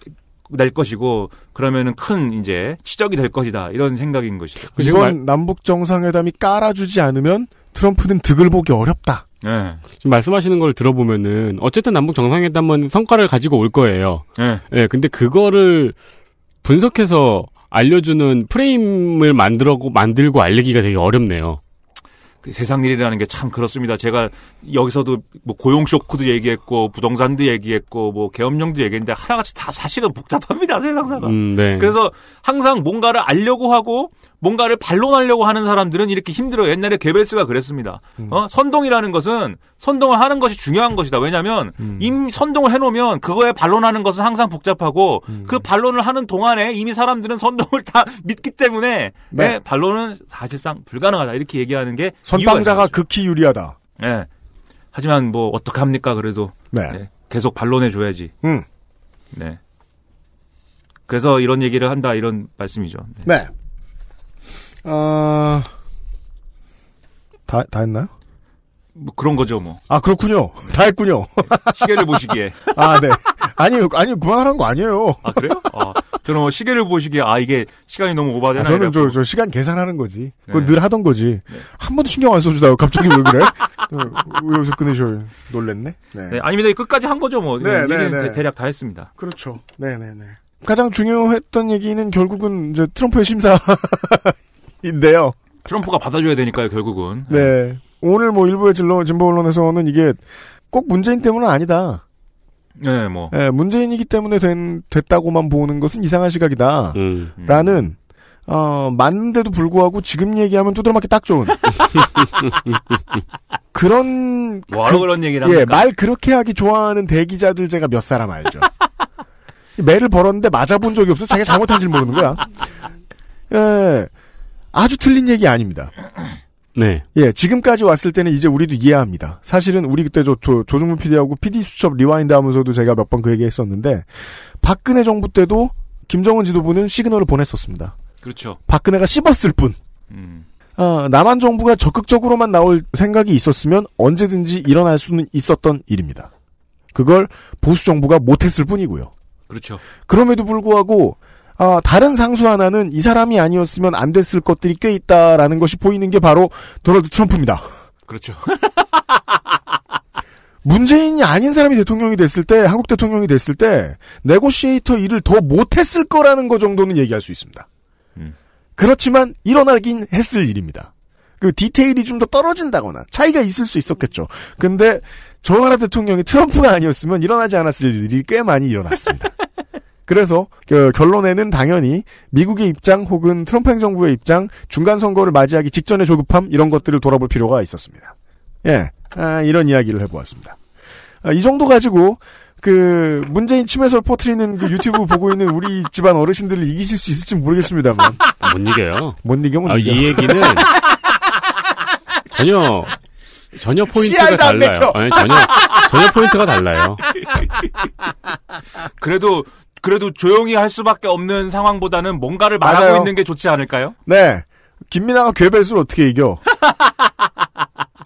낼 것이고 그러면은 큰 이제 치적이 될 것이다 이런 생각인 것이죠. 이건 말... 남북 정상회담이 깔아주지 않으면 트럼프는 득을 보기 어렵다. 네. 지금 말씀하시는 걸 들어보면은 어쨌든 남북 정상회담은 성과를 가지고 올 거예요. 네. 네 근데 그거를 분석해서 알려주는 프레임을 만들고 만들고 알리기가 되게 어렵네요. 그 세상 일이라는 게 참 그렇습니다. 제가 여기서도 뭐 고용 쇼크도 얘기했고 부동산도 얘기했고 뭐 계엄령도 얘기했는데 하나같이 다 사실은 복잡합니다. 세상사가. 음, 네. 그래서 항상 뭔가를 알려고 하고 뭔가를 반론하려고 하는 사람들은 이렇게 힘들어요. 옛날에 게벨스가 그랬습니다. 음. 어? 선동이라는 것은 선동을 하는 것이 중요한 것이다. 왜냐하면 음. 이미 선동을 해놓으면 그거에 반론하는 것은 항상 복잡하고 음. 그 반론을 하는 동안에 이미 사람들은 선동을 다 믿기 때문에 네. 네, 반론은 사실상 불가능하다. 이렇게 얘기하는 게 선방자가 극히 유리하다. 네. 하지만 뭐어떻게합니까 그래도 네. 네. 계속 반론해 줘야지. 음. 네. 그래서 이런 얘기를 한다 이런 말씀이죠. 네. 네. 아, 다, 다 했나요? 뭐 그런 거죠, 뭐. 아, 그렇군요. 다 했군요. 시계를 보시기에. 아, 네. 아니요, 아니요, 그만하는 거 아니에요. 아, 그래요? 아, 저는 뭐 시계를 보시기에, 아, 이게 시간이 너무 오바되나 아, 저는 저, 저 시간 계산하는 거지. 그건 네. 늘 하던 거지. 네. 한 번도 신경 안 써주다가 갑자기 왜 그래? 어, 왜 여기서 끊으셔 놀랬네? 네. 네. 아닙니다. 끝까지 한 거죠, 뭐. 네, 네, 네. 대략 다 했습니다. 그렇죠. 네네네. 네, 네. 가장 중요했던 얘기는 결국은 이제 트럼프의 심사 인데요. 트럼프가 받아줘야 되니까요, 결국은. 네. 네. 오늘 뭐 일부의 진로, 진보 언론에서는 이게 꼭 문재인 때문은 아니다. 네, 뭐. 네, 문재인이기 때문에 된, 됐다고만 보는 것은 이상한 시각이다. 음. 라는, 어, 맞는데도 불구하고 지금 얘기하면 두드러 맞게딱 좋은. 그런. 뭐하 그, 런 얘기를 예, 말 그렇게 하기 좋아하는 대기자들 제가 몇 사람 알죠. 매를 벌었는데 맞아본 적이 없어. 자기가 잘못한줄 모르는 거야. 예. 아주 틀린 얘기 아닙니다. 네. 예, 지금까지 왔을 때는 이제 우리도 이해합니다. 사실은 우리 그때 조, 조, 조중문 PD하고 PD 수첩 리와인드 하면서도 제가 몇 번 그 얘기 했었는데, 박근혜 정부 때도 김정은 지도부는 시그널을 보냈었습니다. 그렇죠. 박근혜가 씹었을 뿐. 음. 아, 남한 정부가 적극적으로만 나올 생각이 있었으면 언제든지 일어날 수는 있었던 일입니다. 그걸 보수 정부가 못했을 뿐이고요. 그렇죠. 그럼에도 불구하고 어, 다른 상수 하나는 이 사람이 아니었으면 안 됐을 것들이 꽤 있다라는 것이 보이는 게 바로 도널드 트럼프입니다. 그렇죠. 문재인이 아닌 사람이 대통령이 됐을 때, 한국 대통령이 됐을 때, 네고시에이터 일을 더 못했을 거라는 거 정도는 얘기할 수 있습니다. 음. 그렇지만 일어나긴 했을 일입니다. 그 디테일이 좀 더 떨어진다거나 차이가 있을 수 있었겠죠. 근데 정하라 대통령이 트럼프가 아니었으면 일어나지 않았을 일이 꽤 많이 일어났습니다. 그래서 그 결론에는 당연히 미국의 입장 혹은 트럼프 행정부의 입장, 중간 선거를 맞이하기 직전의 조급함 이런 것들을 돌아볼 필요가 있었습니다. 예, 아, 이런 이야기를 해보았습니다. 아, 이 정도 가지고 그 문재인 침해설 퍼트리는 그 유튜브 보고 있는 우리 집안 어르신들을 이기실 수 있을지 모르겠습니다만 못 이겨요. 못 이겨 못 아, 이겨. 이 얘기는 전혀 전혀 포인트가 달라요. 아니, 전혀 전혀 포인트가 달라요. 그래도 그래도 조용히 할 수밖에 없는 상황보다는 뭔가를 말하고 맞아요. 있는 게 좋지 않을까요? 네. 김민아가 괴벨수를 어떻게 이겨?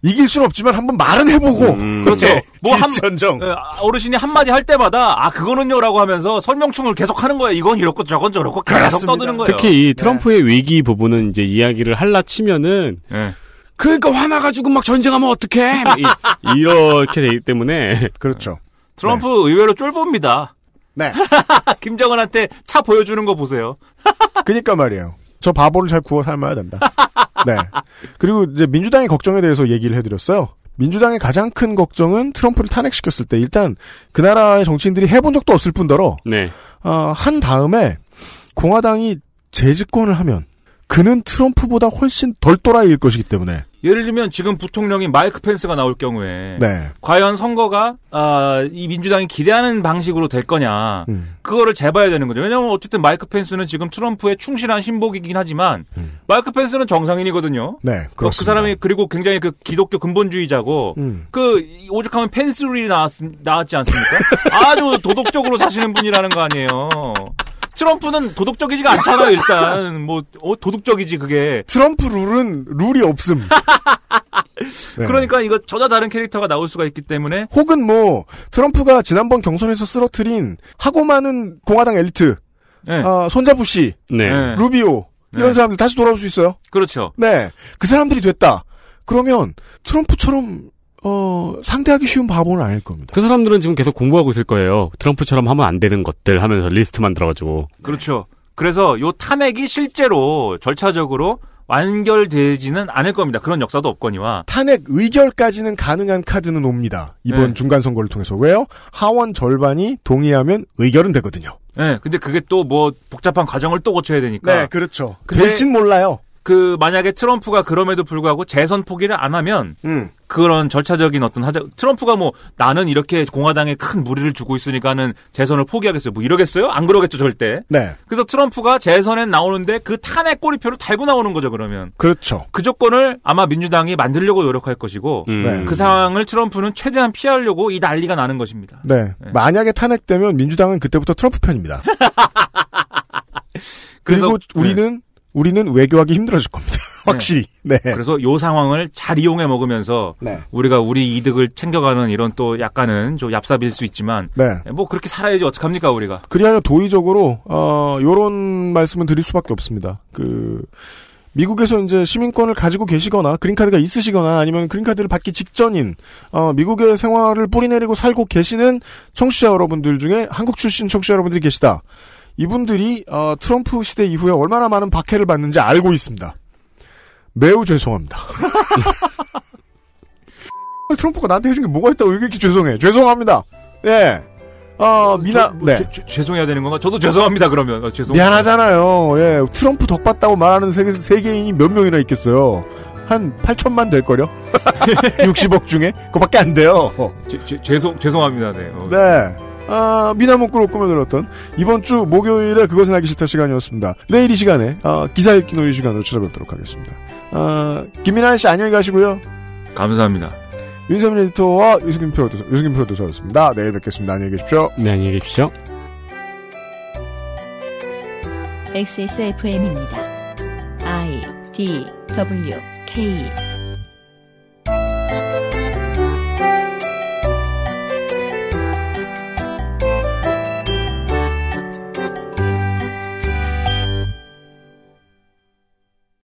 이길 순 없지만 한번 말은 해보고 음, 음. 그렇죠. 네. 뭐한 전정. 어, 어르신이 한마디 할 때마다 아 그거는요라고 하면서 설명충을 계속 하는 거야 이건 이렇고 저건 저렇고 계속 그렇습니다. 떠드는 거예요. 특히 이 네. 트럼프의 네. 위기 부분은 이제 이야기를 할라 치면은 네. 그러니까 화나가지고 막 전쟁하면 어떡해 이, 렇게 되기 때문에 그렇죠. 트럼프 의외로 쫄봅니다. 네. 김정은한테 차 보여주는 거 보세요. 그니까 말이에요. 저 바보를 잘 구워 삶아야 된다. 네. 그리고 이제 민주당의 걱정에 대해서 얘기를 해드렸어요. 민주당의 가장 큰 걱정은 트럼프를 탄핵시켰을 때 일단 그 나라의 정치인들이 해본 적도 없을 뿐더러 네. 어, 한 다음에 공화당이 재집권을 하면 그는 트럼프보다 훨씬 덜 또라이일 것이기 때문에 예를 들면 지금 부통령이 마이크 펜스가 나올 경우에 네. 과연 선거가 아, 이 민주당이 기대하는 방식으로 될 거냐 음. 그거를 재봐야 되는 거죠. 왜냐하면 어쨌든 마이크 펜스는 지금 트럼프의 충실한 신복이긴 하지만 음. 마이크 펜스는 정상인이거든요. 네, 그 사람이 그리고 굉장히 그 기독교 근본주의자고 음. 그 오죽하면 펜스룰이 나왔, 나왔지 않습니까? 아주 도덕적으로 사시는 분이라는 거 아니에요. 트럼프는 도덕적이지가 않잖아 요 일단 뭐 어, 도덕적이지 그게 트럼프 룰은 룰이 없음 네. 그러니까 이거 전혀 다른 캐릭터가 나올 수가 있기 때문에 혹은 뭐 트럼프가 지난번 경선에서 쓰러뜨린 하고 많은 공화당 엘리트 네. 아, 손자부 씨 네. 네. 루비오 네. 이런 사람들 다시 돌아올 수 있어요 그렇죠 네그 사람들이 됐다 그러면 트럼프처럼 어, 상대하기 쉬운 바보는 아닐 겁니다. 그 사람들은 지금 계속 공부하고 있을 거예요. 트럼프처럼 하면 안 되는 것들 하면서 리스트 만들어가지고. 그렇죠. 그래서 요 탄핵이 실제로 절차적으로 완결되지는 않을 겁니다. 그런 역사도 없거니와. 탄핵 의결까지는 가능한 카드는 옵니다. 이번 네. 중간 선거를 통해서. 왜요? 하원 절반이 동의하면 의결은 되거든요. 네. 근데 그게 또 뭐 복잡한 과정을 또 고쳐야 되니까. 네, 그렇죠. 될진 몰라요. 그 만약에 트럼프가 그럼에도 불구하고 재선 포기를 안 하면 음. 그런 절차적인 어떤 하자 트럼프가 뭐 나는 이렇게 공화당에 큰 무리를 주고 있으니까는 재선을 포기하겠어요. 뭐 이러겠어요? 안 그러겠죠, 절대. 네. 그래서 트럼프가 재선엔 나오는데 그 탄핵 꼬리표를 달고 나오는 거죠, 그러면. 그렇죠. 그 조건을 아마 민주당이 만들려고 노력할 것이고 음. 네. 그 상황을 트럼프는 최대한 피하려고 이 난리가 나는 것입니다. 네. 네. 만약에 탄핵되면 민주당은 그때부터 트럼프 편입니다. 그리고 우리는 네. 우리는 외교하기 힘들어질 겁니다. 확실히. 네. 네. 그래서 요 상황을 잘 이용해 먹으면서 네. 우리가 우리 이득을 챙겨가는 이런 또 약간은 좀 얍삽일 수 있지만 네. 뭐 그렇게 살아야지 어떡합니까 우리가. 그리하여 도의적으로 어 요런 말씀을 드릴 수밖에 없습니다. 그 미국에서 이제 시민권을 가지고 계시거나 그린카드가 있으시거나 아니면 그린카드를 받기 직전인 어, 미국의 생활을 뿌리내리고 살고 계시는 청취자 여러분들 중에 한국 출신 청취자 여러분들이 계시다. 이분들이 어, 트럼프 시대 이후에 얼마나 많은 박해를 받는지 알고 있습니다. 매우 죄송합니다. 트럼프가 나한테 해준 게 뭐가 있다고 얘기했기 죄송해. 죄송합니다. 예. 어, 미나, 뭐, 네. 죄, 죄송해야 되는 건가? 저도 죄송합니다, 그러면. 어, 아, 죄송 미안하잖아요. 예. 트럼프 덕 봤다고 말하는 세계, 세계인이 몇 명이나 있겠어요. 한 8천만 될거려? 60억 중에? 그거밖에 안 돼요. 어. 제, 죄송, 죄송합니다, 네. 어. 네. 아, 미나문구로 꾸며들었던 이번 주 목요일에 그것은 하기 싫다 시간이었습니다. 내일 이 시간에, 아, 기사 읽기 놀이 시간으로 찾아뵙도록 하겠습니다. 어, 김민환 씨 안녕히 가시고요. 감사합니다. 윤세민 에디터와 유승균 프로듀서, 유승균 프로듀서였습니다. 내일 뵙겠습니다. 안녕히 계십시오. 네, 안녕히 계십시오. XSFM입니다. I D W K